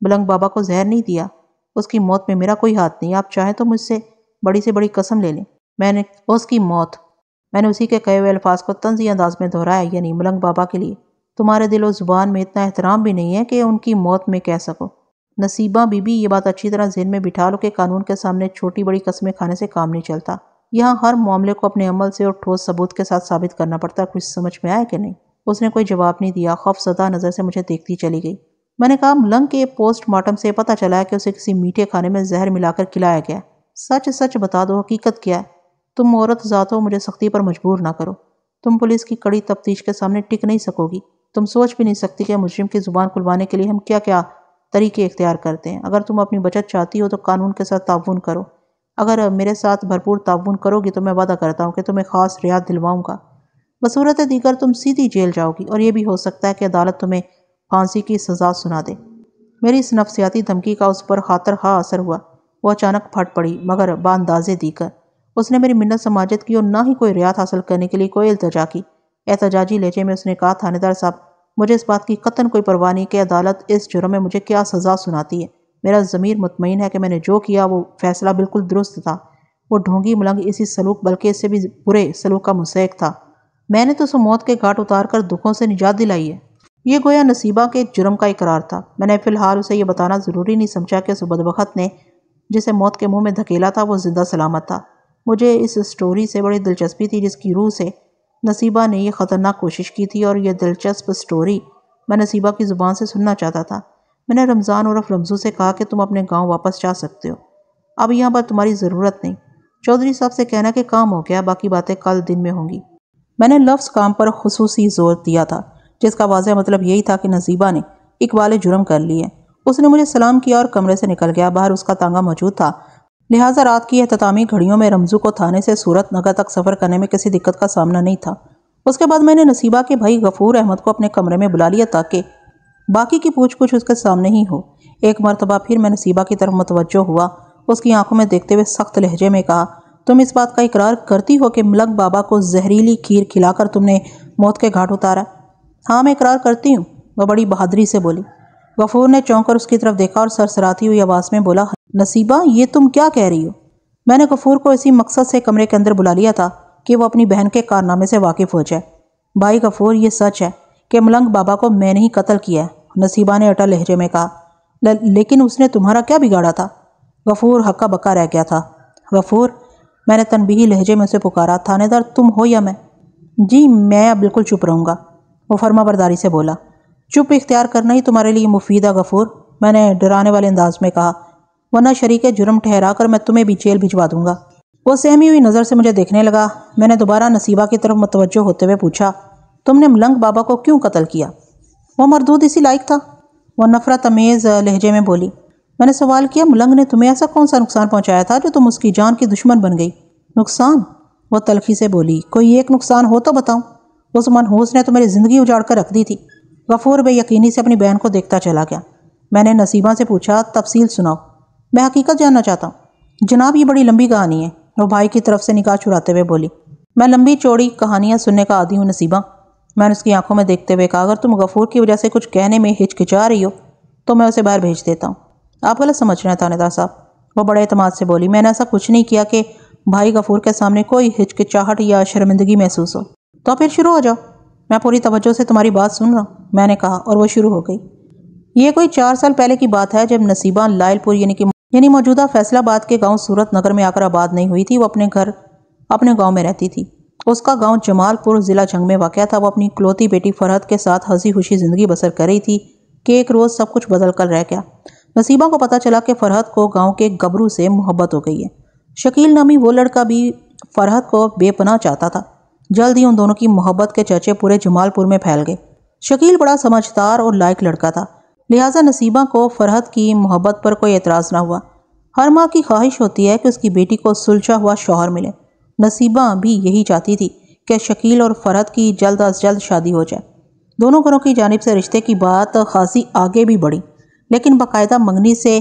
बुलंग बाबा को जहर नहीं दिया उसकी मौत में मेरा कोई हाथ नहीं आप चाहें तो मुझसे बड़ी से बड़ी कसम ले लें मैंने उसकी मौत मैंने उसी के कहे हुए अल्फाज को तंजी अंदाज में दोहराया यानी मलंग बाबा के लिए तुम्हारे दिल और ज़ुबान में इतना एहतराम भी नहीं है कि उनकी मौत में कह सको नसीबा बीबी ये बात अच्छी तरह जहन में बिठा लो कि कानून के सामने छोटी बड़ी कस्में खाने से काम नहीं चलता यहाँ हर मामले को अपने अमल से और ठोस सबूत के साथ साबित करना पड़ता कुछ समझ में आया कि नहीं उसने कोई जवाब नहीं दिया खौफजदा नज़र से मुझे देखती चली गई मैंने कहा मलंग के पोस्टमार्टम से पता चला है कि उसे किसी मीठे खाने में जहर मिलाकर खिलाया गया सच सच बता दो हकीकत क्या है तुम औरत ज़ात हो मुझे सख्ती पर मजबूर ना करो तुम पुलिस की कड़ी तफ्तीश के सामने टिक नहीं सकोगी तुम सोच भी नहीं सकती कि मुजरिम की ज़ुबान खुलवाने के लिए हम क्या क्या तरीके इख्तियार करते हैं अगर तुम अपनी बचत चाहती हो तो कानून के साथ ताउन करो अगर मेरे साथ भरपूर ताउन करोगी तो मैं वादा करता हूँ कि तुम्हें ख़ास रियात दिलवाऊँगा बसूरत दीगर तुम सीधी जेल जाओगी और यह भी हो सकता है कि अदालत तुम्हें फांसी की सज़ा सुना दे मेरी इस नफसियाती धमकी का उस पर खातर खा असर हुआ वो अचानक फट पड़ी मगर बांदाजे दीकर उसने मेरी मिन्नत समाजत की और ना ही कोई रियात हासिल करने के लिए कोई अल्तजा की एहतजाजी लेचे में उसने कहा थानेदार साहब मुझे इस बात की कतन कोई परवाह नहीं कि अदालत इस जुर्म में मुझे क्या सज़ा सुनाती है मेरा ज़मीर मुतमिन है कि मैंने जो किया वो फ़ैसला बिल्कुल दुरुस्त था वो ढोंगी मलंग इसी सलूक बल्कि इससे भी बुरे सलूक का मुसैक था मैंने तो उस मौत के घाट उतार कर दुखों से निजात दिलाई है ये गोया नसीबा के एक जुर्म का इकरार था मैंने फ़िलहाल उसे यह बताना ज़रूरी नहीं समझा कि उस बदबखत ने जिसे मौत के मुँह में धकेला था वो ज़िंदा सलामत था मुझे इस स्टोरी से बड़ी दिलचस्पी थी जिसकी रूह से नसीबा ने यह ख़तरनाक कोशिश की थी और यह दिलचस्प स्टोरी मैं नसीबा की ज़ुबान से सुनना चाहता था मैंने रमज़ान और रमज़ू से कहा कि तुम अपने गांव वापस जा सकते हो अब यहाँ पर तुम्हारी ज़रूरत नहीं चौधरी साहब से कहना कि काम हो गया बाकी बातें कल दिन में होंगी मैंने लफ्ज़ काम पर खसूस जोर दिया था जिसका वाज मतलब यही था कि नजीबा ने इकबाल जुर्म कर लिए उसने मुझे सलाम किया और कमरे से निकल गया बाहर उसका तांगा मौजूद था लिहाजा रात की अहतामी घड़ियों में रमजू को थाने से सूरत नगर तक सफ़र करने में किसी दिक्कत का सामना नहीं था उसके बाद मैंने नसीबा के भाई गफूर अहमद को अपने कमरे में बुला लिया ताकि बाकी की पूछ पूछ उसके सामने ही हो एक मरतबा फिर मैं नसीबा की तरफ मतवजो हुआ उसकी आंखों में देखते हुए सख्त लहजे में कहा तुम इस बात का इकरार करती हो कि मलक बाबा को जहरीली खीर खिलाकर तुमने मौत के घाट उतारा हाँ मैं इकरार करती हूँ वह बड़ी बहादुरी से बोली गफूर ने कर उसकी तरफ देखा और सरसराती हुई आवाज़ में बोला नसीबा ये तुम क्या कह रही हो मैंने गफूर को इसी मकसद से कमरे के अंदर बुला लिया था कि वह अपनी बहन के कारनामे से वाकिफ़ हो जाए भाई गफूर ये सच है कि मलंग बाबा को मैंने ही कत्ल किया नसीबा ने अटल लहजे में कहा ले, लेकिन उसने तुम्हारा क्या बिगाड़ा था गफूर हक्का बक्का रह गया था गफूर मैंने तनबीही लहजे में उसे पुकारा थानेदार तुम हो या मैं जी मैं बिल्कुल चुप रहूँगा वो फर्मा बरदारी से बोला चुप इख्तियार करना ही तुम्हारे लिए मुफीदा गफूर मैंने डराने वाले अंदाज में कहा वरना शरीक जुर्म ठहरा कर मैं तुम्हें भी जेल भिजवा दूंगा वो सहमी हुई नज़र से मुझे देखने लगा मैंने दोबारा नसीबा की तरफ मुतवजो होते हुए पूछा तुमने मलंग बाबा को क्यों कत्ल किया वह मरदूद इसी लायक था वह नफरत अमेज़ लहजे में बोली मैंने सवाल किया मलंग ने तुम्हें ऐसा कौन सा नुकसान पहुंचाया था जो तुम उसकी जान की दुश्मन बन गई नुकसान वह तलखी से बोली कोई एक नुकसान हो तो बताऊं उस मनहूस ने तो मेरी ज़िंदगी उजाड़ कर रख दी थी गफूर बेयकीनी से अपनी बहन को देखता चला गया मैंने नसीबा से पूछा तफसील सुनाओ मैं हकीकत जानना चाहता हूँ जनाब ये बड़ी लंबी कहानी है वह भाई की तरफ से निकाह चुराते हुए बोली मैं लंबी चौड़ी कहानियाँ सुनने का आदि हूँ नसीबा मैंने उसकी आंखों में देखते हुए कहा अगर तुम गफूर की वजह से कुछ कहने में हिचकिचा रही हो तो मैं उसे बाहर भेज देता हूँ आप गलत समझ रहे थानेदार साहब वो बड़े अतमाद से बोली मैंने ऐसा कुछ नहीं किया कि भाई गफूर के सामने कोई हिचकिचाहट या शर्मिंदगी महसूस हो तो फिर शुरू हो जाओ मैं पूरी तवज्जो से तुम्हारी बात सुन रहा हूँ मैंने कहा और वो शुरू हो गई ये कोई चार साल पहले की बात है जब नसीबा लायलपुर यानी कि यानी मौजूदा फैसलाबाद के गांव सूरत नगर में आकर आबाद नहीं हुई थी वो अपने घर अपने गांव में रहती थी उसका गांव जमालपुर ज़िला जंग में वाक़ था वो अपनी इकलौती बेटी फरहत के साथ हंसी खुशी ज़िंदगी बसर कर रही थी कि एक रोज़ सब कुछ बदल कर रह गया नसीबा को पता चला कि फ़रहत को गांव के गबरू से मोहब्बत हो गई है शकील नामी वो लड़का भी फ़रहत को बेपनाह चाहता था जल्द ही उन दोनों की मोहब्बत के चर्चे पूरे जमालपुर में फैल गए शकील बड़ा समझदार और लायक लड़का था लिहाजा नसीबा को फ़रहत की मोहब्बत पर कोई एतराज़ ना हुआ हर माँ की ख्वाहिश होती है कि उसकी बेटी को सुलझा हुआ शौहर मिले नसीबा भी यही चाहती थी कि शकील और फरहत की जल्द अज जल्द शादी हो जाए दोनों घरों की जानब से रिश्ते की बात खासी आगे भी बढ़ी लेकिन बाकायदा मंगनी से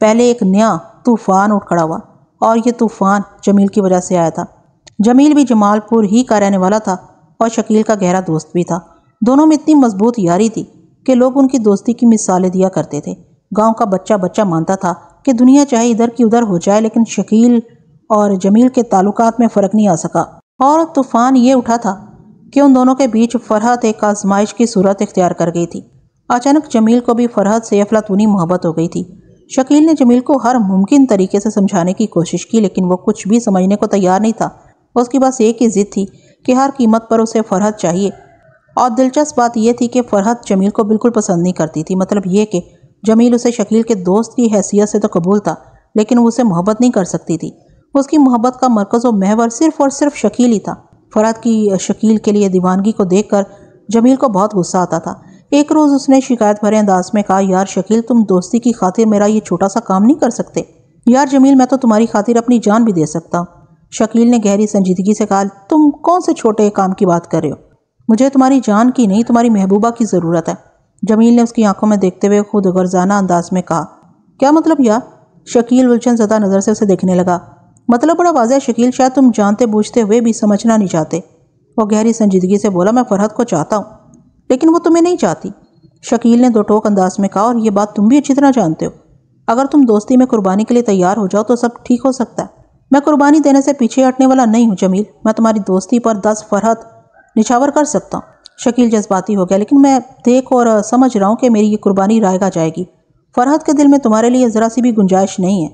पहले एक नया तूफ़ान उठ खड़ा हुआ और ये तूफ़ान जमील की वजह से आया था जमील भी जमालपुर ही का रहने वाला था और शकील का गहरा दोस्त भी था दोनों में इतनी मजबूत यारी थी कि लोग उनकी दोस्ती की मिसालें दिया करते थे गांव का बच्चा बच्चा मानता था कि दुनिया चाहे इधर की उधर हो जाए लेकिन शकील और जमील के तलुकत में फ़र्क नहीं आ सका और तूफ़ान ये उठा था कि उन दोनों के बीच फरहत एक आजमाइश की सूरत इख्तियार कर गई थी अचानक जमील को भी फरहत से अफलातूनी मोहब्बत हो गई थी शकील ने जमील को हर मुमकिन तरीके से समझाने की कोशिश की लेकिन वो कुछ भी समझने को तैयार नहीं था उसकी बस एक ही ज़िद थी कि हर कीमत पर उसे फरहत चाहिए और दिलचस्प बात यह थी कि फरहत जमील को बिल्कुल पसंद नहीं करती थी मतलब ये कि जमील उसे शकील के दोस्त की हैसियत से तो कबूल था लेकिन वो उसे मोहब्बत नहीं कर सकती थी उसकी मोहब्बत का मरकज़ व महवर सिर्फ और सिर्फ शकील ही था फरहत की शकील के लिए दीवानगी को देख कर जमील को बहुत गुस्सा आता था एक रोज़ उसने शिकायत भरे अंदाज में कहा यार शकील तुम दोस्ती की खातिर मेरा ये छोटा सा काम नहीं कर सकते यार जमील मैं तो तुम्हारी खातिर अपनी जान भी दे सकता हूँ शकील ने गहरी संजीदगी से कहा तुम कौन से छोटे काम की बात कर रहे हो मुझे तुम्हारी जान की नहीं तुम्हारी महबूबा की ज़रूरत है जमील ने उसकी आंखों में देखते हुए खुद गर्जाना अंदाज में कहा क्या मतलब यार शकील उलझन ज़दा नज़र से उसे देखने लगा मतलब बड़ा वाजह शकील शाह तुम जानते बूझते हुए भी समझना नहीं चाहते वो गहरी संजीदगी से बोला मैं फरहत को चाहता हूँ लेकिन वो तुम्हें नहीं चाहती शकील ने दो टोक अंदाज में कहा और ये बात तुम भी अच्छी तरह जानते हो अगर तुम दोस्ती में कुर्बानी के लिए तैयार हो जाओ तो सब ठीक हो सकता है मैं कुर्बानी देने से पीछे हटने वाला नहीं हूँ जमील मैं तुम्हारी दोस्ती पर दस फरहत निछावर कर सकता हूँ शकील जज्बाती हो गया लेकिन मैं देख और समझ रहा हूँ कि मेरी ये कुर्बानी रायगा जाएगी फरहत के दिल में तुम्हारे लिए ज़रा सी भी गुंजाइश नहीं है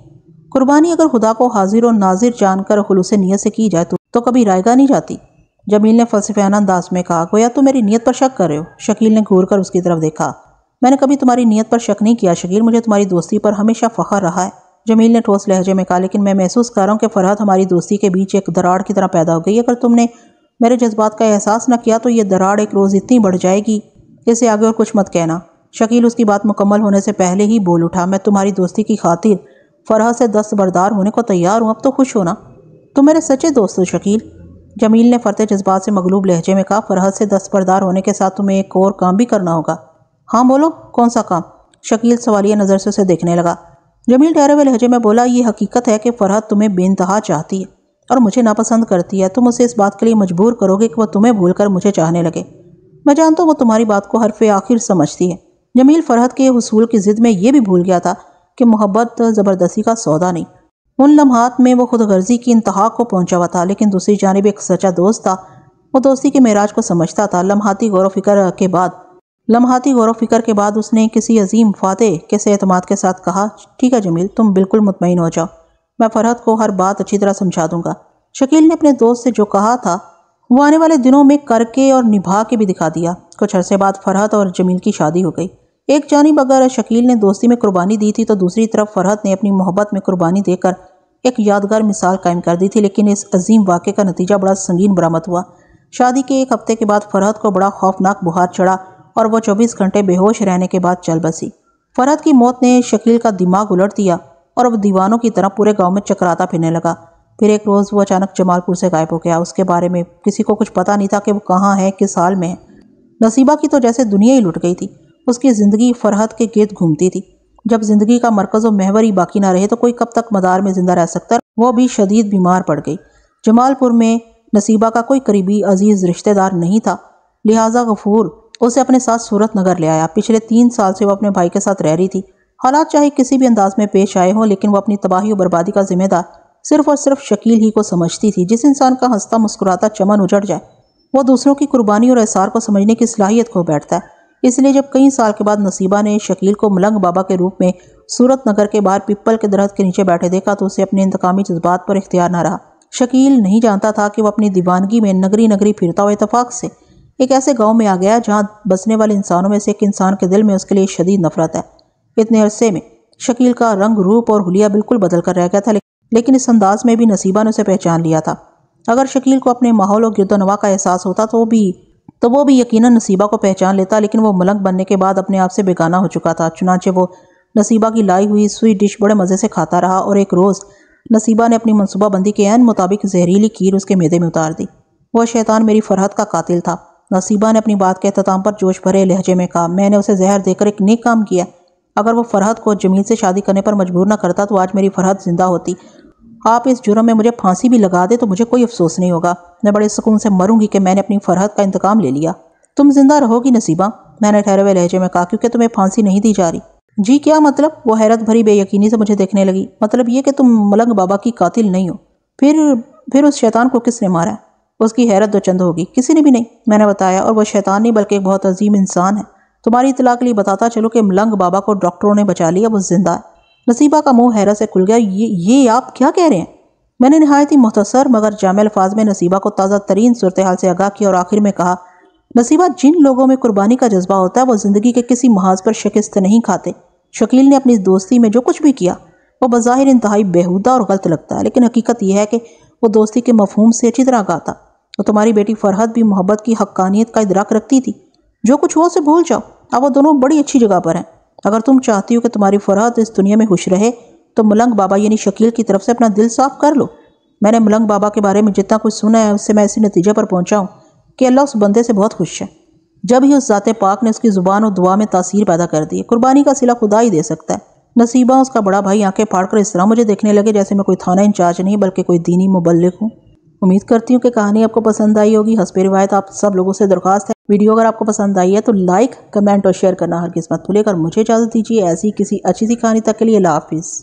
कुर्बानी अगर खुदा को हाजिर और नाजिर जानकर खलूस नीयत से की जाए तो, तो कभी रायगा नहीं जाती जमील ने फलसफाना अंदाज में कहा गोया तुम मेरी नीयत पर शक कर रहे हो शकील ने घूर कर उसकी तरफ देखा मैंने कभी तुम्हारी नीयत पर शक नहीं किया शकील मुझे तुम्हारी दोस्ती पर हमेशा फ़खर रहा है जमील ने ठोस लहजे में कहा लेकिन मैं महसूस कर रहा हूँ कि फरहत हमारी दोस्ती के बीच एक दराड़ की तरह पैदा हो गई अगर तुमने मेरे जज्बात का एहसास न किया तो यह दराड़ एक रोज़ इतनी बढ़ जाएगी इसे आगे और कुछ मत कहना शकील उसकी बात मुकम्मल होने से पहले ही बोल उठा मैं तुम्हारी दोस्ती की खातिर फरह से दस्तबरदार होने को तैयार हूँ अब तो खुश होना तुम तो मेरे सच्चे दोस्त हो शकील जमील ने फरते जज्बात से मगलूब लहजे में कहा फरहत से दस्तबरदार होने के साथ तुम्हें एक और काम भी करना होगा हाँ बोलो कौन सा काम शकील सवालिया नज़र से उसे देखने लगा जमील ठहरे हुए लहजे में बोला ये हकीकत है कि फरहत तुम्हें बेनतहा चाहती है और मुझे नापसंद करती है तुम उसे इस बात के लिए मजबूर करोगे कि वह तुम्हें भूल कर मुझे चाहने लगे मैं जानता हूँ वो तुम्हारी बात को हरफ आखिर समझती है जमील फरहत के हसूल की ज़िद में यह भी भूल गया था कि मोहब्बत ज़बरदस्ती का सौदा नहीं उन लम्हात में वो खुद गर्जी की इंतहा को पहुँचा हुआ था लेकिन दूसरी जानब एक सच्चा दोस्त था वो दोस्ती के मेराज को समझता था लम्हाती गौर फिक्र के बाद लम्हाती गौर फिक्र के बाद उसने किसी अजीम फातह के से के साथ कहा ठीक है जमील तुम बिल्कुल मुतमिन हो जाओ मैं फरहत को हर बात अच्छी तरह समझा दूंगा शकील ने अपने दोस्त से जो कहा था वो आने वाले दिनों में करके और निभा के भी दिखा दिया कुछ अरसे बाद फरहत और जमील की शादी हो गई एक जानब अगर शकील ने दोस्ती में कुर्बानी दी थी तो दूसरी तरफ फरहत ने अपनी मोहब्बत में कुर्बानी देकर एक यादगार मिसाल कायम कर दी थी लेकिन इस अजीम वाक़े का नतीजा बड़ा संगीन बरामद हुआ शादी के एक हफ्ते के बाद फरहत को बड़ा खौफनाक बुहार चढ़ा और वह चौबीस घंटे बेहोश रहने के बाद चल बसी फरहत की मौत ने शकील का दिमाग उलट दिया और वह दीवानों की तरह पूरे गाँव में चकराता फिरने लगा फिर एक रोज़ वो अचानक जमालपुर से गायब हो गया उसके बारे में किसी को कुछ पता नहीं था कि वो कहाँ है किस हाल में है नसीबा की तो जैसे दुनिया ही लुट गई थी उसकी ज़िंदगी फरहत के गेद घूमती थी जब ज़िंदगी का मरकज़ व महवर ही बाकी ना रहे तो कोई कब तक मदार में ज़िंदा रह सकता वो भी शदीद बीमार पड़ गई जमालपुर में नसीबा का कोई करीबी अजीज़ रिश्तेदार नहीं था लिहाजा गफूर उसे अपने साथ सूरत नगर ले आया पिछले तीन साल से वो अपने भाई के साथ रह रही थी हालात चाहे किसी भी अंदाज में पेश आए हों लेकिन वो अपनी तबाही और बर्बादी का जिम्मेदार सिर्फ और सिर्फ शकील ही को समझती थी जिस इंसान का हंसता मुस्कुराता चमन उजड़ जाए वो दूसरों की कुर्बानी और एसार को समझने की सलाहियत खो बैठता है इसलिए जब कई साल के बाद नसीबा ने शकील को मलंग बाबा के रूप में सूरत नगर के बाहर पिपल के दरख्त के नीचे बैठे देखा तो उसे अपने इंतकामी जज्बात पर इख्तियार ना रहा शकील नहीं जानता था कि वह अपनी दीवानगी में नगरी नगरी फिरता हुआ इतफाक़ से एक ऐसे गांव में आ गया जहां बसने वाले इंसानों में से एक इंसान के दिल में उसके लिए शदीद नफरत है इतने अरसे में शकील का रंग रूप और हुलिया बिल्कुल बदल कर रह गया था लेकिन इस अंदाज में भी नसीबा ने उसे पहचान लिया था अगर शकील को अपने माहौल और गिरदोनवा का एहसास होता तो भी तो वो भी यकीनन नसीबा को पहचान लेता लेकिन वो मलंग बनने के बाद अपने आप से बेगाना हो चुका था चुनाचे वो नसीबा की लाई हुई स्वीट डिश बड़े मज़े से खाता रहा और एक रोज़ नसीबा ने अपनी मनसूबाबंदी के एन मुताबिक जहरीली कीर उसके मेदे में उतार दी वह शैतान मेरी फरहत का कातिल था नसीबा ने अपनी बात के अहतमाम पर जोश भरे लहजे में कहा मैंने उसे जहर देकर एक नेक काम किया अगर वो फरहत को जमीन से शादी करने पर मजबूर ना करता तो आज मेरी फरहत जिंदा होती आप इस जुर्म में मुझे फांसी भी लगा दे तो मुझे कोई अफसोस नहीं होगा मैं बड़े सुकून से मरूंगी कि मैंने अपनी फरहत का इंतकाम ले लिया तुम जिंदा रहोगी नसीबा मैंने ठहरे हुए लहजे में कहा क्योंकि तुम्हें फांसी नहीं दी जा रही जी क्या मतलब वो हैरत भरी बेयकीनी से मुझे देखने लगी मतलब ये कि तुम मलंग बाबा की कातिल नहीं हो फिर फिर उस शैतान को किसने मारा है उसकी हैरत दो तो चंद होगी किसी ने भी नहीं मैंने बताया और वह शैतान नहीं बल्कि एक बहुत अजीम इंसान है तुम्हारी इतला के लिए बताता चलो कि मलंग बाबा को डॉक्टरों ने बचा लिया वो जिंदा है नसीबा का मुंह हैरत से खुल गया ये ये आप क्या कह रहे हैं मैंने नहायत ही मुख्तसर मगर जाम अल्फाज में नसीबा को ताज़ा तरीन सूरत हाल से आगाह किया और आखिर में कहा नसीबा जिन लोगों में कुर्बानी का जज्बा होता है वो ज़िंदगी के किसी महाज पर शिकस्त नहीं खाते शकील ने अपनी दोस्ती में जो कुछ भी किया वो बज़ाहिर इंतहाई बेहूदा और गलत लगता है लेकिन हकीकत यह है कि वो दोस्ती के मफहूम से अच्छी तरह गाता और तो तुम्हारी बेटी फरहत भी मोहब्बत की हक्कानियत का इदराक रखती थी जो कुछ हुआ उसे भूल जाओ अब वो दोनों बड़ी अच्छी जगह पर हैं अगर तुम चाहती हो कि तुम्हारी फरहत इस दुनिया में खुश रहे तो मलंग बाबा यानी शकील की तरफ से अपना दिल साफ कर लो मैंने मलंग बाबा के बारे में जितना कुछ सुना है उससे मैं इसी नतीजे पर पहुँचा हूँ कि अल्लाह उस बंदे से बहुत खुश है जब ही उस ज़ात पाक ने उसकी ज़ुबान और दुआ में तासीर पैदा कर दी कुर्बानी का सिला खुदा ही दे सकता है नसीबा उसका बड़ा भाई आंखें फाड़कर इस तरह मुझे देखने लगे जैसे मैं कोई थाना इंचार्ज नहीं बल्कि कोई दीनी मुबलिक हूँ उम्मीद करती हूँ कि कहानी आपको पसंद आई होगी हंसपे रिवायत आप सब लोगों से दरखास्त है वीडियो अगर आपको पसंद आई है तो लाइक कमेंट और शेयर करना हर किस्मत भूलेगा मुझे इजाज़त दीजिए ऐसी किसी अच्छी सी कहानी तक के लिए लाफिज़